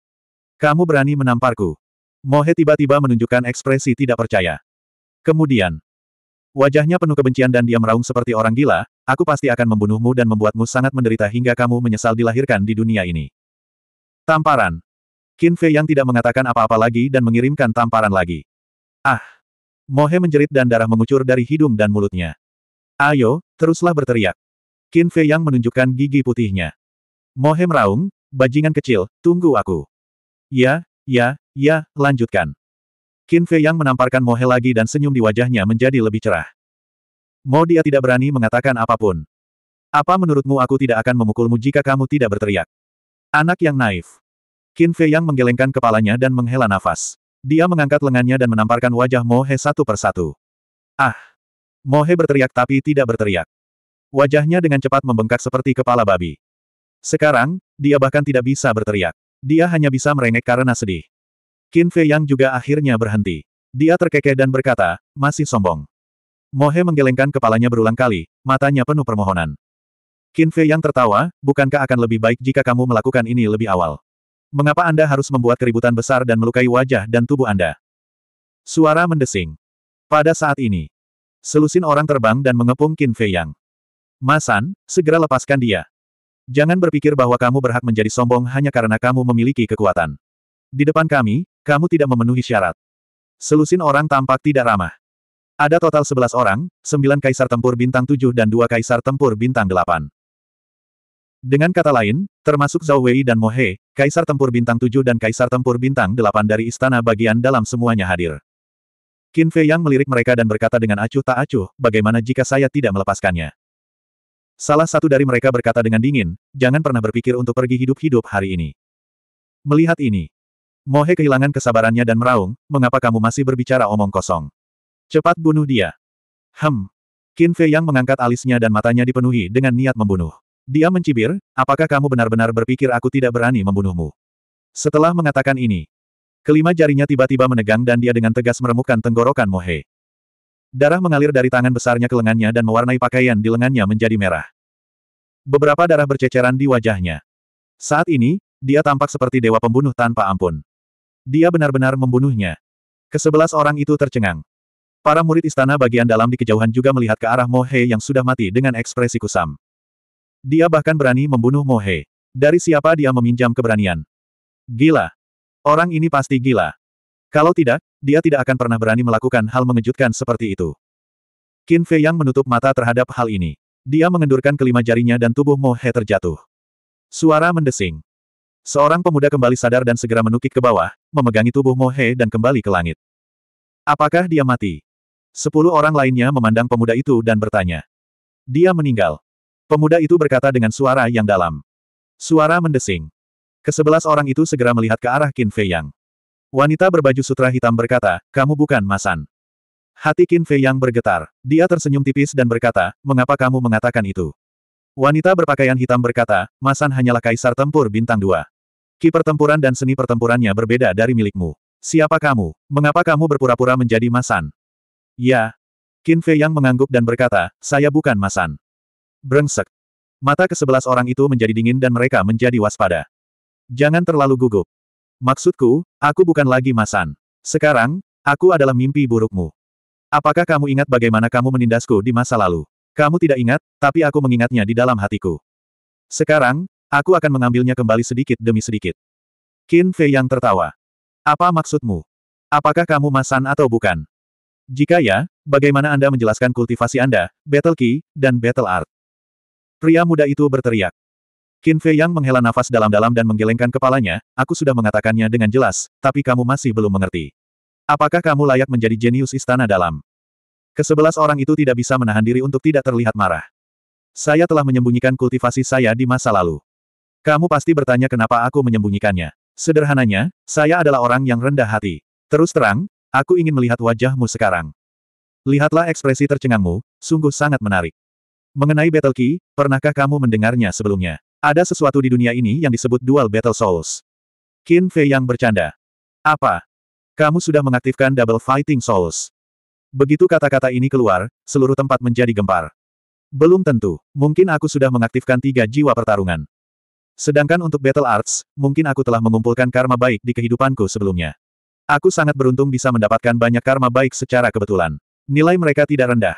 Kamu berani menamparku. Mohe tiba-tiba menunjukkan ekspresi tidak percaya. Kemudian, Wajahnya penuh kebencian dan dia meraung seperti orang gila, aku pasti akan membunuhmu dan membuatmu sangat menderita hingga kamu menyesal dilahirkan di dunia ini. Tamparan. Qin Fei yang tidak mengatakan apa-apa lagi dan mengirimkan tamparan lagi. Ah! Mohe menjerit dan darah mengucur dari hidung dan mulutnya. Ayo, teruslah berteriak. Qin Fei yang menunjukkan gigi putihnya. Mohe meraung, bajingan kecil, tunggu aku. Ya, ya, ya, lanjutkan. Qin Fei yang menamparkan Mohe lagi dan senyum di wajahnya menjadi lebih cerah. Mau dia tidak berani mengatakan apapun. Apa menurutmu aku tidak akan memukulmu jika kamu tidak berteriak? Anak yang naif. Qin Fei yang menggelengkan kepalanya dan menghela nafas. Dia mengangkat lengannya dan menamparkan wajah Mohe satu persatu. Ah! Mohe berteriak tapi tidak berteriak. Wajahnya dengan cepat membengkak seperti kepala babi. Sekarang, dia bahkan tidak bisa berteriak. Dia hanya bisa merengek karena sedih. Qin Fei Yang juga akhirnya berhenti. Dia terkekeh dan berkata, masih sombong. Mohe menggelengkan kepalanya berulang kali, matanya penuh permohonan. Qin Fei Yang tertawa, bukankah akan lebih baik jika kamu melakukan ini lebih awal? Mengapa Anda harus membuat keributan besar dan melukai wajah dan tubuh Anda? Suara mendesing. Pada saat ini, selusin orang terbang dan mengepung Qin Fei Yang. Masan, segera lepaskan dia. Jangan berpikir bahwa kamu berhak menjadi sombong hanya karena kamu memiliki kekuatan. Di depan kami, kamu tidak memenuhi syarat. Selusin orang tampak tidak ramah. Ada total 11 orang, sembilan kaisar tempur bintang tujuh dan dua kaisar tempur bintang delapan. Dengan kata lain, termasuk Zhao Wei dan Mo He, kaisar tempur bintang tujuh dan kaisar tempur bintang delapan dari istana bagian dalam semuanya hadir. Qin Fei Yang melirik mereka dan berkata dengan acuh tak acuh, bagaimana jika saya tidak melepaskannya? Salah satu dari mereka berkata dengan dingin, jangan pernah berpikir untuk pergi hidup-hidup hari ini. Melihat ini, Mohe kehilangan kesabarannya dan meraung, mengapa kamu masih berbicara omong kosong? Cepat bunuh dia. Hem. Qin Fei Yang mengangkat alisnya dan matanya dipenuhi dengan niat membunuh. Dia mencibir, apakah kamu benar-benar berpikir aku tidak berani membunuhmu? Setelah mengatakan ini, kelima jarinya tiba-tiba menegang dan dia dengan tegas meremukkan tenggorokan Mohe. Darah mengalir dari tangan besarnya ke lengannya dan mewarnai pakaian di lengannya menjadi merah. Beberapa darah berceceran di wajahnya. Saat ini, dia tampak seperti dewa pembunuh tanpa ampun. Dia benar-benar membunuhnya. Kesebelas orang itu tercengang. Para murid istana bagian dalam di kejauhan juga melihat ke arah Mohe yang sudah mati dengan ekspresi kusam. Dia bahkan berani membunuh Mohe. Dari siapa dia meminjam keberanian? Gila. Orang ini pasti gila. Kalau tidak, dia tidak akan pernah berani melakukan hal mengejutkan seperti itu. Qin Fei yang menutup mata terhadap hal ini. Dia mengendurkan kelima jarinya dan tubuh Mo terjatuh. Suara mendesing. Seorang pemuda kembali sadar dan segera menukik ke bawah, memegangi tubuh Mohe dan kembali ke langit. Apakah dia mati? Sepuluh orang lainnya memandang pemuda itu dan bertanya. Dia meninggal. Pemuda itu berkata dengan suara yang dalam. Suara mendesing. Kesebelas orang itu segera melihat ke arah Qin Fei Yang. Wanita berbaju sutra hitam berkata, kamu bukan Masan. Hati Qin Fei Yang bergetar. Dia tersenyum tipis dan berkata, mengapa kamu mengatakan itu? Wanita berpakaian hitam berkata, Masan hanyalah kaisar tempur bintang dua. Ki pertempuran dan seni pertempurannya berbeda dari milikmu. Siapa kamu? Mengapa kamu berpura-pura menjadi Masan? Ya. Qin Fei Yang mengangguk dan berkata, saya bukan Masan. Brengsek. Mata ke kesebelas orang itu menjadi dingin dan mereka menjadi waspada. Jangan terlalu gugup. Maksudku, aku bukan lagi Masan. Sekarang, aku adalah mimpi burukmu. Apakah kamu ingat bagaimana kamu menindasku di masa lalu? Kamu tidak ingat, tapi aku mengingatnya di dalam hatiku. Sekarang, aku akan mengambilnya kembali sedikit demi sedikit. Qin Fei yang tertawa. Apa maksudmu? Apakah kamu masan atau bukan? Jika ya, bagaimana Anda menjelaskan kultivasi Anda, battle key, dan battle art? Pria muda itu berteriak. Qin Fei Yang menghela nafas dalam-dalam dan menggelengkan kepalanya, aku sudah mengatakannya dengan jelas, tapi kamu masih belum mengerti. Apakah kamu layak menjadi jenius istana dalam? Kesebelas orang itu tidak bisa menahan diri untuk tidak terlihat marah. Saya telah menyembunyikan kultivasi saya di masa lalu. Kamu pasti bertanya kenapa aku menyembunyikannya. Sederhananya, saya adalah orang yang rendah hati. Terus terang, aku ingin melihat wajahmu sekarang. Lihatlah ekspresi tercengangmu, sungguh sangat menarik. Mengenai Battle Key, pernahkah kamu mendengarnya sebelumnya? Ada sesuatu di dunia ini yang disebut Dual Battle Souls. Qin Fei yang bercanda. Apa? Kamu sudah mengaktifkan Double Fighting Souls. Begitu kata-kata ini keluar, seluruh tempat menjadi gempar. Belum tentu, mungkin aku sudah mengaktifkan tiga jiwa pertarungan. Sedangkan untuk Battle Arts, mungkin aku telah mengumpulkan karma baik di kehidupanku sebelumnya. Aku sangat beruntung bisa mendapatkan banyak karma baik secara kebetulan. Nilai mereka tidak rendah.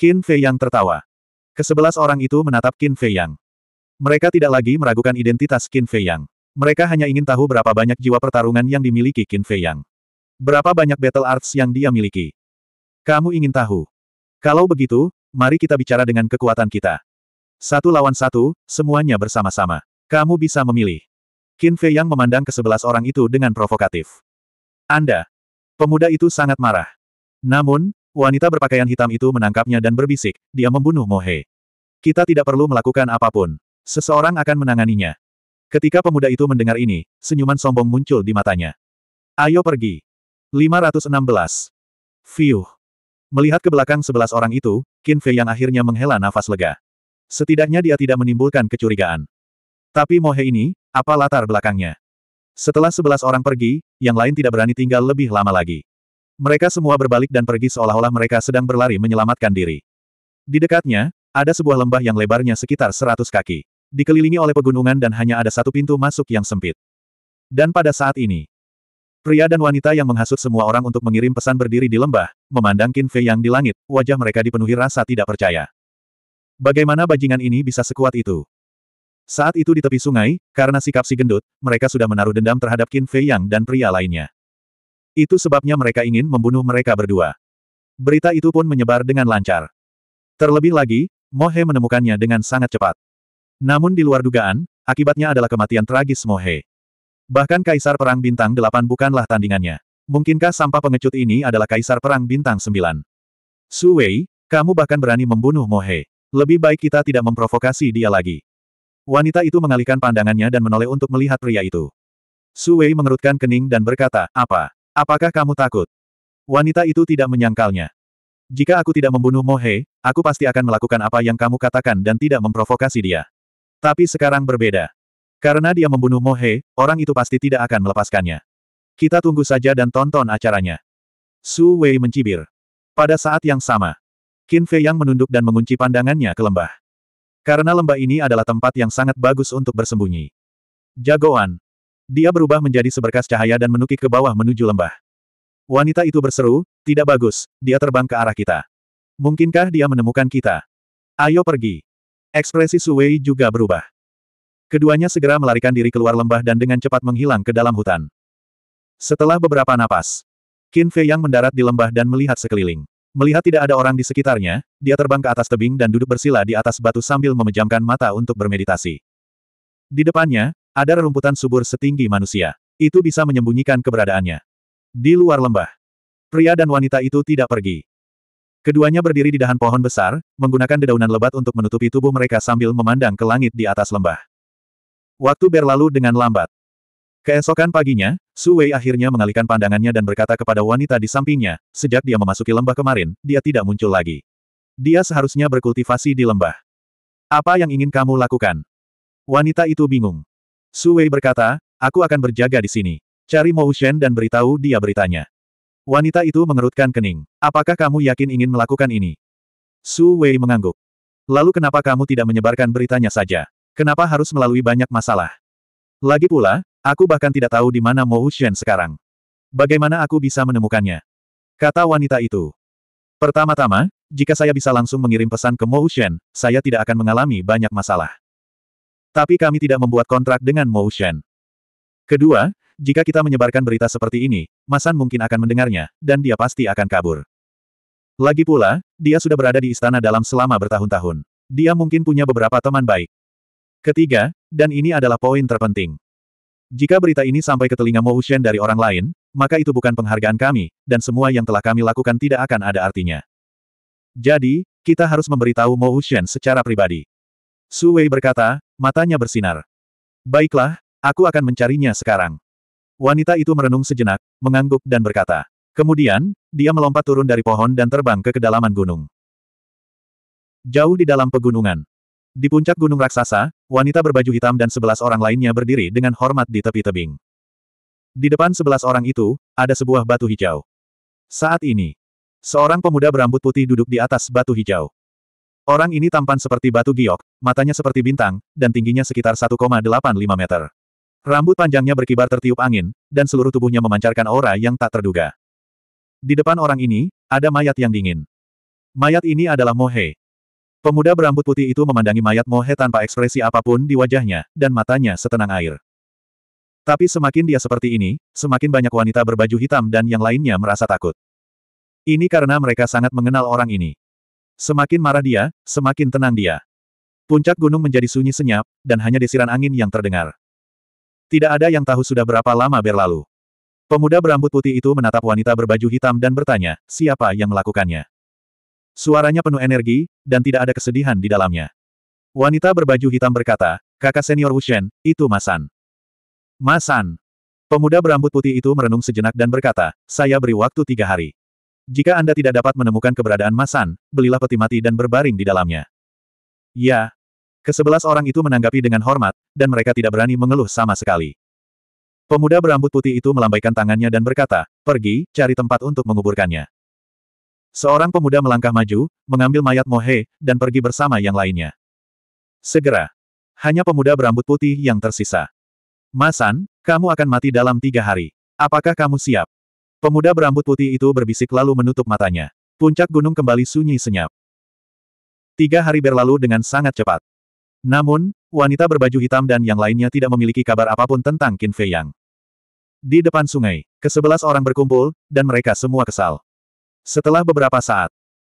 Qin Fei Yang tertawa. Kesebelas orang itu menatap Qin Fei Yang. Mereka tidak lagi meragukan identitas Qin Fei Yang. Mereka hanya ingin tahu berapa banyak jiwa pertarungan yang dimiliki Qin Fei Yang. Berapa banyak battle arts yang dia miliki. Kamu ingin tahu? Kalau begitu, mari kita bicara dengan kekuatan kita. Satu lawan satu, semuanya bersama-sama. Kamu bisa memilih. Qin Fei yang memandang ke sebelas orang itu dengan provokatif. Anda. Pemuda itu sangat marah. Namun, wanita berpakaian hitam itu menangkapnya dan berbisik, dia membunuh Mohe. Kita tidak perlu melakukan apapun. Seseorang akan menanganinya. Ketika pemuda itu mendengar ini, senyuman sombong muncul di matanya. Ayo pergi. 516. Fiuh. Melihat ke belakang sebelas orang itu, Qin Fei yang akhirnya menghela nafas lega. Setidaknya dia tidak menimbulkan kecurigaan. Tapi Mohe ini, apa latar belakangnya? Setelah sebelas orang pergi, yang lain tidak berani tinggal lebih lama lagi. Mereka semua berbalik dan pergi seolah-olah mereka sedang berlari menyelamatkan diri. Di dekatnya, ada sebuah lembah yang lebarnya sekitar seratus kaki. Dikelilingi oleh pegunungan dan hanya ada satu pintu masuk yang sempit. Dan pada saat ini, Pria dan wanita yang menghasut semua orang untuk mengirim pesan berdiri di lembah, memandang Qin Fei yang di langit, wajah mereka dipenuhi rasa tidak percaya. Bagaimana bajingan ini bisa sekuat itu? Saat itu di tepi sungai, karena sikap si gendut, mereka sudah menaruh dendam terhadap Qin Fei Yang dan pria lainnya. Itu sebabnya mereka ingin membunuh mereka berdua. Berita itu pun menyebar dengan lancar. Terlebih lagi, Mohe menemukannya dengan sangat cepat. Namun di luar dugaan, akibatnya adalah kematian tragis Mohe. Bahkan Kaisar Perang Bintang 8 bukanlah tandingannya. Mungkinkah sampah pengecut ini adalah Kaisar Perang Bintang 9? Su Wei, kamu bahkan berani membunuh Mohe. Lebih baik kita tidak memprovokasi dia lagi. Wanita itu mengalihkan pandangannya dan menoleh untuk melihat pria itu. Su Wei mengerutkan kening dan berkata, apa? Apakah kamu takut? Wanita itu tidak menyangkalnya. Jika aku tidak membunuh Mohe, aku pasti akan melakukan apa yang kamu katakan dan tidak memprovokasi dia. Tapi sekarang berbeda. Karena dia membunuh Mohe, orang itu pasti tidak akan melepaskannya. Kita tunggu saja dan tonton acaranya. Su Wei mencibir. Pada saat yang sama, Qin Fei yang menunduk dan mengunci pandangannya ke lembah. Karena lembah ini adalah tempat yang sangat bagus untuk bersembunyi. Jagoan. Dia berubah menjadi seberkas cahaya dan menukik ke bawah menuju lembah. Wanita itu berseru, tidak bagus, dia terbang ke arah kita. Mungkinkah dia menemukan kita? Ayo pergi. Ekspresi Su Wei juga berubah. Keduanya segera melarikan diri keluar lembah dan dengan cepat menghilang ke dalam hutan. Setelah beberapa napas, Qin Fei Yang mendarat di lembah dan melihat sekeliling. Melihat tidak ada orang di sekitarnya, dia terbang ke atas tebing dan duduk bersila di atas batu sambil memejamkan mata untuk bermeditasi. Di depannya, ada rerumputan subur setinggi manusia. Itu bisa menyembunyikan keberadaannya. Di luar lembah, pria dan wanita itu tidak pergi. Keduanya berdiri di dahan pohon besar, menggunakan dedaunan lebat untuk menutupi tubuh mereka sambil memandang ke langit di atas lembah. Waktu berlalu dengan lambat. Keesokan paginya, Su Wei akhirnya mengalihkan pandangannya dan berkata kepada wanita di sampingnya, sejak dia memasuki lembah kemarin, dia tidak muncul lagi. Dia seharusnya berkultivasi di lembah. Apa yang ingin kamu lakukan? Wanita itu bingung. Su Wei berkata, aku akan berjaga di sini. Cari Mo Shen dan beritahu dia beritanya. Wanita itu mengerutkan kening. Apakah kamu yakin ingin melakukan ini? Su Wei mengangguk. Lalu kenapa kamu tidak menyebarkan beritanya saja? Kenapa harus melalui banyak masalah? Lagi pula, aku bahkan tidak tahu di mana Mo Shen sekarang. Bagaimana aku bisa menemukannya? Kata wanita itu. Pertama-tama, jika saya bisa langsung mengirim pesan ke Mo Shen, saya tidak akan mengalami banyak masalah. Tapi kami tidak membuat kontrak dengan Mo Shen. Kedua, jika kita menyebarkan berita seperti ini, Masan mungkin akan mendengarnya, dan dia pasti akan kabur. Lagi pula, dia sudah berada di istana dalam selama bertahun-tahun. Dia mungkin punya beberapa teman baik. Ketiga, dan ini adalah poin terpenting. Jika berita ini sampai ke telinga Mo Shen dari orang lain, maka itu bukan penghargaan kami, dan semua yang telah kami lakukan tidak akan ada artinya. Jadi, kita harus memberitahu Mo Shen secara pribadi. Su Wei berkata, matanya bersinar. Baiklah, aku akan mencarinya sekarang. Wanita itu merenung sejenak, mengangguk dan berkata. Kemudian, dia melompat turun dari pohon dan terbang ke kedalaman gunung. Jauh di dalam pegunungan, di puncak gunung raksasa, wanita berbaju hitam dan sebelas orang lainnya berdiri dengan hormat di tepi tebing. Di depan sebelas orang itu, ada sebuah batu hijau. Saat ini, seorang pemuda berambut putih duduk di atas batu hijau. Orang ini tampan seperti batu giok, matanya seperti bintang, dan tingginya sekitar 1,85 meter. Rambut panjangnya berkibar tertiup angin, dan seluruh tubuhnya memancarkan aura yang tak terduga. Di depan orang ini, ada mayat yang dingin. Mayat ini adalah Mohe, Pemuda berambut putih itu memandangi mayat Mohe tanpa ekspresi apapun di wajahnya, dan matanya setenang air. Tapi semakin dia seperti ini, semakin banyak wanita berbaju hitam dan yang lainnya merasa takut. Ini karena mereka sangat mengenal orang ini. Semakin marah dia, semakin tenang dia. Puncak gunung menjadi sunyi senyap, dan hanya desiran angin yang terdengar. Tidak ada yang tahu sudah berapa lama berlalu. Pemuda berambut putih itu menatap wanita berbaju hitam dan bertanya, siapa yang melakukannya? Suaranya penuh energi, dan tidak ada kesedihan di dalamnya. Wanita berbaju hitam berkata, kakak senior Wushen, itu Masan. Masan. Pemuda berambut putih itu merenung sejenak dan berkata, saya beri waktu tiga hari. Jika Anda tidak dapat menemukan keberadaan Masan, belilah peti mati dan berbaring di dalamnya. Ya. Kesebelas orang itu menanggapi dengan hormat, dan mereka tidak berani mengeluh sama sekali. Pemuda berambut putih itu melambaikan tangannya dan berkata, pergi, cari tempat untuk menguburkannya. Seorang pemuda melangkah maju, mengambil mayat Mohe, dan pergi bersama yang lainnya. Segera. Hanya pemuda berambut putih yang tersisa. Masan, kamu akan mati dalam tiga hari. Apakah kamu siap? Pemuda berambut putih itu berbisik lalu menutup matanya. Puncak gunung kembali sunyi senyap. Tiga hari berlalu dengan sangat cepat. Namun, wanita berbaju hitam dan yang lainnya tidak memiliki kabar apapun tentang Qin Fei Yang. Di depan sungai, kesebelas orang berkumpul, dan mereka semua kesal. Setelah beberapa saat,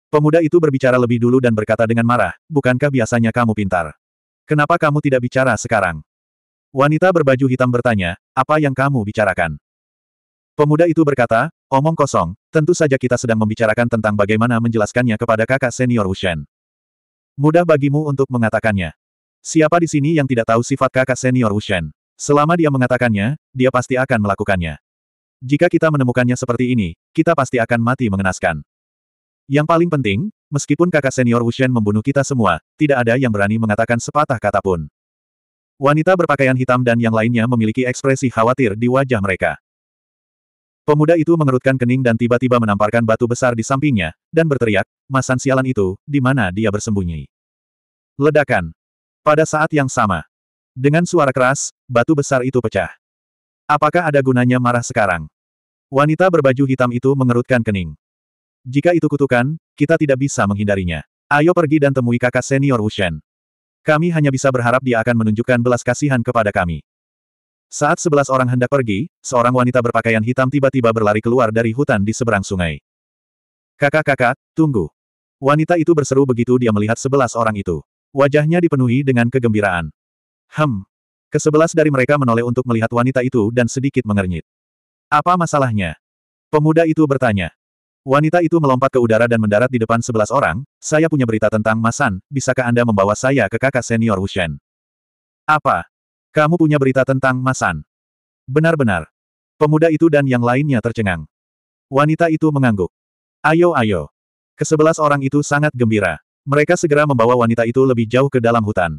pemuda itu berbicara lebih dulu dan berkata dengan marah, bukankah biasanya kamu pintar? Kenapa kamu tidak bicara sekarang? Wanita berbaju hitam bertanya, apa yang kamu bicarakan? Pemuda itu berkata, omong kosong, tentu saja kita sedang membicarakan tentang bagaimana menjelaskannya kepada kakak senior Wushen. Mudah bagimu untuk mengatakannya. Siapa di sini yang tidak tahu sifat kakak senior Wushen? Selama dia mengatakannya, dia pasti akan melakukannya. Jika kita menemukannya seperti ini, kita pasti akan mati mengenaskan. Yang paling penting, meskipun kakak senior Wushen membunuh kita semua, tidak ada yang berani mengatakan sepatah kata pun. Wanita berpakaian hitam dan yang lainnya memiliki ekspresi khawatir di wajah mereka. Pemuda itu mengerutkan kening dan tiba-tiba menamparkan batu besar di sampingnya, dan berteriak, masan sialan itu, di mana dia bersembunyi. Ledakan. Pada saat yang sama. Dengan suara keras, batu besar itu pecah. Apakah ada gunanya marah sekarang? Wanita berbaju hitam itu mengerutkan kening. Jika itu kutukan, kita tidak bisa menghindarinya. Ayo pergi dan temui kakak senior Wushen. Kami hanya bisa berharap dia akan menunjukkan belas kasihan kepada kami. Saat sebelas orang hendak pergi, seorang wanita berpakaian hitam tiba-tiba berlari keluar dari hutan di seberang sungai. Kakak-kakak, tunggu. Wanita itu berseru begitu dia melihat sebelas orang itu. Wajahnya dipenuhi dengan kegembiraan. Hem, Kesebelas dari mereka menoleh untuk melihat wanita itu dan sedikit mengernyit. Apa masalahnya? Pemuda itu bertanya. Wanita itu melompat ke udara dan mendarat di depan sebelas orang, saya punya berita tentang Masan, bisakah Anda membawa saya ke kakak senior Wushen? Apa? Kamu punya berita tentang Masan? Benar-benar. Pemuda itu dan yang lainnya tercengang. Wanita itu mengangguk. Ayo ayo. Kesebelas orang itu sangat gembira. Mereka segera membawa wanita itu lebih jauh ke dalam hutan.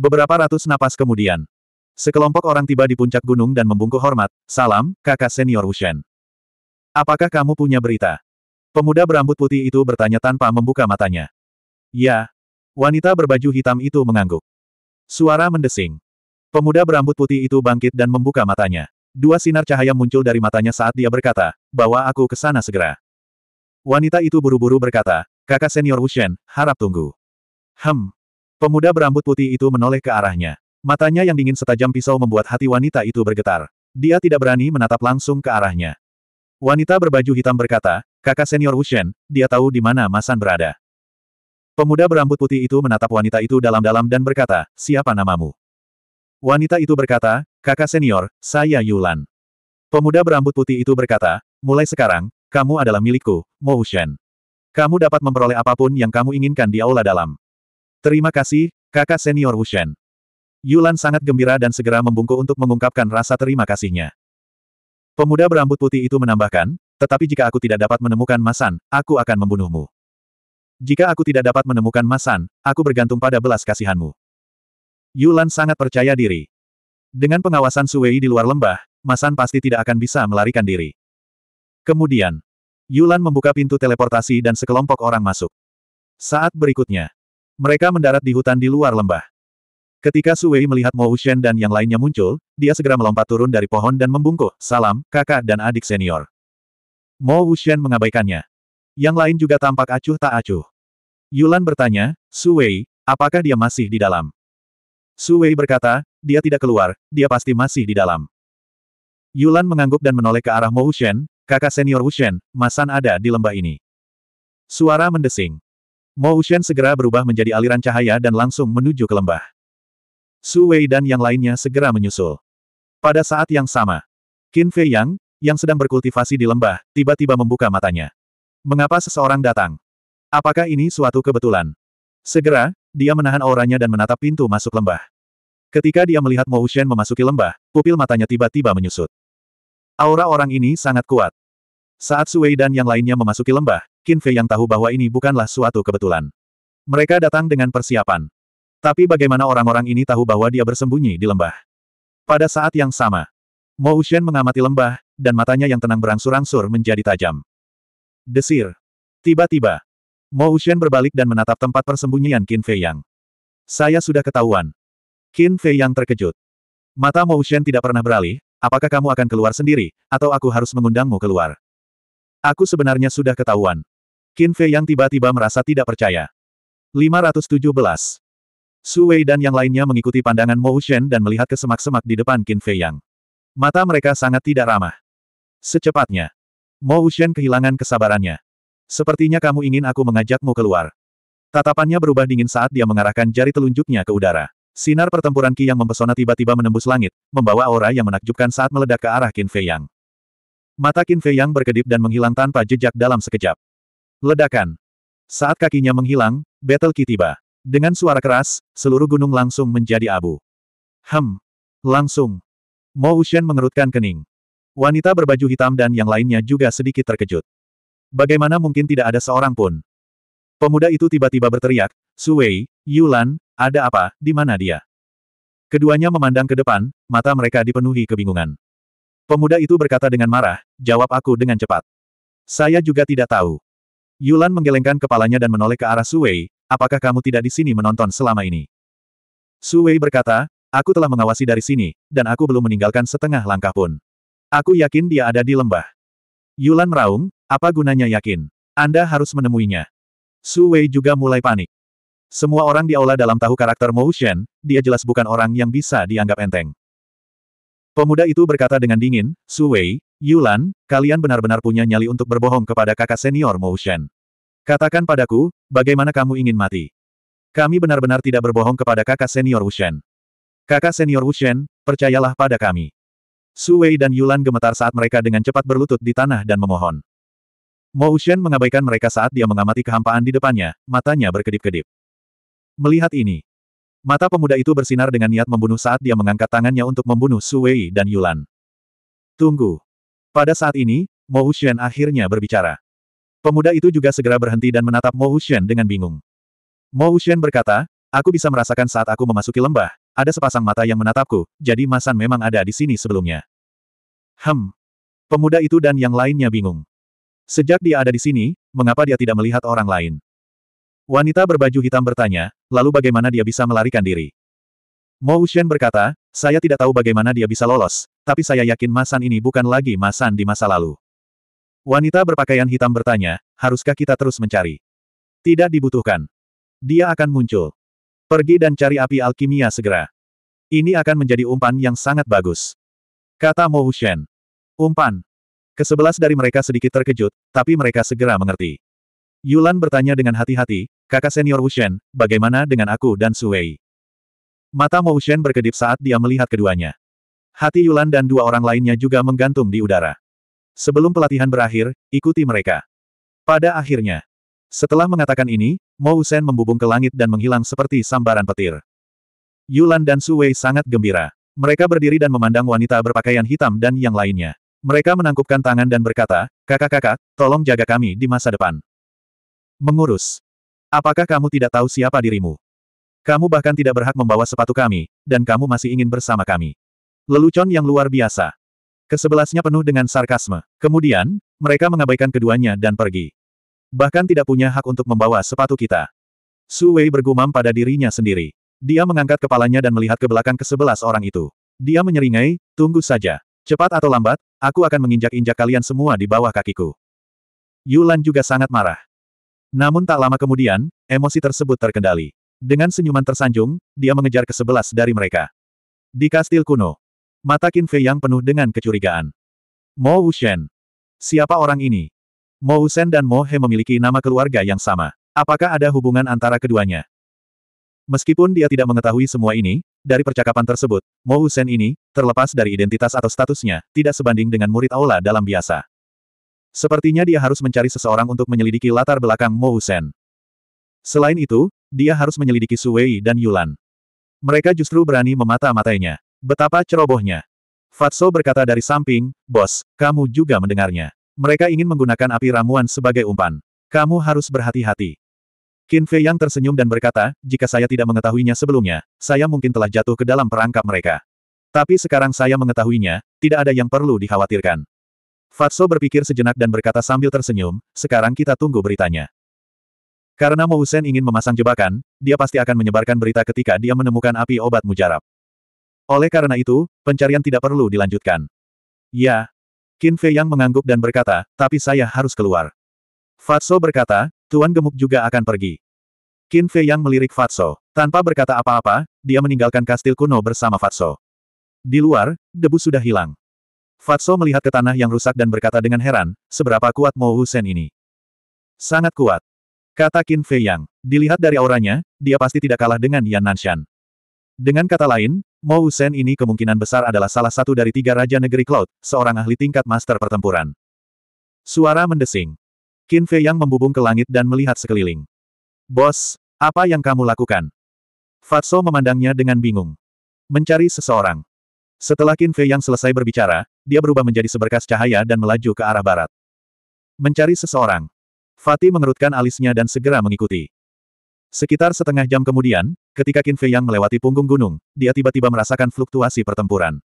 Beberapa ratus napas kemudian, sekelompok orang tiba di puncak gunung dan membungkuk hormat, salam, kakak senior Wushen. Apakah kamu punya berita? Pemuda berambut putih itu bertanya tanpa membuka matanya. Ya. Wanita berbaju hitam itu mengangguk. Suara mendesing. Pemuda berambut putih itu bangkit dan membuka matanya. Dua sinar cahaya muncul dari matanya saat dia berkata, bawa aku ke sana segera. Wanita itu buru-buru berkata, kakak senior Wushen, harap tunggu. Hem, Pemuda berambut putih itu menoleh ke arahnya. Matanya yang dingin setajam pisau membuat hati wanita itu bergetar. Dia tidak berani menatap langsung ke arahnya. Wanita berbaju hitam berkata, kakak senior Wushen, dia tahu di mana Masan berada. Pemuda berambut putih itu menatap wanita itu dalam-dalam dan berkata, siapa namamu? Wanita itu berkata, kakak senior, saya Yulan. Pemuda berambut putih itu berkata, mulai sekarang, kamu adalah milikku, Mo Wushen. Kamu dapat memperoleh apapun yang kamu inginkan di aula dalam. Terima kasih, kakak senior Wushen. Yulan sangat gembira dan segera membungkuk untuk mengungkapkan rasa terima kasihnya. Pemuda berambut putih itu menambahkan, tetapi jika aku tidak dapat menemukan Masan, aku akan membunuhmu. Jika aku tidak dapat menemukan Masan, aku bergantung pada belas kasihanmu. Yulan sangat percaya diri. Dengan pengawasan Suwei di luar lembah, Masan pasti tidak akan bisa melarikan diri. Kemudian, Yulan membuka pintu teleportasi dan sekelompok orang masuk. Saat berikutnya, mereka mendarat di hutan di luar lembah. Ketika Su Wei melihat Mo Shen dan yang lainnya muncul, dia segera melompat turun dari pohon dan membungkuk, salam, kakak dan adik senior. Mo Shen mengabaikannya. Yang lain juga tampak acuh tak acuh. Yulan bertanya, Su Wei, apakah dia masih di dalam? Su Wei berkata, dia tidak keluar, dia pasti masih di dalam. Yulan mengangguk dan menoleh ke arah Mo Shen, kakak senior Shen, Masan ada di lembah ini. Suara mendesing. Mo Ushen segera berubah menjadi aliran cahaya dan langsung menuju ke lembah. Su Wei dan yang lainnya segera menyusul. Pada saat yang sama, Qin Fei Yang, yang sedang berkultivasi di lembah, tiba-tiba membuka matanya. Mengapa seseorang datang? Apakah ini suatu kebetulan? Segera, dia menahan auranya dan menatap pintu masuk lembah. Ketika dia melihat Mo Ushen memasuki lembah, pupil matanya tiba-tiba menyusut. Aura orang ini sangat kuat. Saat Su Wei dan yang lainnya memasuki lembah, Qin Fei yang tahu bahwa ini bukanlah suatu kebetulan. Mereka datang dengan persiapan. Tapi bagaimana orang-orang ini tahu bahwa dia bersembunyi di lembah? Pada saat yang sama, Mo Ushen mengamati lembah, dan matanya yang tenang berangsur-angsur menjadi tajam. Desir. Tiba-tiba, Mo Ushen berbalik dan menatap tempat persembunyian Qin Fei Yang. Saya sudah ketahuan. Qin Fei Yang terkejut. Mata Mo Ushen tidak pernah beralih, apakah kamu akan keluar sendiri, atau aku harus mengundangmu keluar? Aku sebenarnya sudah ketahuan. Qin Fei yang tiba-tiba merasa tidak percaya. 517. Su Wei dan yang lainnya mengikuti pandangan Mo Shen dan melihat ke semak-semak di depan Qin Fei Yang. Mata mereka sangat tidak ramah. Secepatnya. Mo Shen kehilangan kesabarannya. Sepertinya kamu ingin aku mengajakmu keluar. Tatapannya berubah dingin saat dia mengarahkan jari telunjuknya ke udara. Sinar pertempuran Qi yang mempesona tiba-tiba menembus langit, membawa aura yang menakjubkan saat meledak ke arah Qin Fei Yang. Mata Qin Fei Yang berkedip dan menghilang tanpa jejak dalam sekejap. Ledakan. Saat kakinya menghilang, Battle Ki tiba. Dengan suara keras, seluruh gunung langsung menjadi abu. Hem. Langsung. Mo Ushen mengerutkan kening. Wanita berbaju hitam dan yang lainnya juga sedikit terkejut. Bagaimana mungkin tidak ada seorang pun? Pemuda itu tiba-tiba berteriak, Su Wei, Yulan, ada apa, di mana dia? Keduanya memandang ke depan, mata mereka dipenuhi kebingungan. Pemuda itu berkata dengan marah, jawab aku dengan cepat. Saya juga tidak tahu. Yulan menggelengkan kepalanya dan menoleh ke arah Suwei, apakah kamu tidak di sini menonton selama ini? Suwei berkata, aku telah mengawasi dari sini, dan aku belum meninggalkan setengah langkah pun. Aku yakin dia ada di lembah. Yulan meraung, apa gunanya yakin? Anda harus menemuinya. Suwei juga mulai panik. Semua orang di aula dalam tahu karakter Motion, dia jelas bukan orang yang bisa dianggap enteng. Pemuda itu berkata dengan dingin, Suwei, Yulan, kalian benar-benar punya nyali untuk berbohong kepada kakak senior Mo Shen. Katakan padaku, bagaimana kamu ingin mati? Kami benar-benar tidak berbohong kepada kakak senior Shen. Kakak senior Shen, percayalah pada kami. Su Wei dan Yulan gemetar saat mereka dengan cepat berlutut di tanah dan memohon. Mo Shen mengabaikan mereka saat dia mengamati kehampaan di depannya, matanya berkedip-kedip. Melihat ini, Mata pemuda itu bersinar dengan niat membunuh saat dia mengangkat tangannya untuk membunuh Su Wei dan Yulan. Tunggu. Pada saat ini, Mo Xuan akhirnya berbicara. Pemuda itu juga segera berhenti dan menatap Mo Xuan dengan bingung. Mo Xuan berkata, aku bisa merasakan saat aku memasuki lembah, ada sepasang mata yang menatapku, jadi Masan memang ada di sini sebelumnya. Hem. Pemuda itu dan yang lainnya bingung. Sejak dia ada di sini, mengapa dia tidak melihat orang lain? Wanita berbaju hitam bertanya, lalu bagaimana dia bisa melarikan diri? Mo Xuan berkata, saya tidak tahu bagaimana dia bisa lolos, tapi saya yakin Masan ini bukan lagi Masan di masa lalu. Wanita berpakaian hitam bertanya, haruskah kita terus mencari? Tidak dibutuhkan. Dia akan muncul. Pergi dan cari api alkimia segera. Ini akan menjadi umpan yang sangat bagus. Kata Mo Hushen. Umpan. Kesebelas dari mereka sedikit terkejut, tapi mereka segera mengerti. Yulan bertanya dengan hati-hati, kakak senior Hushen, bagaimana dengan aku dan Suwei? Mata Mo Hushen berkedip saat dia melihat keduanya. Hati Yulan dan dua orang lainnya juga menggantung di udara. Sebelum pelatihan berakhir, ikuti mereka. Pada akhirnya, setelah mengatakan ini, Mo Usen membubung ke langit dan menghilang seperti sambaran petir. Yulan dan Su Wei sangat gembira. Mereka berdiri dan memandang wanita berpakaian hitam dan yang lainnya. Mereka menangkupkan tangan dan berkata, kakak-kakak, tolong jaga kami di masa depan. Mengurus. Apakah kamu tidak tahu siapa dirimu? Kamu bahkan tidak berhak membawa sepatu kami, dan kamu masih ingin bersama kami. Lelucon yang luar biasa. Kesebelasnya penuh dengan sarkasme. Kemudian, mereka mengabaikan keduanya dan pergi. Bahkan tidak punya hak untuk membawa sepatu kita. Su Wei bergumam pada dirinya sendiri. Dia mengangkat kepalanya dan melihat ke belakang kesebelas orang itu. Dia menyeringai, tunggu saja. Cepat atau lambat, aku akan menginjak-injak kalian semua di bawah kakiku. Yulan juga sangat marah. Namun tak lama kemudian, emosi tersebut terkendali. Dengan senyuman tersanjung, dia mengejar ke sebelas dari mereka. Di kastil kuno, Mata Qin Fei yang penuh dengan kecurigaan. Mo Wuxian. Siapa orang ini? Mo Wuxian dan Mo He memiliki nama keluarga yang sama. Apakah ada hubungan antara keduanya? Meskipun dia tidak mengetahui semua ini, dari percakapan tersebut, Mo Wuxian ini, terlepas dari identitas atau statusnya, tidak sebanding dengan murid aula dalam biasa. Sepertinya dia harus mencari seseorang untuk menyelidiki latar belakang Mo Wuxian. Selain itu, dia harus menyelidiki Su Wei dan Yulan. Mereka justru berani memata-matainya. Betapa cerobohnya. Fatso berkata dari samping, Bos, kamu juga mendengarnya. Mereka ingin menggunakan api ramuan sebagai umpan. Kamu harus berhati-hati. Qin Fei yang tersenyum dan berkata, jika saya tidak mengetahuinya sebelumnya, saya mungkin telah jatuh ke dalam perangkap mereka. Tapi sekarang saya mengetahuinya, tidak ada yang perlu dikhawatirkan. Fatso berpikir sejenak dan berkata sambil tersenyum, sekarang kita tunggu beritanya. Karena Mousen ingin memasang jebakan, dia pasti akan menyebarkan berita ketika dia menemukan api obat mujarab. Oleh karena itu, pencarian tidak perlu dilanjutkan. Ya. Qin Fei yang mengangguk dan berkata, tapi saya harus keluar. Fatso berkata, Tuan Gemuk juga akan pergi. Qin Fei yang melirik Fatso. Tanpa berkata apa-apa, dia meninggalkan kastil kuno bersama Fatso. Di luar, debu sudah hilang. Fatso melihat ke tanah yang rusak dan berkata dengan heran, seberapa kuat Mo Husen ini. Sangat kuat. Kata Qin Fei Yang. Dilihat dari auranya, dia pasti tidak kalah dengan Yan Nanshan. Dengan kata lain, Mo Sen ini kemungkinan besar adalah salah satu dari tiga Raja Negeri Cloud, seorang ahli tingkat master pertempuran. Suara mendesing. Qin Fei yang membubung ke langit dan melihat sekeliling. Bos, apa yang kamu lakukan? Fatso memandangnya dengan bingung. Mencari seseorang. Setelah Qin Fei yang selesai berbicara, dia berubah menjadi seberkas cahaya dan melaju ke arah barat. Mencari seseorang. Fatih mengerutkan alisnya dan segera mengikuti. Sekitar setengah jam kemudian, ketika Qin Fei Yang melewati punggung gunung, dia tiba-tiba merasakan fluktuasi pertempuran.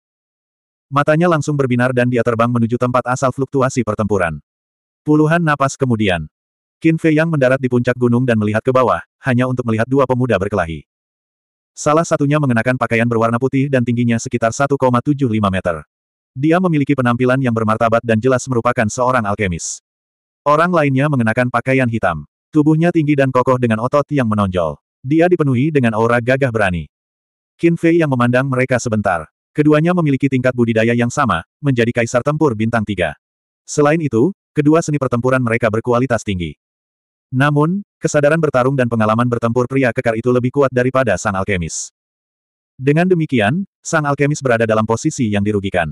Matanya langsung berbinar dan dia terbang menuju tempat asal fluktuasi pertempuran. Puluhan napas kemudian, Qin Fei Yang mendarat di puncak gunung dan melihat ke bawah, hanya untuk melihat dua pemuda berkelahi. Salah satunya mengenakan pakaian berwarna putih dan tingginya sekitar 1,75 meter. Dia memiliki penampilan yang bermartabat dan jelas merupakan seorang alkemis. Orang lainnya mengenakan pakaian hitam. Tubuhnya tinggi dan kokoh dengan otot yang menonjol. Dia dipenuhi dengan aura gagah berani. Qin Fei yang memandang mereka sebentar. Keduanya memiliki tingkat budidaya yang sama, menjadi kaisar tempur bintang tiga. Selain itu, kedua seni pertempuran mereka berkualitas tinggi. Namun, kesadaran bertarung dan pengalaman bertempur pria kekar itu lebih kuat daripada sang alkemis. Dengan demikian, sang alkemis berada dalam posisi yang dirugikan.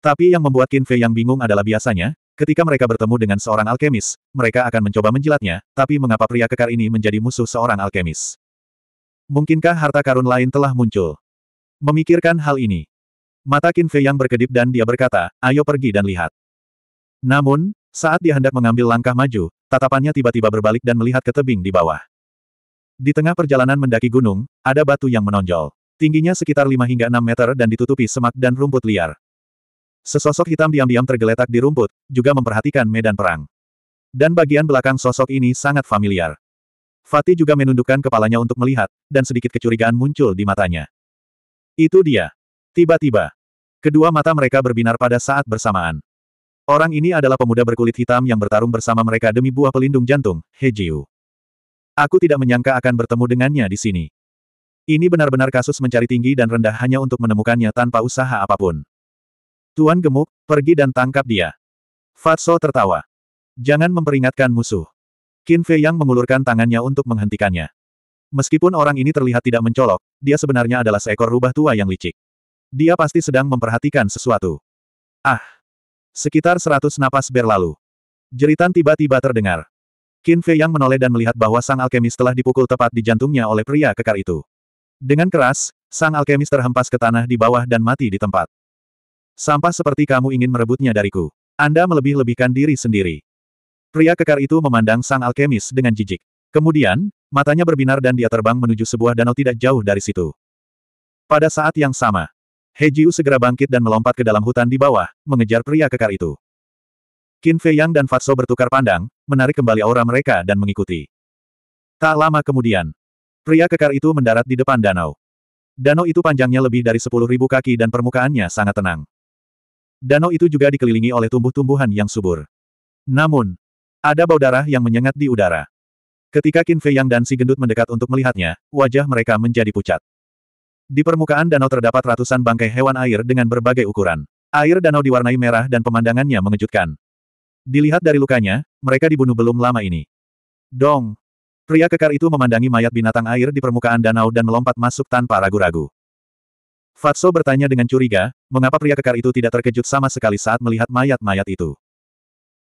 Tapi yang membuat Qin Fei yang bingung adalah biasanya, Ketika mereka bertemu dengan seorang alkemis, mereka akan mencoba menjilatnya, tapi mengapa pria kekar ini menjadi musuh seorang alkemis? Mungkinkah harta karun lain telah muncul? Memikirkan hal ini. Mata Qin yang berkedip dan dia berkata, ayo pergi dan lihat. Namun, saat dia hendak mengambil langkah maju, tatapannya tiba-tiba berbalik dan melihat ke tebing di bawah. Di tengah perjalanan mendaki gunung, ada batu yang menonjol. Tingginya sekitar 5 hingga 6 meter dan ditutupi semak dan rumput liar. Sesosok hitam diam-diam tergeletak di rumput, juga memperhatikan medan perang. Dan bagian belakang sosok ini sangat familiar. Fatih juga menundukkan kepalanya untuk melihat, dan sedikit kecurigaan muncul di matanya. Itu dia. Tiba-tiba, kedua mata mereka berbinar pada saat bersamaan. Orang ini adalah pemuda berkulit hitam yang bertarung bersama mereka demi buah pelindung jantung, Hejiu. Aku tidak menyangka akan bertemu dengannya di sini. Ini benar-benar kasus mencari tinggi dan rendah hanya untuk menemukannya tanpa usaha apapun. Tuan gemuk, pergi dan tangkap dia. Fatso tertawa. Jangan memperingatkan musuh. Qin Fei Yang mengulurkan tangannya untuk menghentikannya. Meskipun orang ini terlihat tidak mencolok, dia sebenarnya adalah seekor rubah tua yang licik. Dia pasti sedang memperhatikan sesuatu. Ah! Sekitar seratus napas berlalu. Jeritan tiba-tiba terdengar. Qin Fei Yang menoleh dan melihat bahwa sang alkemis telah dipukul tepat di jantungnya oleh pria kekar itu. Dengan keras, sang alkemis terhempas ke tanah di bawah dan mati di tempat. Sampah seperti kamu ingin merebutnya dariku. Anda melebih-lebihkan diri sendiri. Pria kekar itu memandang sang alkemis dengan jijik. Kemudian, matanya berbinar dan dia terbang menuju sebuah danau tidak jauh dari situ. Pada saat yang sama, Hejiu segera bangkit dan melompat ke dalam hutan di bawah, mengejar pria kekar itu. Qin Fei Yang dan Fatso bertukar pandang, menarik kembali aura mereka dan mengikuti. Tak lama kemudian, pria kekar itu mendarat di depan danau. Danau itu panjangnya lebih dari 10.000 kaki dan permukaannya sangat tenang. Danau itu juga dikelilingi oleh tumbuh-tumbuhan yang subur. Namun, ada bau darah yang menyengat di udara. Ketika Qin Fei Yang dan si gendut mendekat untuk melihatnya, wajah mereka menjadi pucat. Di permukaan danau terdapat ratusan bangkai hewan air dengan berbagai ukuran. Air danau diwarnai merah dan pemandangannya mengejutkan. Dilihat dari lukanya, mereka dibunuh belum lama ini. Dong! Pria kekar itu memandangi mayat binatang air di permukaan danau dan melompat masuk tanpa ragu-ragu. Fatso bertanya dengan curiga, mengapa pria kekar itu tidak terkejut sama sekali saat melihat mayat-mayat itu.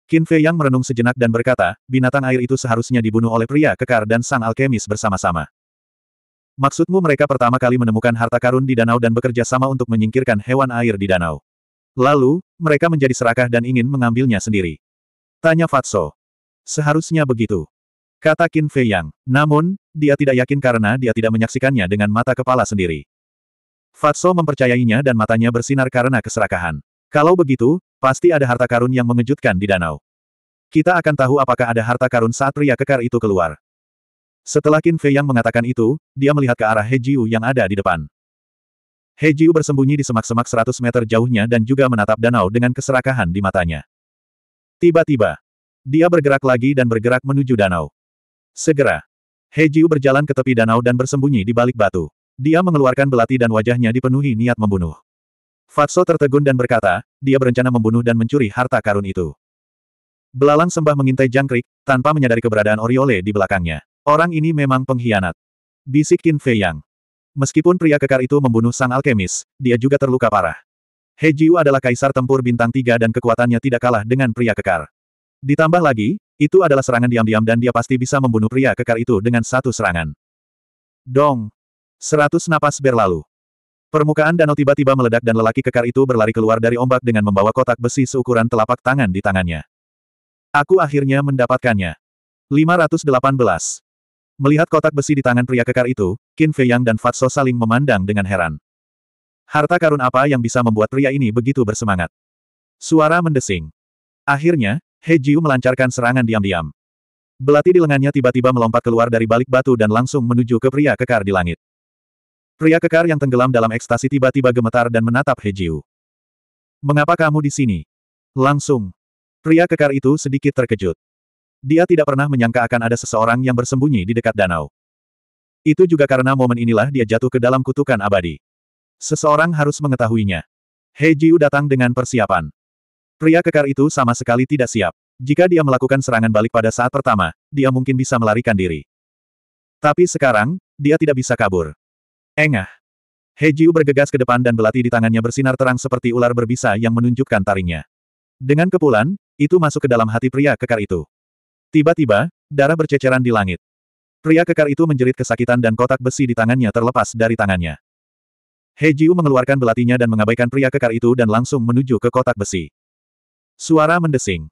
Qin Fei yang merenung sejenak dan berkata, binatang air itu seharusnya dibunuh oleh pria kekar dan sang alkemis bersama-sama. Maksudmu mereka pertama kali menemukan harta karun di danau dan bekerja sama untuk menyingkirkan hewan air di danau. Lalu, mereka menjadi serakah dan ingin mengambilnya sendiri. Tanya Fatso. Seharusnya begitu. Kata Qin Fei Yang. Namun, dia tidak yakin karena dia tidak menyaksikannya dengan mata kepala sendiri. Fatso mempercayainya dan matanya bersinar karena keserakahan. Kalau begitu, pasti ada harta karun yang mengejutkan di danau. Kita akan tahu apakah ada harta karun saat pria kekar itu keluar. Setelah Qin Fei yang mengatakan itu, dia melihat ke arah He Jiu yang ada di depan. He Jiu bersembunyi di semak-semak 100 meter jauhnya dan juga menatap danau dengan keserakahan di matanya. Tiba-tiba, dia bergerak lagi dan bergerak menuju danau. Segera, He Jiu berjalan ke tepi danau dan bersembunyi di balik batu. Dia mengeluarkan belati dan wajahnya dipenuhi niat membunuh. Fatso tertegun dan berkata, dia berencana membunuh dan mencuri harta karun itu. Belalang sembah mengintai jangkrik, tanpa menyadari keberadaan Oriole di belakangnya. Orang ini memang pengkhianat. Bisik Qin Fei Yang. Meskipun pria kekar itu membunuh sang alkemis, dia juga terluka parah. He Jiu adalah kaisar tempur bintang tiga dan kekuatannya tidak kalah dengan pria kekar. Ditambah lagi, itu adalah serangan diam-diam dan dia pasti bisa membunuh pria kekar itu dengan satu serangan. Dong! Seratus napas berlalu. Permukaan danau tiba-tiba meledak dan lelaki kekar itu berlari keluar dari ombak dengan membawa kotak besi seukuran telapak tangan di tangannya. Aku akhirnya mendapatkannya. 518. Melihat kotak besi di tangan pria kekar itu, Qin Yang dan Fatso saling memandang dengan heran. Harta karun apa yang bisa membuat pria ini begitu bersemangat? Suara mendesing. Akhirnya, He Jiu melancarkan serangan diam-diam. Belati di lengannya tiba-tiba melompat keluar dari balik batu dan langsung menuju ke pria kekar di langit. Pria kekar yang tenggelam dalam ekstasi tiba-tiba gemetar dan menatap Hejiu. Mengapa kamu di sini? Langsung. Pria kekar itu sedikit terkejut. Dia tidak pernah menyangka akan ada seseorang yang bersembunyi di dekat danau. Itu juga karena momen inilah dia jatuh ke dalam kutukan abadi. Seseorang harus mengetahuinya. Hejiu datang dengan persiapan. Pria kekar itu sama sekali tidak siap. Jika dia melakukan serangan balik pada saat pertama, dia mungkin bisa melarikan diri. Tapi sekarang, dia tidak bisa kabur. Engah. He Jiu bergegas ke depan dan belati di tangannya bersinar terang seperti ular berbisa yang menunjukkan taringnya. Dengan kepulan, itu masuk ke dalam hati pria kekar itu. Tiba-tiba, darah berceceran di langit. Pria kekar itu menjerit kesakitan dan kotak besi di tangannya terlepas dari tangannya. He Jiu mengeluarkan belatinya dan mengabaikan pria kekar itu dan langsung menuju ke kotak besi. Suara mendesing.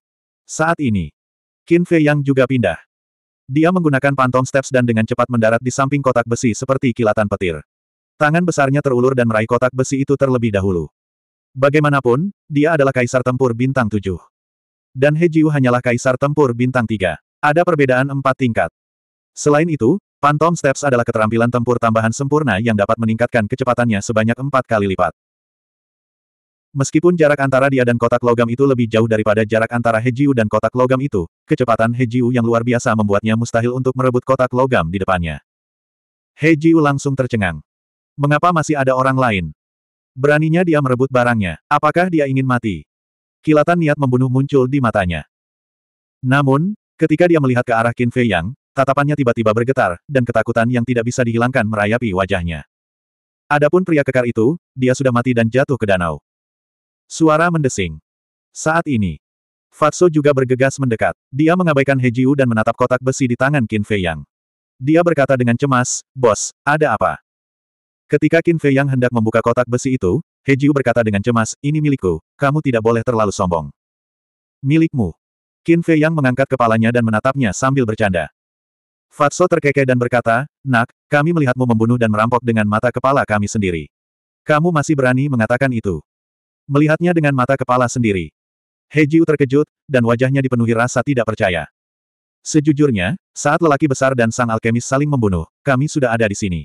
Saat ini, Qin Fei Yang juga pindah. Dia menggunakan pantom steps dan dengan cepat mendarat di samping kotak besi seperti kilatan petir. Tangan besarnya terulur dan meraih kotak besi itu terlebih dahulu. Bagaimanapun, dia adalah kaisar tempur bintang tujuh. Dan He Jiu hanyalah kaisar tempur bintang tiga. Ada perbedaan empat tingkat. Selain itu, Phantom Steps adalah keterampilan tempur tambahan sempurna yang dapat meningkatkan kecepatannya sebanyak empat kali lipat. Meskipun jarak antara dia dan kotak logam itu lebih jauh daripada jarak antara He Jiu dan kotak logam itu, kecepatan He Jiu yang luar biasa membuatnya mustahil untuk merebut kotak logam di depannya. He Jiu langsung tercengang. Mengapa masih ada orang lain? Beraninya dia merebut barangnya. Apakah dia ingin mati? Kilatan niat membunuh muncul di matanya. Namun, ketika dia melihat ke arah Qin Fei Yang, tatapannya tiba-tiba bergetar, dan ketakutan yang tidak bisa dihilangkan merayapi wajahnya. Adapun pria kekar itu, dia sudah mati dan jatuh ke danau. Suara mendesing. Saat ini, Fatso juga bergegas mendekat. Dia mengabaikan Hejiu dan menatap kotak besi di tangan Qin Fei Yang. Dia berkata dengan cemas, Bos, ada apa? Ketika Qin Fei Yang hendak membuka kotak besi itu, He Jiu berkata dengan cemas, ini milikku, kamu tidak boleh terlalu sombong. Milikmu. Qin Fei Yang mengangkat kepalanya dan menatapnya sambil bercanda. Fatso terkekeh dan berkata, Nak, kami melihatmu membunuh dan merampok dengan mata kepala kami sendiri. Kamu masih berani mengatakan itu. Melihatnya dengan mata kepala sendiri. He Jiu terkejut, dan wajahnya dipenuhi rasa tidak percaya. Sejujurnya, saat lelaki besar dan sang alkemis saling membunuh, kami sudah ada di sini.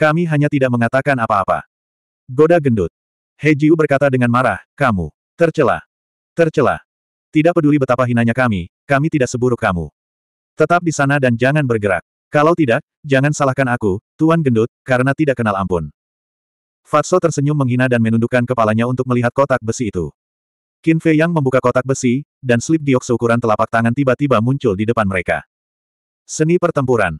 Kami hanya tidak mengatakan apa-apa. Goda gendut. He Jiu berkata dengan marah, kamu. Tercela. Tercela. Tidak peduli betapa hinanya kami, kami tidak seburuk kamu. Tetap di sana dan jangan bergerak. Kalau tidak, jangan salahkan aku, Tuan Gendut, karena tidak kenal ampun. Fatso tersenyum menghina dan menundukkan kepalanya untuk melihat kotak besi itu. Qin Fei yang membuka kotak besi, dan slip giok seukuran telapak tangan tiba-tiba muncul di depan mereka. Seni pertempuran.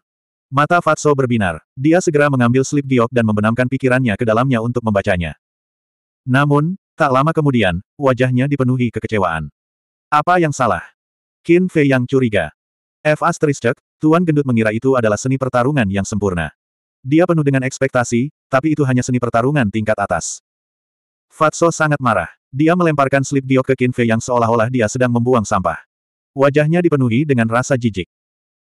Mata Fatso berbinar. Dia segera mengambil slip giok dan membenamkan pikirannya ke dalamnya untuk membacanya. Namun, tak lama kemudian, wajahnya dipenuhi kekecewaan. Apa yang salah? Qin Fei yang curiga. F. Asteriscek, Tuan Gendut mengira itu adalah seni pertarungan yang sempurna. Dia penuh dengan ekspektasi, tapi itu hanya seni pertarungan tingkat atas. Fatso sangat marah. Dia melemparkan slip giok ke Qin Fei yang seolah-olah dia sedang membuang sampah. Wajahnya dipenuhi dengan rasa jijik.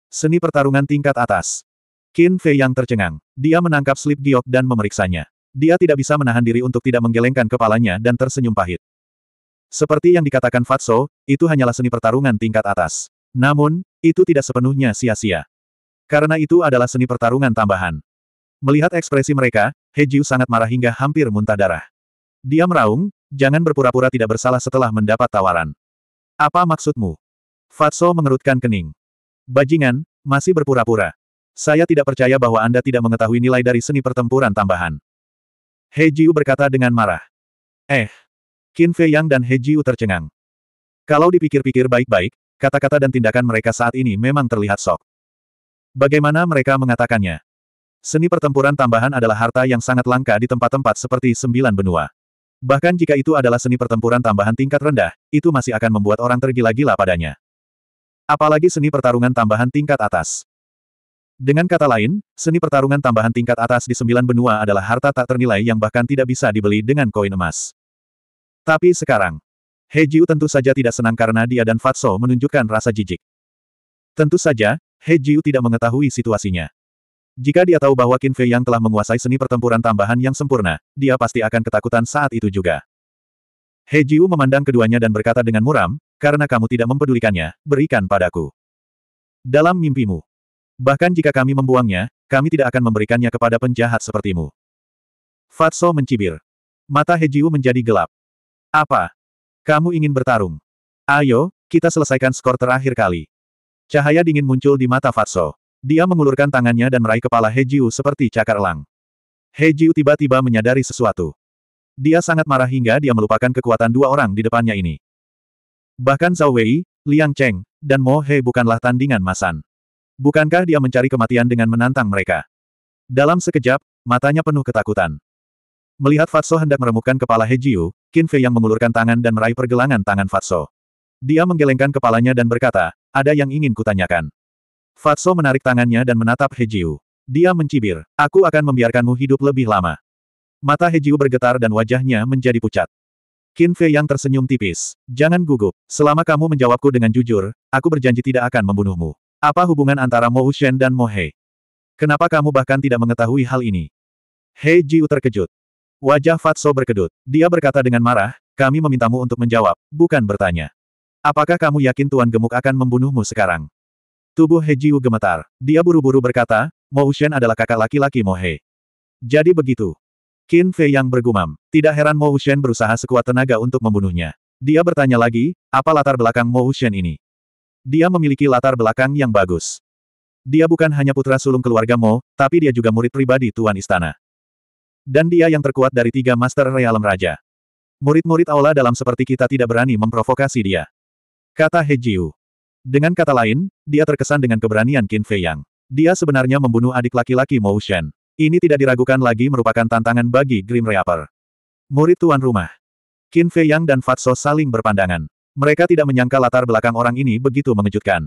Seni pertarungan tingkat atas. Qin Fei yang tercengang. Dia menangkap slip giok dan memeriksanya. Dia tidak bisa menahan diri untuk tidak menggelengkan kepalanya dan tersenyum pahit. Seperti yang dikatakan Fatso, itu hanyalah seni pertarungan tingkat atas. Namun, itu tidak sepenuhnya sia-sia. Karena itu adalah seni pertarungan tambahan. Melihat ekspresi mereka, He Jiu sangat marah hingga hampir muntah darah. Dia meraung, jangan berpura-pura tidak bersalah setelah mendapat tawaran. Apa maksudmu? Fatso mengerutkan kening. Bajingan, masih berpura-pura. Saya tidak percaya bahwa Anda tidak mengetahui nilai dari seni pertempuran tambahan. He Jiu berkata dengan marah. Eh. Qin Fei Yang dan He Jiu tercengang. Kalau dipikir-pikir baik-baik, kata-kata dan tindakan mereka saat ini memang terlihat sok. Bagaimana mereka mengatakannya? Seni pertempuran tambahan adalah harta yang sangat langka di tempat-tempat seperti sembilan benua. Bahkan jika itu adalah seni pertempuran tambahan tingkat rendah, itu masih akan membuat orang tergila-gila padanya. Apalagi seni pertarungan tambahan tingkat atas. Dengan kata lain, seni pertarungan tambahan tingkat atas di sembilan benua adalah harta tak ternilai yang bahkan tidak bisa dibeli dengan koin emas. Tapi sekarang, He Jiu tentu saja tidak senang karena dia dan Fatso menunjukkan rasa jijik. Tentu saja, He Jiu tidak mengetahui situasinya. Jika dia tahu bahwa Qin Fei yang telah menguasai seni pertempuran tambahan yang sempurna, dia pasti akan ketakutan saat itu juga. He Jiu memandang keduanya dan berkata dengan muram, karena kamu tidak mempedulikannya, berikan padaku. Dalam mimpimu, Bahkan jika kami membuangnya, kami tidak akan memberikannya kepada penjahat sepertimu. Fatso mencibir. Mata Hejiu menjadi gelap. Apa? Kamu ingin bertarung? Ayo, kita selesaikan skor terakhir kali. Cahaya dingin muncul di mata Fatso. Dia mengulurkan tangannya dan meraih kepala Hejiu seperti cakar elang. Hejiu tiba-tiba menyadari sesuatu. Dia sangat marah hingga dia melupakan kekuatan dua orang di depannya ini. Bahkan Zhao Wei, Liang Cheng, dan Mo He bukanlah tandingan Masan. Bukankah dia mencari kematian dengan menantang mereka? Dalam sekejap, matanya penuh ketakutan. Melihat Fatso hendak meremukkan kepala Hejiu, Qin Fei yang mengulurkan tangan dan meraih pergelangan tangan Fatso. Dia menggelengkan kepalanya dan berkata, ada yang ingin kutanyakan. Fatso menarik tangannya dan menatap Hejiu. Dia mencibir, aku akan membiarkanmu hidup lebih lama. Mata Hejiu bergetar dan wajahnya menjadi pucat. Qin Fei yang tersenyum tipis. Jangan gugup, selama kamu menjawabku dengan jujur, aku berjanji tidak akan membunuhmu. Apa hubungan antara Mo Shen dan Mo He? Kenapa kamu bahkan tidak mengetahui hal ini? He Jiu terkejut. Wajah Fatso berkedut. Dia berkata dengan marah, kami memintamu untuk menjawab, bukan bertanya. Apakah kamu yakin Tuan Gemuk akan membunuhmu sekarang? Tubuh He Jiu gemetar. Dia buru-buru berkata, Mo Shen adalah kakak laki-laki Mo He. Jadi begitu. Qin Fei yang bergumam. Tidak heran Mo Shen berusaha sekuat tenaga untuk membunuhnya. Dia bertanya lagi, apa latar belakang Mo Shen ini? Dia memiliki latar belakang yang bagus. Dia bukan hanya putra sulung keluarga Mo, tapi dia juga murid pribadi Tuan Istana. Dan dia yang terkuat dari tiga Master Realem Raja. Murid-murid aula dalam seperti kita tidak berani memprovokasi dia. Kata He Jiu. Dengan kata lain, dia terkesan dengan keberanian Qin Fei Yang. Dia sebenarnya membunuh adik laki-laki Mo Shen. Ini tidak diragukan lagi merupakan tantangan bagi Grim Reaper. Murid tuan rumah. Qin Fei Yang dan Fatso saling berpandangan. Mereka tidak menyangka latar belakang orang ini begitu mengejutkan.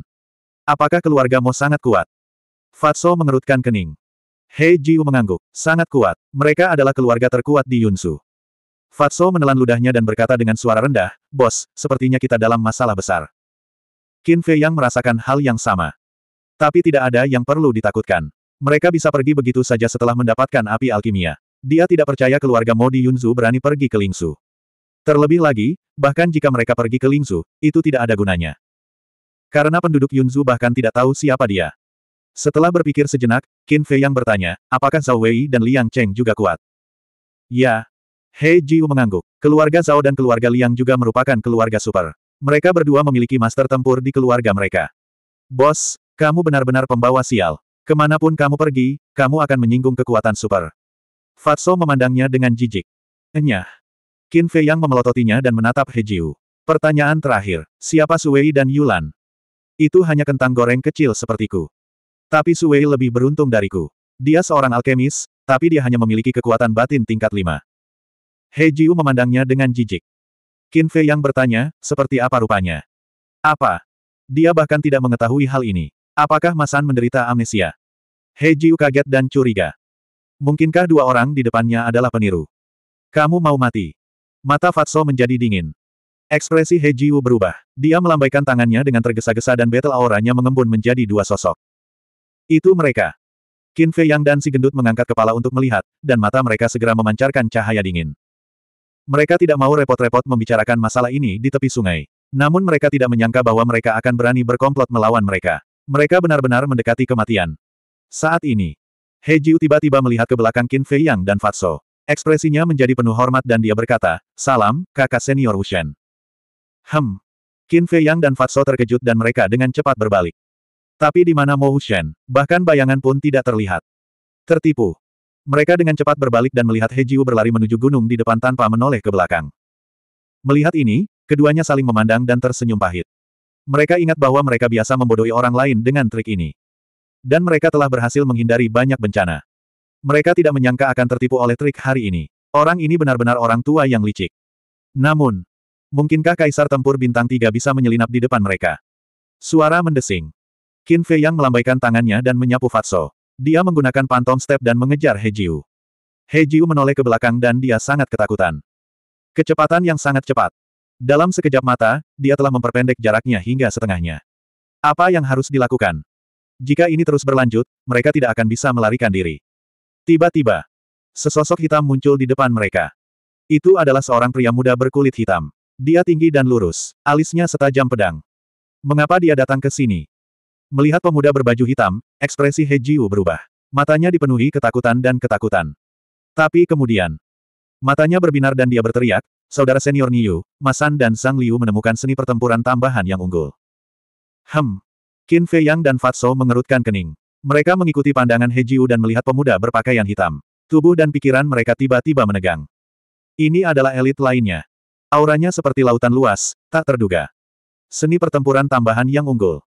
Apakah keluarga Mo sangat kuat? Fatso mengerutkan kening. Hei Jiu mengangguk. Sangat kuat. Mereka adalah keluarga terkuat di Yunsu. Fatso menelan ludahnya dan berkata dengan suara rendah, Bos, sepertinya kita dalam masalah besar. Qin Fei yang merasakan hal yang sama. Tapi tidak ada yang perlu ditakutkan. Mereka bisa pergi begitu saja setelah mendapatkan api alkimia. Dia tidak percaya keluarga Mo di Yunzu berani pergi ke Lingsu. Terlebih lagi, bahkan jika mereka pergi ke Lingzu, itu tidak ada gunanya. Karena penduduk Yunzu bahkan tidak tahu siapa dia. Setelah berpikir sejenak, Qin Fei yang bertanya, apakah Zhao Wei dan Liang Cheng juga kuat? Ya. He Jiu mengangguk. Keluarga Zhao dan keluarga Liang juga merupakan keluarga super. Mereka berdua memiliki master tempur di keluarga mereka. Bos, kamu benar-benar pembawa sial. Kemanapun kamu pergi, kamu akan menyinggung kekuatan super. Fatso memandangnya dengan jijik. Enyah. Qin Fei Yang memelototinya dan menatap He Jiu. Pertanyaan terakhir, siapa Suwei dan Yulan? Itu hanya kentang goreng kecil sepertiku. Tapi Suwei lebih beruntung dariku. Dia seorang alkemis, tapi dia hanya memiliki kekuatan batin tingkat 5. He Jiu memandangnya dengan jijik. Qin Fei Yang bertanya, seperti apa rupanya? Apa? Dia bahkan tidak mengetahui hal ini. Apakah Masan menderita amnesia? He Jiu kaget dan curiga. Mungkinkah dua orang di depannya adalah peniru? Kamu mau mati? Mata Fatso menjadi dingin. Ekspresi He Jiu berubah. Dia melambaikan tangannya dengan tergesa-gesa dan battle auranya mengembun menjadi dua sosok. Itu mereka. Qin Fei Yang dan si gendut mengangkat kepala untuk melihat, dan mata mereka segera memancarkan cahaya dingin. Mereka tidak mau repot-repot membicarakan masalah ini di tepi sungai. Namun mereka tidak menyangka bahwa mereka akan berani berkomplot melawan mereka. Mereka benar-benar mendekati kematian. Saat ini, He Jiu tiba-tiba melihat ke belakang Qin Fei Yang dan Fatso. Ekspresinya menjadi penuh hormat dan dia berkata, Salam, kakak senior Wushen. Hem. Qin Fei Yang dan Fatso terkejut dan mereka dengan cepat berbalik. Tapi di mana Mo Wushen, bahkan bayangan pun tidak terlihat. Tertipu. Mereka dengan cepat berbalik dan melihat He Jiu berlari menuju gunung di depan tanpa menoleh ke belakang. Melihat ini, keduanya saling memandang dan tersenyum pahit. Mereka ingat bahwa mereka biasa membodohi orang lain dengan trik ini. Dan mereka telah berhasil menghindari banyak bencana. Mereka tidak menyangka akan tertipu oleh trik hari ini. Orang ini benar-benar orang tua yang licik. Namun, mungkinkah Kaisar Tempur Bintang Tiga bisa menyelinap di depan mereka? Suara mendesing. Qin Fei Yang melambaikan tangannya dan menyapu Fatso. Dia menggunakan pantom step dan mengejar He Jiu. He Jiu menoleh ke belakang dan dia sangat ketakutan. Kecepatan yang sangat cepat. Dalam sekejap mata, dia telah memperpendek jaraknya hingga setengahnya. Apa yang harus dilakukan? Jika ini terus berlanjut, mereka tidak akan bisa melarikan diri. Tiba-tiba, sesosok hitam muncul di depan mereka. Itu adalah seorang pria muda berkulit hitam. Dia tinggi dan lurus, alisnya setajam pedang. Mengapa dia datang ke sini? Melihat pemuda berbaju hitam, ekspresi He Jiu berubah. Matanya dipenuhi ketakutan dan ketakutan. Tapi kemudian, matanya berbinar dan dia berteriak, Saudara senior Niu, Masan dan Sang Liu menemukan seni pertempuran tambahan yang unggul. Hem. Qin Fei Yang dan Fatso mengerutkan kening. Mereka mengikuti pandangan Hejiu dan melihat pemuda berpakaian hitam. Tubuh dan pikiran mereka tiba-tiba menegang. Ini adalah elit lainnya. Auranya seperti lautan luas, tak terduga. Seni pertempuran tambahan yang unggul.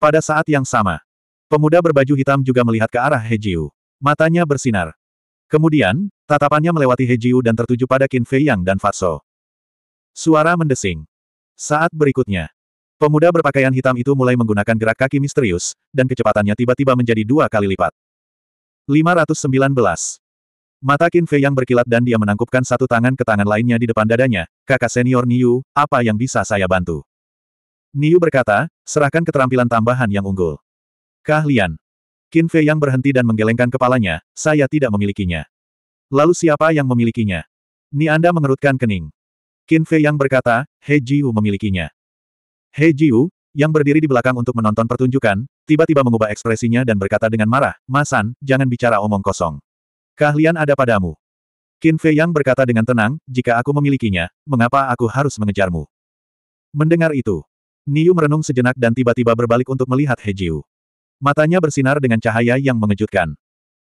Pada saat yang sama, pemuda berbaju hitam juga melihat ke arah Hejiu. Matanya bersinar. Kemudian, tatapannya melewati Hejiu dan tertuju pada Qin Fei Yang dan Fatso. Suara mendesing. Saat berikutnya, Pemuda berpakaian hitam itu mulai menggunakan gerak kaki misterius, dan kecepatannya tiba-tiba menjadi dua kali lipat. 519. Mata Qin Fei yang berkilat dan dia menangkupkan satu tangan ke tangan lainnya di depan dadanya, kakak senior Niu, apa yang bisa saya bantu? Niu berkata, serahkan keterampilan tambahan yang unggul. Keahlian. Qin Fei yang berhenti dan menggelengkan kepalanya, saya tidak memilikinya. Lalu siapa yang memilikinya? Ni Anda mengerutkan kening. Qin Fei yang berkata, He Jiu memilikinya. He Jiu, yang berdiri di belakang untuk menonton pertunjukan, tiba-tiba mengubah ekspresinya dan berkata dengan marah, Masan, jangan bicara omong kosong. Keahlian ada padamu. Qin Fei Yang berkata dengan tenang, jika aku memilikinya, mengapa aku harus mengejarmu? Mendengar itu, Niu merenung sejenak dan tiba-tiba berbalik untuk melihat He Jiu. Matanya bersinar dengan cahaya yang mengejutkan.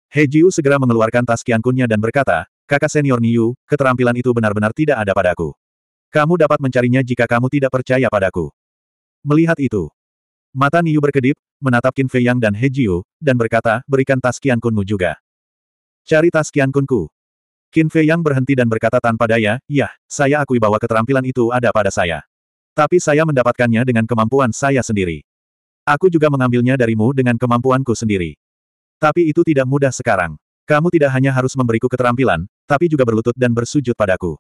He Jiu segera mengeluarkan tas kiankunnya dan berkata, kakak senior Niu, keterampilan itu benar-benar tidak ada padaku. Kamu dapat mencarinya jika kamu tidak percaya padaku. Melihat itu, mata Niu berkedip, menatap Qin Fei Yang dan He Jiu, dan berkata, berikan tas Qian Kunmu juga. Cari tas Qian Kunku. Qin Fei Yang berhenti dan berkata tanpa daya, yah, saya akui bahwa keterampilan itu ada pada saya. Tapi saya mendapatkannya dengan kemampuan saya sendiri. Aku juga mengambilnya darimu dengan kemampuanku sendiri. Tapi itu tidak mudah sekarang. Kamu tidak hanya harus memberiku keterampilan, tapi juga berlutut dan bersujud padaku.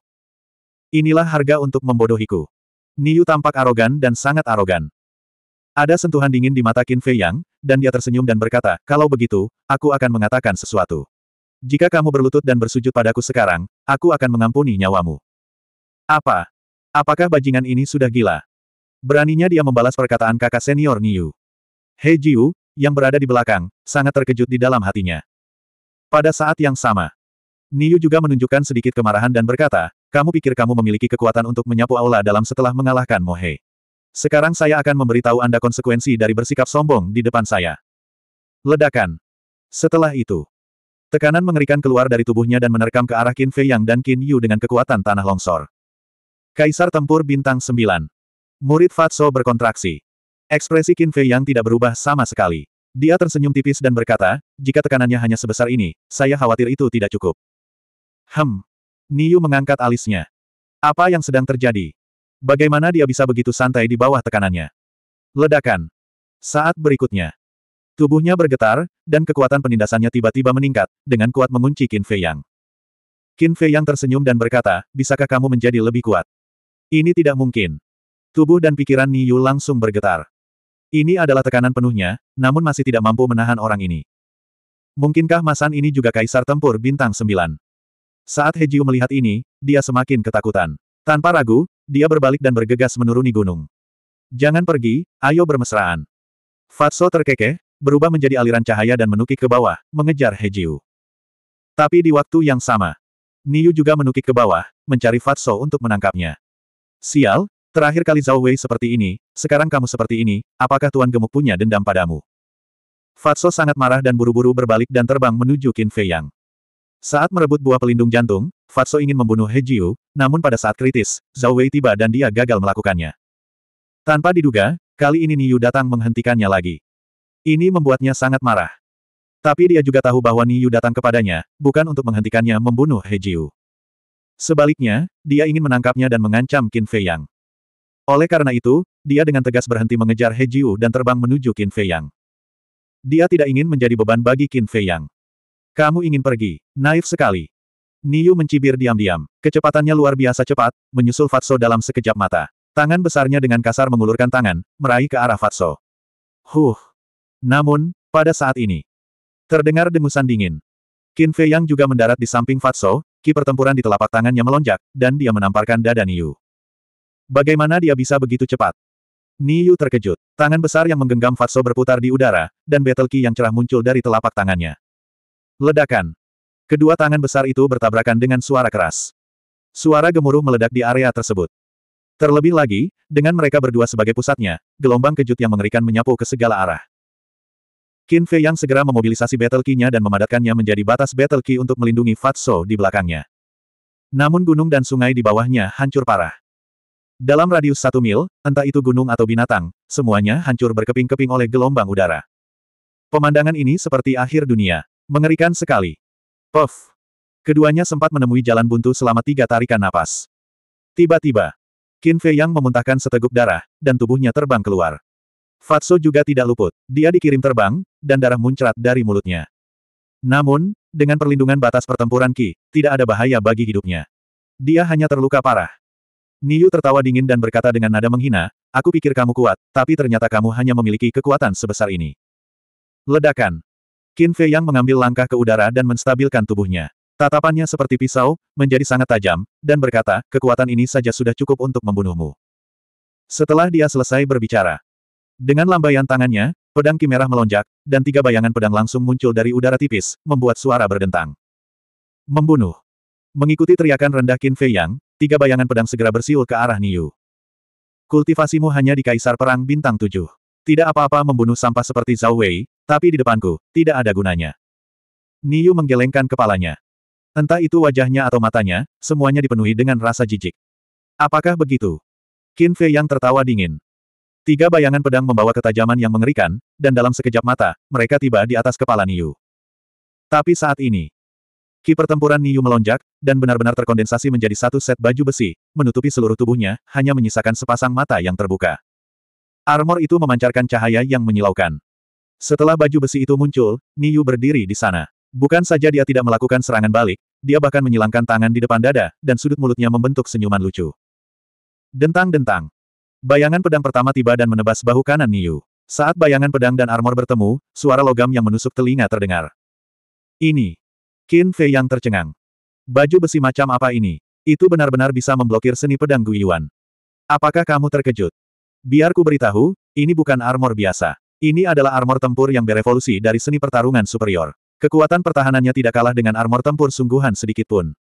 Inilah harga untuk membodohiku. Niu tampak arogan dan sangat arogan. Ada sentuhan dingin di mata Qin Fei Yang, dan dia tersenyum dan berkata, kalau begitu, aku akan mengatakan sesuatu. Jika kamu berlutut dan bersujud padaku sekarang, aku akan mengampuni nyawamu. Apa? Apakah bajingan ini sudah gila? Beraninya dia membalas perkataan kakak senior Niu. He Jiu, yang berada di belakang, sangat terkejut di dalam hatinya. Pada saat yang sama, Niu juga menunjukkan sedikit kemarahan dan berkata, kamu pikir kamu memiliki kekuatan untuk menyapu aula dalam setelah mengalahkan Mohe. Sekarang saya akan memberitahu Anda konsekuensi dari bersikap sombong di depan saya. Ledakan. Setelah itu, tekanan mengerikan keluar dari tubuhnya dan menerkam ke arah Qin Fei Yang dan Qin Yu dengan kekuatan tanah longsor. Kaisar Tempur Bintang 9. Murid Fatso berkontraksi. Ekspresi Qin Fei Yang tidak berubah sama sekali. Dia tersenyum tipis dan berkata, jika tekanannya hanya sebesar ini, saya khawatir itu tidak cukup. Hem, Niu mengangkat alisnya. Apa yang sedang terjadi? Bagaimana dia bisa begitu santai di bawah tekanannya? Ledakan. Saat berikutnya. Tubuhnya bergetar, dan kekuatan penindasannya tiba-tiba meningkat, dengan kuat mengunci Qin Fei Yang. Qin Fei Yang tersenyum dan berkata, bisakah kamu menjadi lebih kuat? Ini tidak mungkin. Tubuh dan pikiran Niu langsung bergetar. Ini adalah tekanan penuhnya, namun masih tidak mampu menahan orang ini. Mungkinkah masan ini juga kaisar tempur bintang Sembilan? Saat Hejiu melihat ini, dia semakin ketakutan. Tanpa ragu, dia berbalik dan bergegas menuruni gunung. Jangan pergi, ayo bermesraan. Fatso terkekeh, berubah menjadi aliran cahaya dan menukik ke bawah, mengejar Hejiu. Tapi di waktu yang sama, Niu juga menukik ke bawah, mencari Fatso untuk menangkapnya. Sial, terakhir kali Zhao Wei seperti ini, sekarang kamu seperti ini, apakah Tuan Gemuk punya dendam padamu? Fatso sangat marah dan buru-buru berbalik dan terbang menuju Qin Fei Yang. Saat merebut buah pelindung jantung, Fatso ingin membunuh He Jiu, namun pada saat kritis, Zhao Wei tiba dan dia gagal melakukannya. Tanpa diduga, kali ini Niu datang menghentikannya lagi. Ini membuatnya sangat marah. Tapi dia juga tahu bahwa Niu datang kepadanya, bukan untuk menghentikannya membunuh He Jiu. Sebaliknya, dia ingin menangkapnya dan mengancam Qin Fei Yang. Oleh karena itu, dia dengan tegas berhenti mengejar He Jiu dan terbang menuju Qin Fei Yang. Dia tidak ingin menjadi beban bagi Qin Fei Yang. Kamu ingin pergi, naif sekali. Niu mencibir diam-diam. Kecepatannya luar biasa cepat, menyusul Fatso dalam sekejap mata. Tangan besarnya dengan kasar mengulurkan tangan, meraih ke arah Fatso. Huh. Namun, pada saat ini, terdengar dengusan dingin. Qin Fei Yang juga mendarat di samping Fatso, ki pertempuran di telapak tangannya melonjak, dan dia menamparkan dada Niu. Bagaimana dia bisa begitu cepat? Niu terkejut. Tangan besar yang menggenggam Fatso berputar di udara, dan battle ki yang cerah muncul dari telapak tangannya. Ledakan. Kedua tangan besar itu bertabrakan dengan suara keras. Suara gemuruh meledak di area tersebut. Terlebih lagi, dengan mereka berdua sebagai pusatnya, gelombang kejut yang mengerikan menyapu ke segala arah. Qin Fei yang segera memobilisasi battle key-nya dan memadatkannya menjadi batas battle key untuk melindungi Fatso di belakangnya. Namun gunung dan sungai di bawahnya hancur parah. Dalam radius satu mil, entah itu gunung atau binatang, semuanya hancur berkeping-keping oleh gelombang udara. Pemandangan ini seperti akhir dunia. Mengerikan sekali. Puff. Keduanya sempat menemui jalan buntu selama tiga tarikan napas. Tiba-tiba, Qin Fei Yang memuntahkan seteguk darah, dan tubuhnya terbang keluar. Fatso juga tidak luput. Dia dikirim terbang, dan darah muncrat dari mulutnya. Namun, dengan perlindungan batas pertempuran Ki, tidak ada bahaya bagi hidupnya. Dia hanya terluka parah. Niu tertawa dingin dan berkata dengan nada menghina, Aku pikir kamu kuat, tapi ternyata kamu hanya memiliki kekuatan sebesar ini. Ledakan. Qin Fei Yang mengambil langkah ke udara dan menstabilkan tubuhnya. Tatapannya seperti pisau, menjadi sangat tajam, dan berkata, kekuatan ini saja sudah cukup untuk membunuhmu. Setelah dia selesai berbicara, dengan lambaian tangannya, pedang kimerah melonjak, dan tiga bayangan pedang langsung muncul dari udara tipis, membuat suara berdentang. Membunuh. Mengikuti teriakan rendah Qin Fei Yang, tiga bayangan pedang segera bersiul ke arah Niu. Kultivasimu hanya di Kaisar Perang Bintang Tujuh. Tidak apa-apa membunuh sampah seperti Zhao Wei, tapi di depanku, tidak ada gunanya. Niu menggelengkan kepalanya. Entah itu wajahnya atau matanya, semuanya dipenuhi dengan rasa jijik. Apakah begitu? Qin Fei yang tertawa dingin. Tiga bayangan pedang membawa ketajaman yang mengerikan, dan dalam sekejap mata, mereka tiba di atas kepala Niu. Tapi saat ini, ki pertempuran Niu melonjak, dan benar-benar terkondensasi menjadi satu set baju besi, menutupi seluruh tubuhnya, hanya menyisakan sepasang mata yang terbuka. Armor itu memancarkan cahaya yang menyilaukan. Setelah baju besi itu muncul, Niyu berdiri di sana. Bukan saja dia tidak melakukan serangan balik, dia bahkan menyilangkan tangan di depan dada, dan sudut mulutnya membentuk senyuman lucu. Dentang-dentang. Bayangan pedang pertama tiba dan menebas bahu kanan Niyu. Saat bayangan pedang dan armor bertemu, suara logam yang menusuk telinga terdengar. Ini. Qin Fei yang tercengang. Baju besi macam apa ini? Itu benar-benar bisa memblokir seni pedang Yuan. Apakah kamu terkejut? Biarku beritahu, ini bukan armor biasa. Ini adalah armor tempur yang berevolusi dari seni pertarungan superior. Kekuatan pertahanannya tidak kalah dengan armor tempur sungguhan sedikitpun.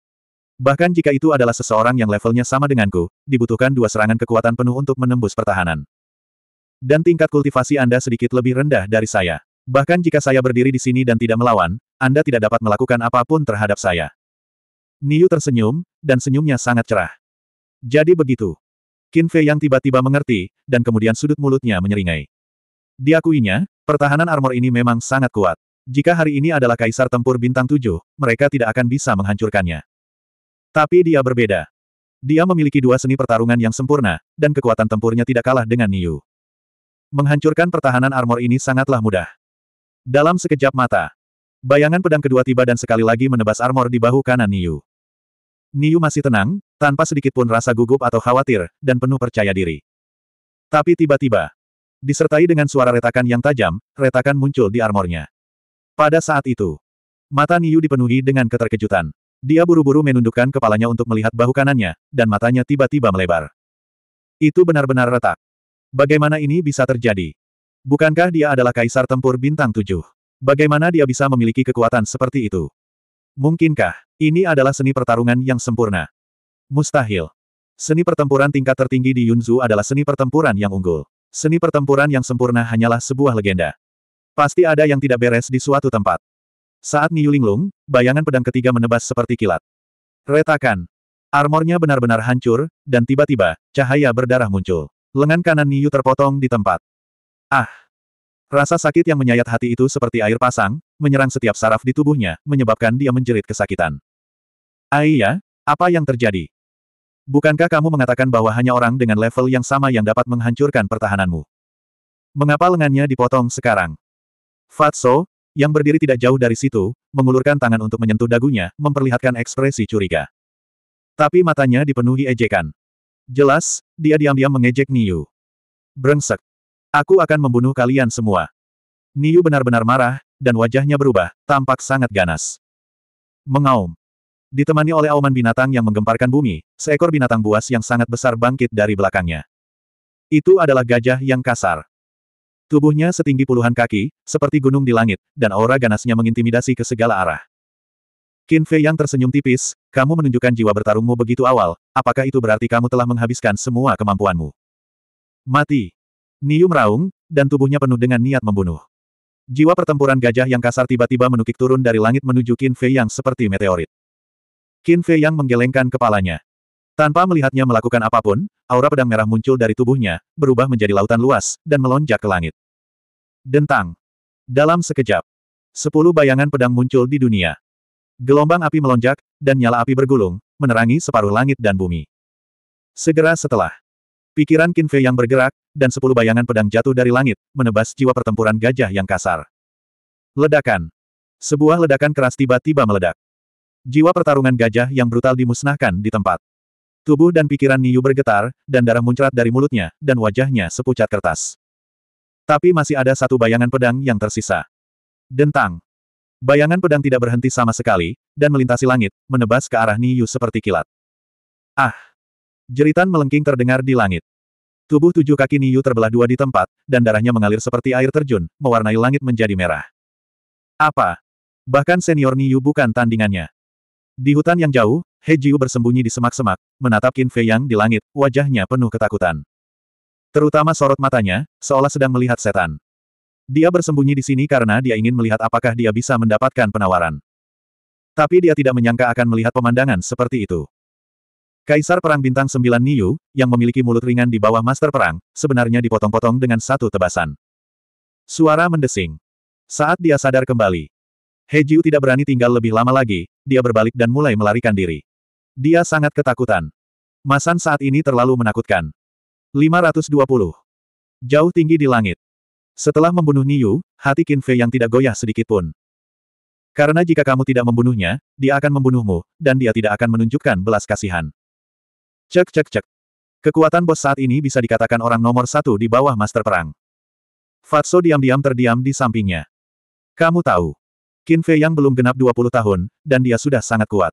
Bahkan jika itu adalah seseorang yang levelnya sama denganku, dibutuhkan dua serangan kekuatan penuh untuk menembus pertahanan. Dan tingkat kultivasi Anda sedikit lebih rendah dari saya. Bahkan jika saya berdiri di sini dan tidak melawan, Anda tidak dapat melakukan apapun terhadap saya. Niu tersenyum, dan senyumnya sangat cerah. Jadi begitu. Qin Fei yang tiba-tiba mengerti, dan kemudian sudut mulutnya menyeringai. Diakuinya, pertahanan armor ini memang sangat kuat. Jika hari ini adalah kaisar tempur bintang tujuh, mereka tidak akan bisa menghancurkannya. Tapi dia berbeda. Dia memiliki dua seni pertarungan yang sempurna, dan kekuatan tempurnya tidak kalah dengan Niu. Menghancurkan pertahanan armor ini sangatlah mudah. Dalam sekejap mata, bayangan pedang kedua tiba dan sekali lagi menebas armor di bahu kanan Niu. Niu masih tenang, tanpa sedikitpun rasa gugup atau khawatir, dan penuh percaya diri. Tapi tiba-tiba, Disertai dengan suara retakan yang tajam, retakan muncul di armornya. Pada saat itu, mata Niu dipenuhi dengan keterkejutan. Dia buru-buru menundukkan kepalanya untuk melihat bahu kanannya, dan matanya tiba-tiba melebar. Itu benar-benar retak. Bagaimana ini bisa terjadi? Bukankah dia adalah kaisar tempur bintang tujuh? Bagaimana dia bisa memiliki kekuatan seperti itu? Mungkinkah, ini adalah seni pertarungan yang sempurna? Mustahil. Seni pertempuran tingkat tertinggi di Yunzu adalah seni pertempuran yang unggul. Seni pertempuran yang sempurna hanyalah sebuah legenda. Pasti ada yang tidak beres di suatu tempat. Saat Niyulinglung, bayangan pedang ketiga menebas seperti kilat. Retakan. Armornya benar-benar hancur, dan tiba-tiba, cahaya berdarah muncul. Lengan kanan Niyu terpotong di tempat. Ah! Rasa sakit yang menyayat hati itu seperti air pasang, menyerang setiap saraf di tubuhnya, menyebabkan dia menjerit kesakitan. Aiyah, apa yang terjadi? Bukankah kamu mengatakan bahwa hanya orang dengan level yang sama yang dapat menghancurkan pertahananmu? Mengapa lengannya dipotong sekarang? Fatso, yang berdiri tidak jauh dari situ, mengulurkan tangan untuk menyentuh dagunya, memperlihatkan ekspresi curiga. Tapi matanya dipenuhi ejekan. Jelas, dia diam-diam mengejek Niu. Brengsek. Aku akan membunuh kalian semua. Niu benar-benar marah, dan wajahnya berubah, tampak sangat ganas. Mengaum. Ditemani oleh auman binatang yang menggemparkan bumi, seekor binatang buas yang sangat besar bangkit dari belakangnya. Itu adalah gajah yang kasar. Tubuhnya setinggi puluhan kaki, seperti gunung di langit, dan aura ganasnya mengintimidasi ke segala arah. Qin Fei yang tersenyum tipis, kamu menunjukkan jiwa bertarungmu begitu awal, apakah itu berarti kamu telah menghabiskan semua kemampuanmu? Mati. Niu meraung, dan tubuhnya penuh dengan niat membunuh. Jiwa pertempuran gajah yang kasar tiba-tiba menukik turun dari langit menuju Qin Fei yang seperti meteorit. Qin Fei yang menggelengkan kepalanya. Tanpa melihatnya melakukan apapun, aura pedang merah muncul dari tubuhnya, berubah menjadi lautan luas, dan melonjak ke langit. Dentang. Dalam sekejap, sepuluh bayangan pedang muncul di dunia. Gelombang api melonjak, dan nyala api bergulung, menerangi separuh langit dan bumi. Segera setelah, pikiran Qin Fei yang bergerak, dan sepuluh bayangan pedang jatuh dari langit, menebas jiwa pertempuran gajah yang kasar. Ledakan. Sebuah ledakan keras tiba-tiba meledak. Jiwa pertarungan gajah yang brutal dimusnahkan di tempat. Tubuh dan pikiran niu bergetar, dan darah muncrat dari mulutnya, dan wajahnya sepucat kertas. Tapi masih ada satu bayangan pedang yang tersisa. Dentang. Bayangan pedang tidak berhenti sama sekali, dan melintasi langit, menebas ke arah niu seperti kilat. Ah! Jeritan melengking terdengar di langit. Tubuh tujuh kaki niu terbelah dua di tempat, dan darahnya mengalir seperti air terjun, mewarnai langit menjadi merah. Apa? Bahkan senior niu bukan tandingannya. Di hutan yang jauh, He Jiu bersembunyi di semak-semak, menatap Qin Fei Yang di langit, wajahnya penuh ketakutan. Terutama sorot matanya, seolah sedang melihat setan. Dia bersembunyi di sini karena dia ingin melihat apakah dia bisa mendapatkan penawaran. Tapi dia tidak menyangka akan melihat pemandangan seperti itu. Kaisar Perang Bintang Sembilan Niu, yang memiliki mulut ringan di bawah Master Perang, sebenarnya dipotong-potong dengan satu tebasan. Suara mendesing. Saat dia sadar kembali, He Jiu tidak berani tinggal lebih lama lagi, dia berbalik dan mulai melarikan diri. Dia sangat ketakutan. Masan saat ini terlalu menakutkan. 520. Jauh tinggi di langit. Setelah membunuh Niu, hati Qin Fei yang tidak goyah sedikit pun. Karena jika kamu tidak membunuhnya, dia akan membunuhmu, dan dia tidak akan menunjukkan belas kasihan. Cek cek cek. Kekuatan bos saat ini bisa dikatakan orang nomor satu di bawah master perang. Fatso diam-diam terdiam di sampingnya. Kamu tahu. Qin Fei yang belum genap 20 tahun, dan dia sudah sangat kuat.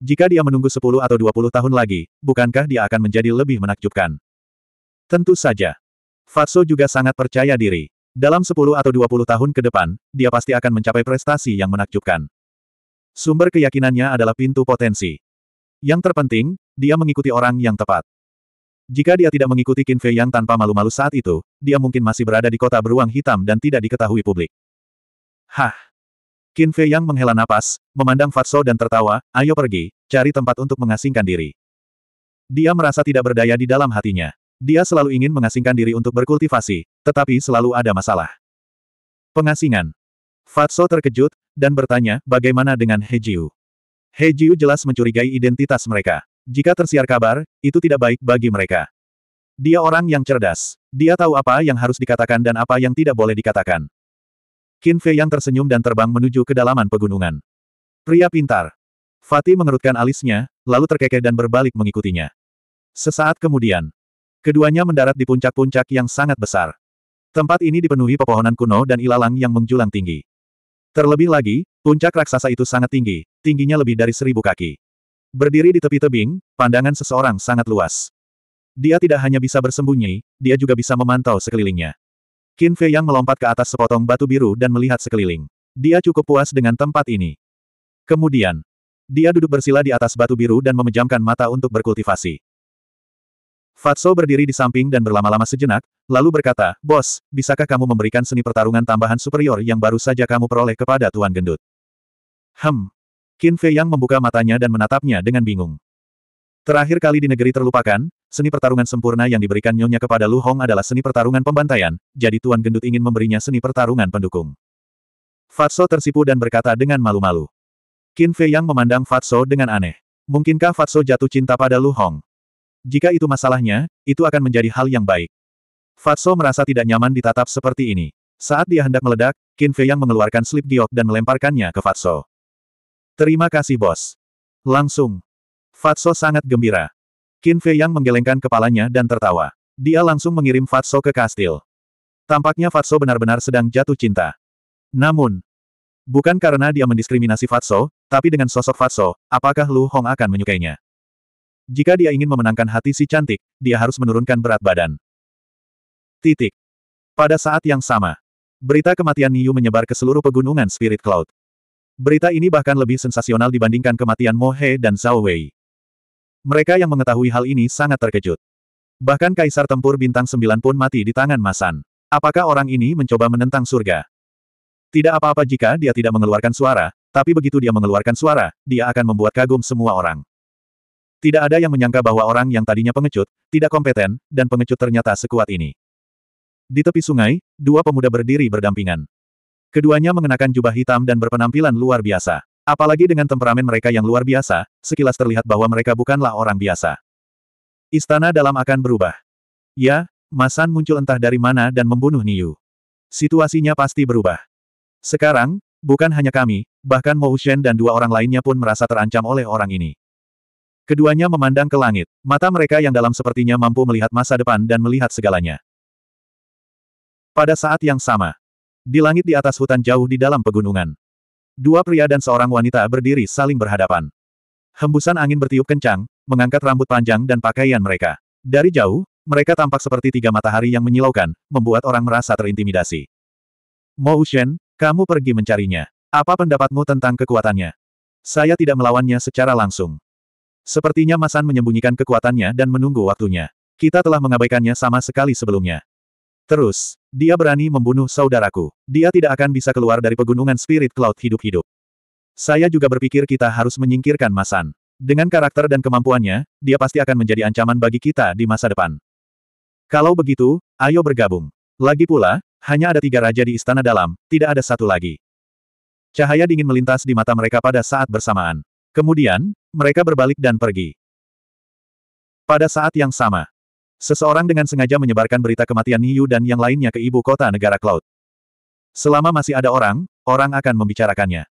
Jika dia menunggu 10 atau 20 tahun lagi, bukankah dia akan menjadi lebih menakjubkan? Tentu saja. Fatso juga sangat percaya diri. Dalam 10 atau 20 tahun ke depan, dia pasti akan mencapai prestasi yang menakjubkan. Sumber keyakinannya adalah pintu potensi. Yang terpenting, dia mengikuti orang yang tepat. Jika dia tidak mengikuti Qin Fei Yang tanpa malu-malu saat itu, dia mungkin masih berada di kota beruang hitam dan tidak diketahui publik. Hah! Qin Fei yang menghela napas, memandang Fatso dan tertawa, ayo pergi, cari tempat untuk mengasingkan diri. Dia merasa tidak berdaya di dalam hatinya. Dia selalu ingin mengasingkan diri untuk berkultivasi, tetapi selalu ada masalah. Pengasingan. Fatso terkejut, dan bertanya, bagaimana dengan He Jiu? He Jiu jelas mencurigai identitas mereka. Jika tersiar kabar, itu tidak baik bagi mereka. Dia orang yang cerdas. Dia tahu apa yang harus dikatakan dan apa yang tidak boleh dikatakan. Qin Fei yang tersenyum dan terbang menuju kedalaman pegunungan. Pria pintar. Fatih mengerutkan alisnya, lalu terkekeh dan berbalik mengikutinya. Sesaat kemudian, keduanya mendarat di puncak-puncak yang sangat besar. Tempat ini dipenuhi pepohonan kuno dan ilalang yang menjulang tinggi. Terlebih lagi, puncak raksasa itu sangat tinggi, tingginya lebih dari seribu kaki. Berdiri di tepi tebing, pandangan seseorang sangat luas. Dia tidak hanya bisa bersembunyi, dia juga bisa memantau sekelilingnya. Qin Fei yang melompat ke atas sepotong batu biru dan melihat sekeliling. Dia cukup puas dengan tempat ini. Kemudian, dia duduk bersila di atas batu biru dan memejamkan mata untuk berkultivasi. Fatso berdiri di samping dan berlama-lama sejenak, lalu berkata, Bos, bisakah kamu memberikan seni pertarungan tambahan superior yang baru saja kamu peroleh kepada Tuan Gendut? Hem. Qin Fei yang membuka matanya dan menatapnya dengan bingung. Terakhir kali di negeri terlupakan, Seni pertarungan sempurna yang diberikan Nyonya kepada Lu Hong adalah seni pertarungan pembantaian, jadi Tuan Gendut ingin memberinya seni pertarungan pendukung. Fatso tersipu dan berkata dengan malu-malu. Qin Fei yang memandang Fatso dengan aneh. Mungkinkah Fatso jatuh cinta pada Lu Hong? Jika itu masalahnya, itu akan menjadi hal yang baik. Fatso merasa tidak nyaman ditatap seperti ini. Saat dia hendak meledak, Qin Fei yang mengeluarkan slip giok dan melemparkannya ke Fatso. Terima kasih bos. Langsung. Fatso sangat gembira. Qin Fei Yang menggelengkan kepalanya dan tertawa. Dia langsung mengirim Fatso ke kastil. Tampaknya Fatso benar-benar sedang jatuh cinta. Namun, bukan karena dia mendiskriminasi Fatso, tapi dengan sosok Fatso, apakah Lu Hong akan menyukainya? Jika dia ingin memenangkan hati si cantik, dia harus menurunkan berat badan. Titik. Pada saat yang sama, berita kematian Niu menyebar ke seluruh pegunungan Spirit Cloud. Berita ini bahkan lebih sensasional dibandingkan kematian Mohe dan Zhao Wei. Mereka yang mengetahui hal ini sangat terkejut. Bahkan Kaisar Tempur Bintang Sembilan pun mati di tangan Masan. Apakah orang ini mencoba menentang surga? Tidak apa-apa jika dia tidak mengeluarkan suara, tapi begitu dia mengeluarkan suara, dia akan membuat kagum semua orang. Tidak ada yang menyangka bahwa orang yang tadinya pengecut, tidak kompeten, dan pengecut ternyata sekuat ini. Di tepi sungai, dua pemuda berdiri berdampingan. Keduanya mengenakan jubah hitam dan berpenampilan luar biasa. Apalagi dengan temperamen mereka yang luar biasa, sekilas terlihat bahwa mereka bukanlah orang biasa. Istana dalam akan berubah. Ya, Masan muncul entah dari mana dan membunuh Niu. Situasinya pasti berubah. Sekarang, bukan hanya kami, bahkan Mo Shen dan dua orang lainnya pun merasa terancam oleh orang ini. Keduanya memandang ke langit, mata mereka yang dalam sepertinya mampu melihat masa depan dan melihat segalanya. Pada saat yang sama, di langit di atas hutan jauh di dalam pegunungan. Dua pria dan seorang wanita berdiri saling berhadapan. Hembusan angin bertiup kencang, mengangkat rambut panjang dan pakaian mereka. Dari jauh, mereka tampak seperti tiga matahari yang menyilaukan, membuat orang merasa terintimidasi. Mo Shen, kamu pergi mencarinya. Apa pendapatmu tentang kekuatannya? Saya tidak melawannya secara langsung. Sepertinya Masan menyembunyikan kekuatannya dan menunggu waktunya. Kita telah mengabaikannya sama sekali sebelumnya. Terus, dia berani membunuh saudaraku. Dia tidak akan bisa keluar dari pegunungan spirit cloud hidup-hidup. Saya juga berpikir kita harus menyingkirkan Masan. Dengan karakter dan kemampuannya, dia pasti akan menjadi ancaman bagi kita di masa depan. Kalau begitu, ayo bergabung. Lagi pula, hanya ada tiga raja di istana dalam, tidak ada satu lagi. Cahaya dingin melintas di mata mereka pada saat bersamaan. Kemudian, mereka berbalik dan pergi. Pada saat yang sama, Seseorang dengan sengaja menyebarkan berita kematian Niu dan yang lainnya ke ibu kota negara Cloud. Selama masih ada orang, orang akan membicarakannya.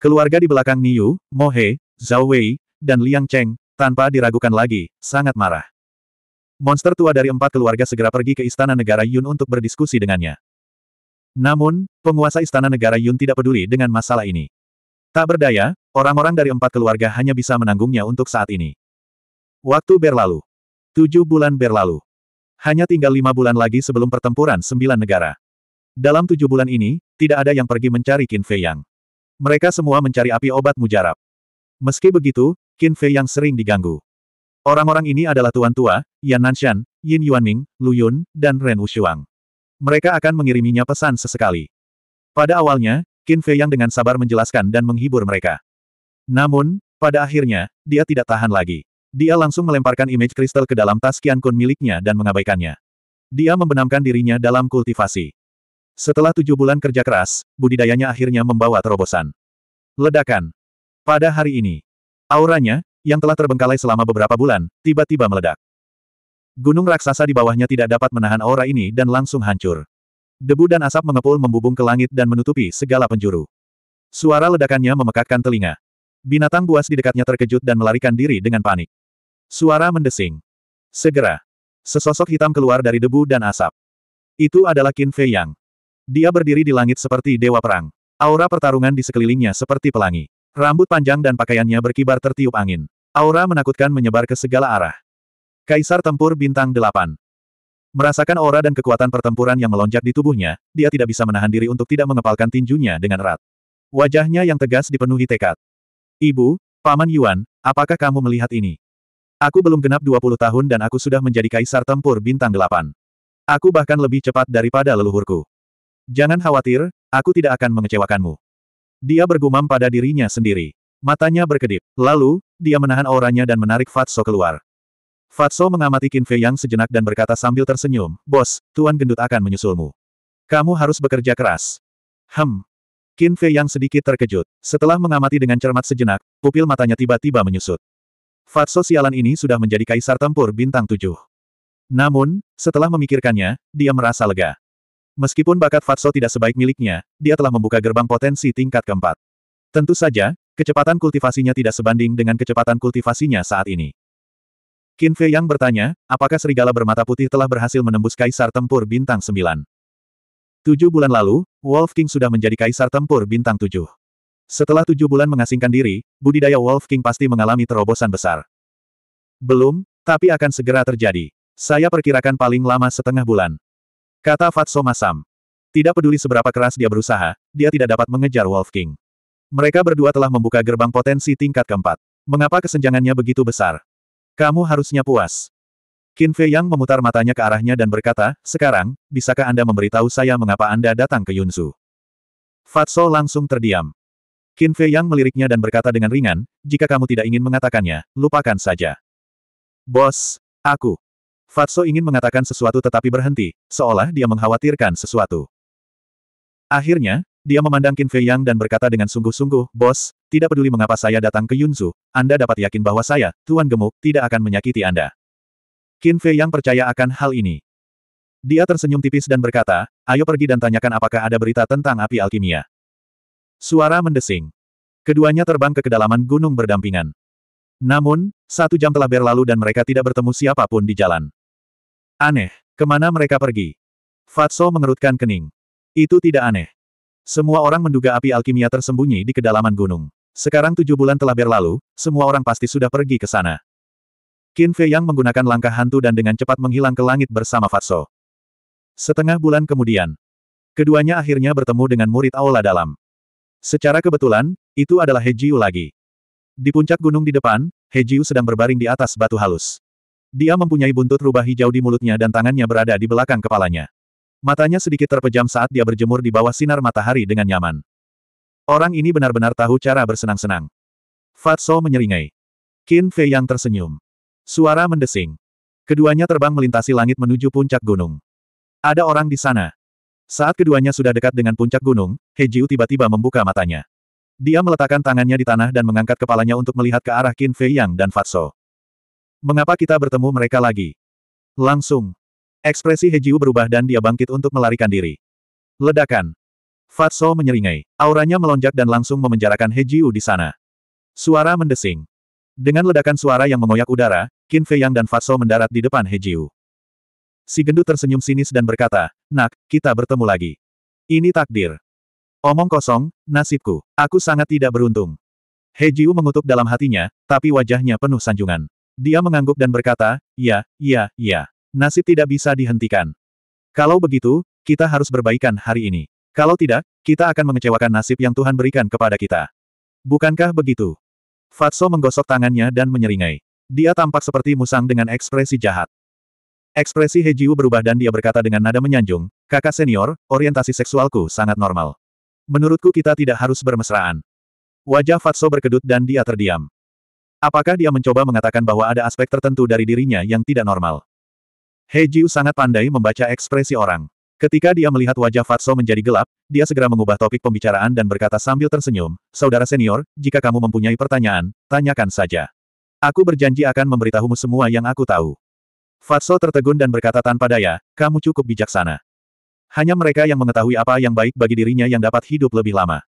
Keluarga di belakang Niu, Mohe, Zhao Wei, dan Liang Cheng, tanpa diragukan lagi, sangat marah. Monster tua dari empat keluarga segera pergi ke istana negara Yun untuk berdiskusi dengannya. Namun, penguasa istana negara Yun tidak peduli dengan masalah ini. Tak berdaya, orang-orang dari empat keluarga hanya bisa menanggungnya untuk saat ini. Waktu berlalu. Tujuh bulan berlalu. Hanya tinggal lima bulan lagi sebelum pertempuran sembilan negara. Dalam tujuh bulan ini, tidak ada yang pergi mencari Qin Fei Yang. Mereka semua mencari api obat mujarab. Meski begitu, Qin Fei Yang sering diganggu. Orang-orang ini adalah Tuan Tua, Yan Nanshan, Yin Yuanming, Lu Yun, dan Ren Wushuang. Mereka akan mengiriminya pesan sesekali. Pada awalnya, Qin Fei Yang dengan sabar menjelaskan dan menghibur mereka. Namun, pada akhirnya, dia tidak tahan lagi. Dia langsung melemparkan image kristal ke dalam tas Qian Kun miliknya dan mengabaikannya. Dia membenamkan dirinya dalam kultivasi. Setelah tujuh bulan kerja keras, budidayanya akhirnya membawa terobosan. Ledakan. Pada hari ini, auranya, yang telah terbengkalai selama beberapa bulan, tiba-tiba meledak. Gunung raksasa di bawahnya tidak dapat menahan aura ini dan langsung hancur. Debu dan asap mengepul membubung ke langit dan menutupi segala penjuru. Suara ledakannya memekakkan telinga. Binatang buas di dekatnya terkejut dan melarikan diri dengan panik. Suara mendesing. Segera. Sesosok hitam keluar dari debu dan asap. Itu adalah Qin Fei Yang. Dia berdiri di langit seperti dewa perang. Aura pertarungan di sekelilingnya seperti pelangi. Rambut panjang dan pakaiannya berkibar tertiup angin. Aura menakutkan menyebar ke segala arah. Kaisar Tempur Bintang 8 Merasakan aura dan kekuatan pertempuran yang melonjak di tubuhnya, dia tidak bisa menahan diri untuk tidak mengepalkan tinjunya dengan erat. Wajahnya yang tegas dipenuhi tekad. Ibu, Paman Yuan, apakah kamu melihat ini? Aku belum genap 20 tahun dan aku sudah menjadi kaisar tempur bintang delapan. Aku bahkan lebih cepat daripada leluhurku. Jangan khawatir, aku tidak akan mengecewakanmu. Dia bergumam pada dirinya sendiri. Matanya berkedip. Lalu, dia menahan auranya dan menarik Fatso keluar. Fatso mengamati Qin Fei Yang sejenak dan berkata sambil tersenyum, Bos, Tuan Gendut akan menyusulmu. Kamu harus bekerja keras. Hem, Qin Fei yang sedikit terkejut. Setelah mengamati dengan cermat sejenak, pupil matanya tiba-tiba menyusut. Fatso sialan ini sudah menjadi kaisar tempur bintang tujuh. Namun, setelah memikirkannya, dia merasa lega. Meskipun bakat Fatso tidak sebaik miliknya, dia telah membuka gerbang potensi tingkat keempat. Tentu saja, kecepatan kultivasinya tidak sebanding dengan kecepatan kultivasinya saat ini. Qin Fei yang bertanya, apakah serigala bermata putih telah berhasil menembus kaisar tempur bintang sembilan? Tujuh bulan lalu, Wolf King sudah menjadi kaisar tempur bintang tujuh. Setelah tujuh bulan mengasingkan diri, budidaya Wolf King pasti mengalami terobosan besar. Belum, tapi akan segera terjadi. Saya perkirakan paling lama setengah bulan. Kata Fatso Masam. Tidak peduli seberapa keras dia berusaha, dia tidak dapat mengejar Wolf King. Mereka berdua telah membuka gerbang potensi tingkat keempat. Mengapa kesenjangannya begitu besar? Kamu harusnya puas. Qin Fei Yang memutar matanya ke arahnya dan berkata, sekarang, bisakah Anda memberitahu saya mengapa Anda datang ke Yunsu? Fatso langsung terdiam. Qin Fei Yang meliriknya dan berkata dengan ringan, jika kamu tidak ingin mengatakannya, lupakan saja. Bos, aku. Fatso ingin mengatakan sesuatu tetapi berhenti, seolah dia mengkhawatirkan sesuatu. Akhirnya, dia memandang Qin Fei Yang dan berkata dengan sungguh-sungguh, Bos, tidak peduli mengapa saya datang ke Yunzu, Anda dapat yakin bahwa saya, Tuan Gemuk, tidak akan menyakiti Anda. Qin Fei yang percaya akan hal ini. Dia tersenyum tipis dan berkata, ayo pergi dan tanyakan apakah ada berita tentang api alkimia. Suara mendesing. Keduanya terbang ke kedalaman gunung berdampingan. Namun, satu jam telah berlalu dan mereka tidak bertemu siapapun di jalan. Aneh, kemana mereka pergi? Fatso mengerutkan kening. Itu tidak aneh. Semua orang menduga api alkimia tersembunyi di kedalaman gunung. Sekarang tujuh bulan telah berlalu, semua orang pasti sudah pergi ke sana. Qin Fei Yang menggunakan langkah hantu dan dengan cepat menghilang ke langit bersama Fatso. Setengah bulan kemudian, keduanya akhirnya bertemu dengan murid Aula Dalam. Secara kebetulan, itu adalah He Jiu lagi. Di puncak gunung di depan, He Jiu sedang berbaring di atas batu halus. Dia mempunyai buntut rubah hijau di mulutnya dan tangannya berada di belakang kepalanya. Matanya sedikit terpejam saat dia berjemur di bawah sinar matahari dengan nyaman. Orang ini benar-benar tahu cara bersenang-senang. Fatso menyeringai. Qin Fei yang tersenyum. Suara mendesing. Keduanya terbang melintasi langit menuju puncak gunung. Ada orang di sana. Saat keduanya sudah dekat dengan puncak gunung, Hejiu tiba-tiba membuka matanya. Dia meletakkan tangannya di tanah dan mengangkat kepalanya untuk melihat ke arah Qin Fei Yang dan Fatso. Mengapa kita bertemu mereka lagi? Langsung. Ekspresi Hejiu berubah dan dia bangkit untuk melarikan diri. Ledakan. Fatso menyeringai. Auranya melonjak dan langsung memenjarakan Hejiu di sana. Suara mendesing. Dengan ledakan suara yang mengoyak udara, Qin Fei Yang dan Fatso mendarat di depan He Jiu. Si gendut tersenyum sinis dan berkata, Nak, kita bertemu lagi. Ini takdir. Omong kosong, nasibku. Aku sangat tidak beruntung. He Jiu mengutuk dalam hatinya, tapi wajahnya penuh sanjungan. Dia mengangguk dan berkata, ya, ya, ya. Nasib tidak bisa dihentikan. Kalau begitu, kita harus berbaikan hari ini. Kalau tidak, kita akan mengecewakan nasib yang Tuhan berikan kepada kita. Bukankah begitu? Fatso menggosok tangannya dan menyeringai. Dia tampak seperti musang dengan ekspresi jahat. Ekspresi Hejiu berubah dan dia berkata dengan nada menyanjung, kakak senior, orientasi seksualku sangat normal. Menurutku kita tidak harus bermesraan. Wajah Fatso berkedut dan dia terdiam. Apakah dia mencoba mengatakan bahwa ada aspek tertentu dari dirinya yang tidak normal? He sangat pandai membaca ekspresi orang. Ketika dia melihat wajah Fatso menjadi gelap, dia segera mengubah topik pembicaraan dan berkata sambil tersenyum, Saudara senior, jika kamu mempunyai pertanyaan, tanyakan saja. Aku berjanji akan memberitahumu semua yang aku tahu. Fatso tertegun dan berkata tanpa daya, kamu cukup bijaksana. Hanya mereka yang mengetahui apa yang baik bagi dirinya yang dapat hidup lebih lama.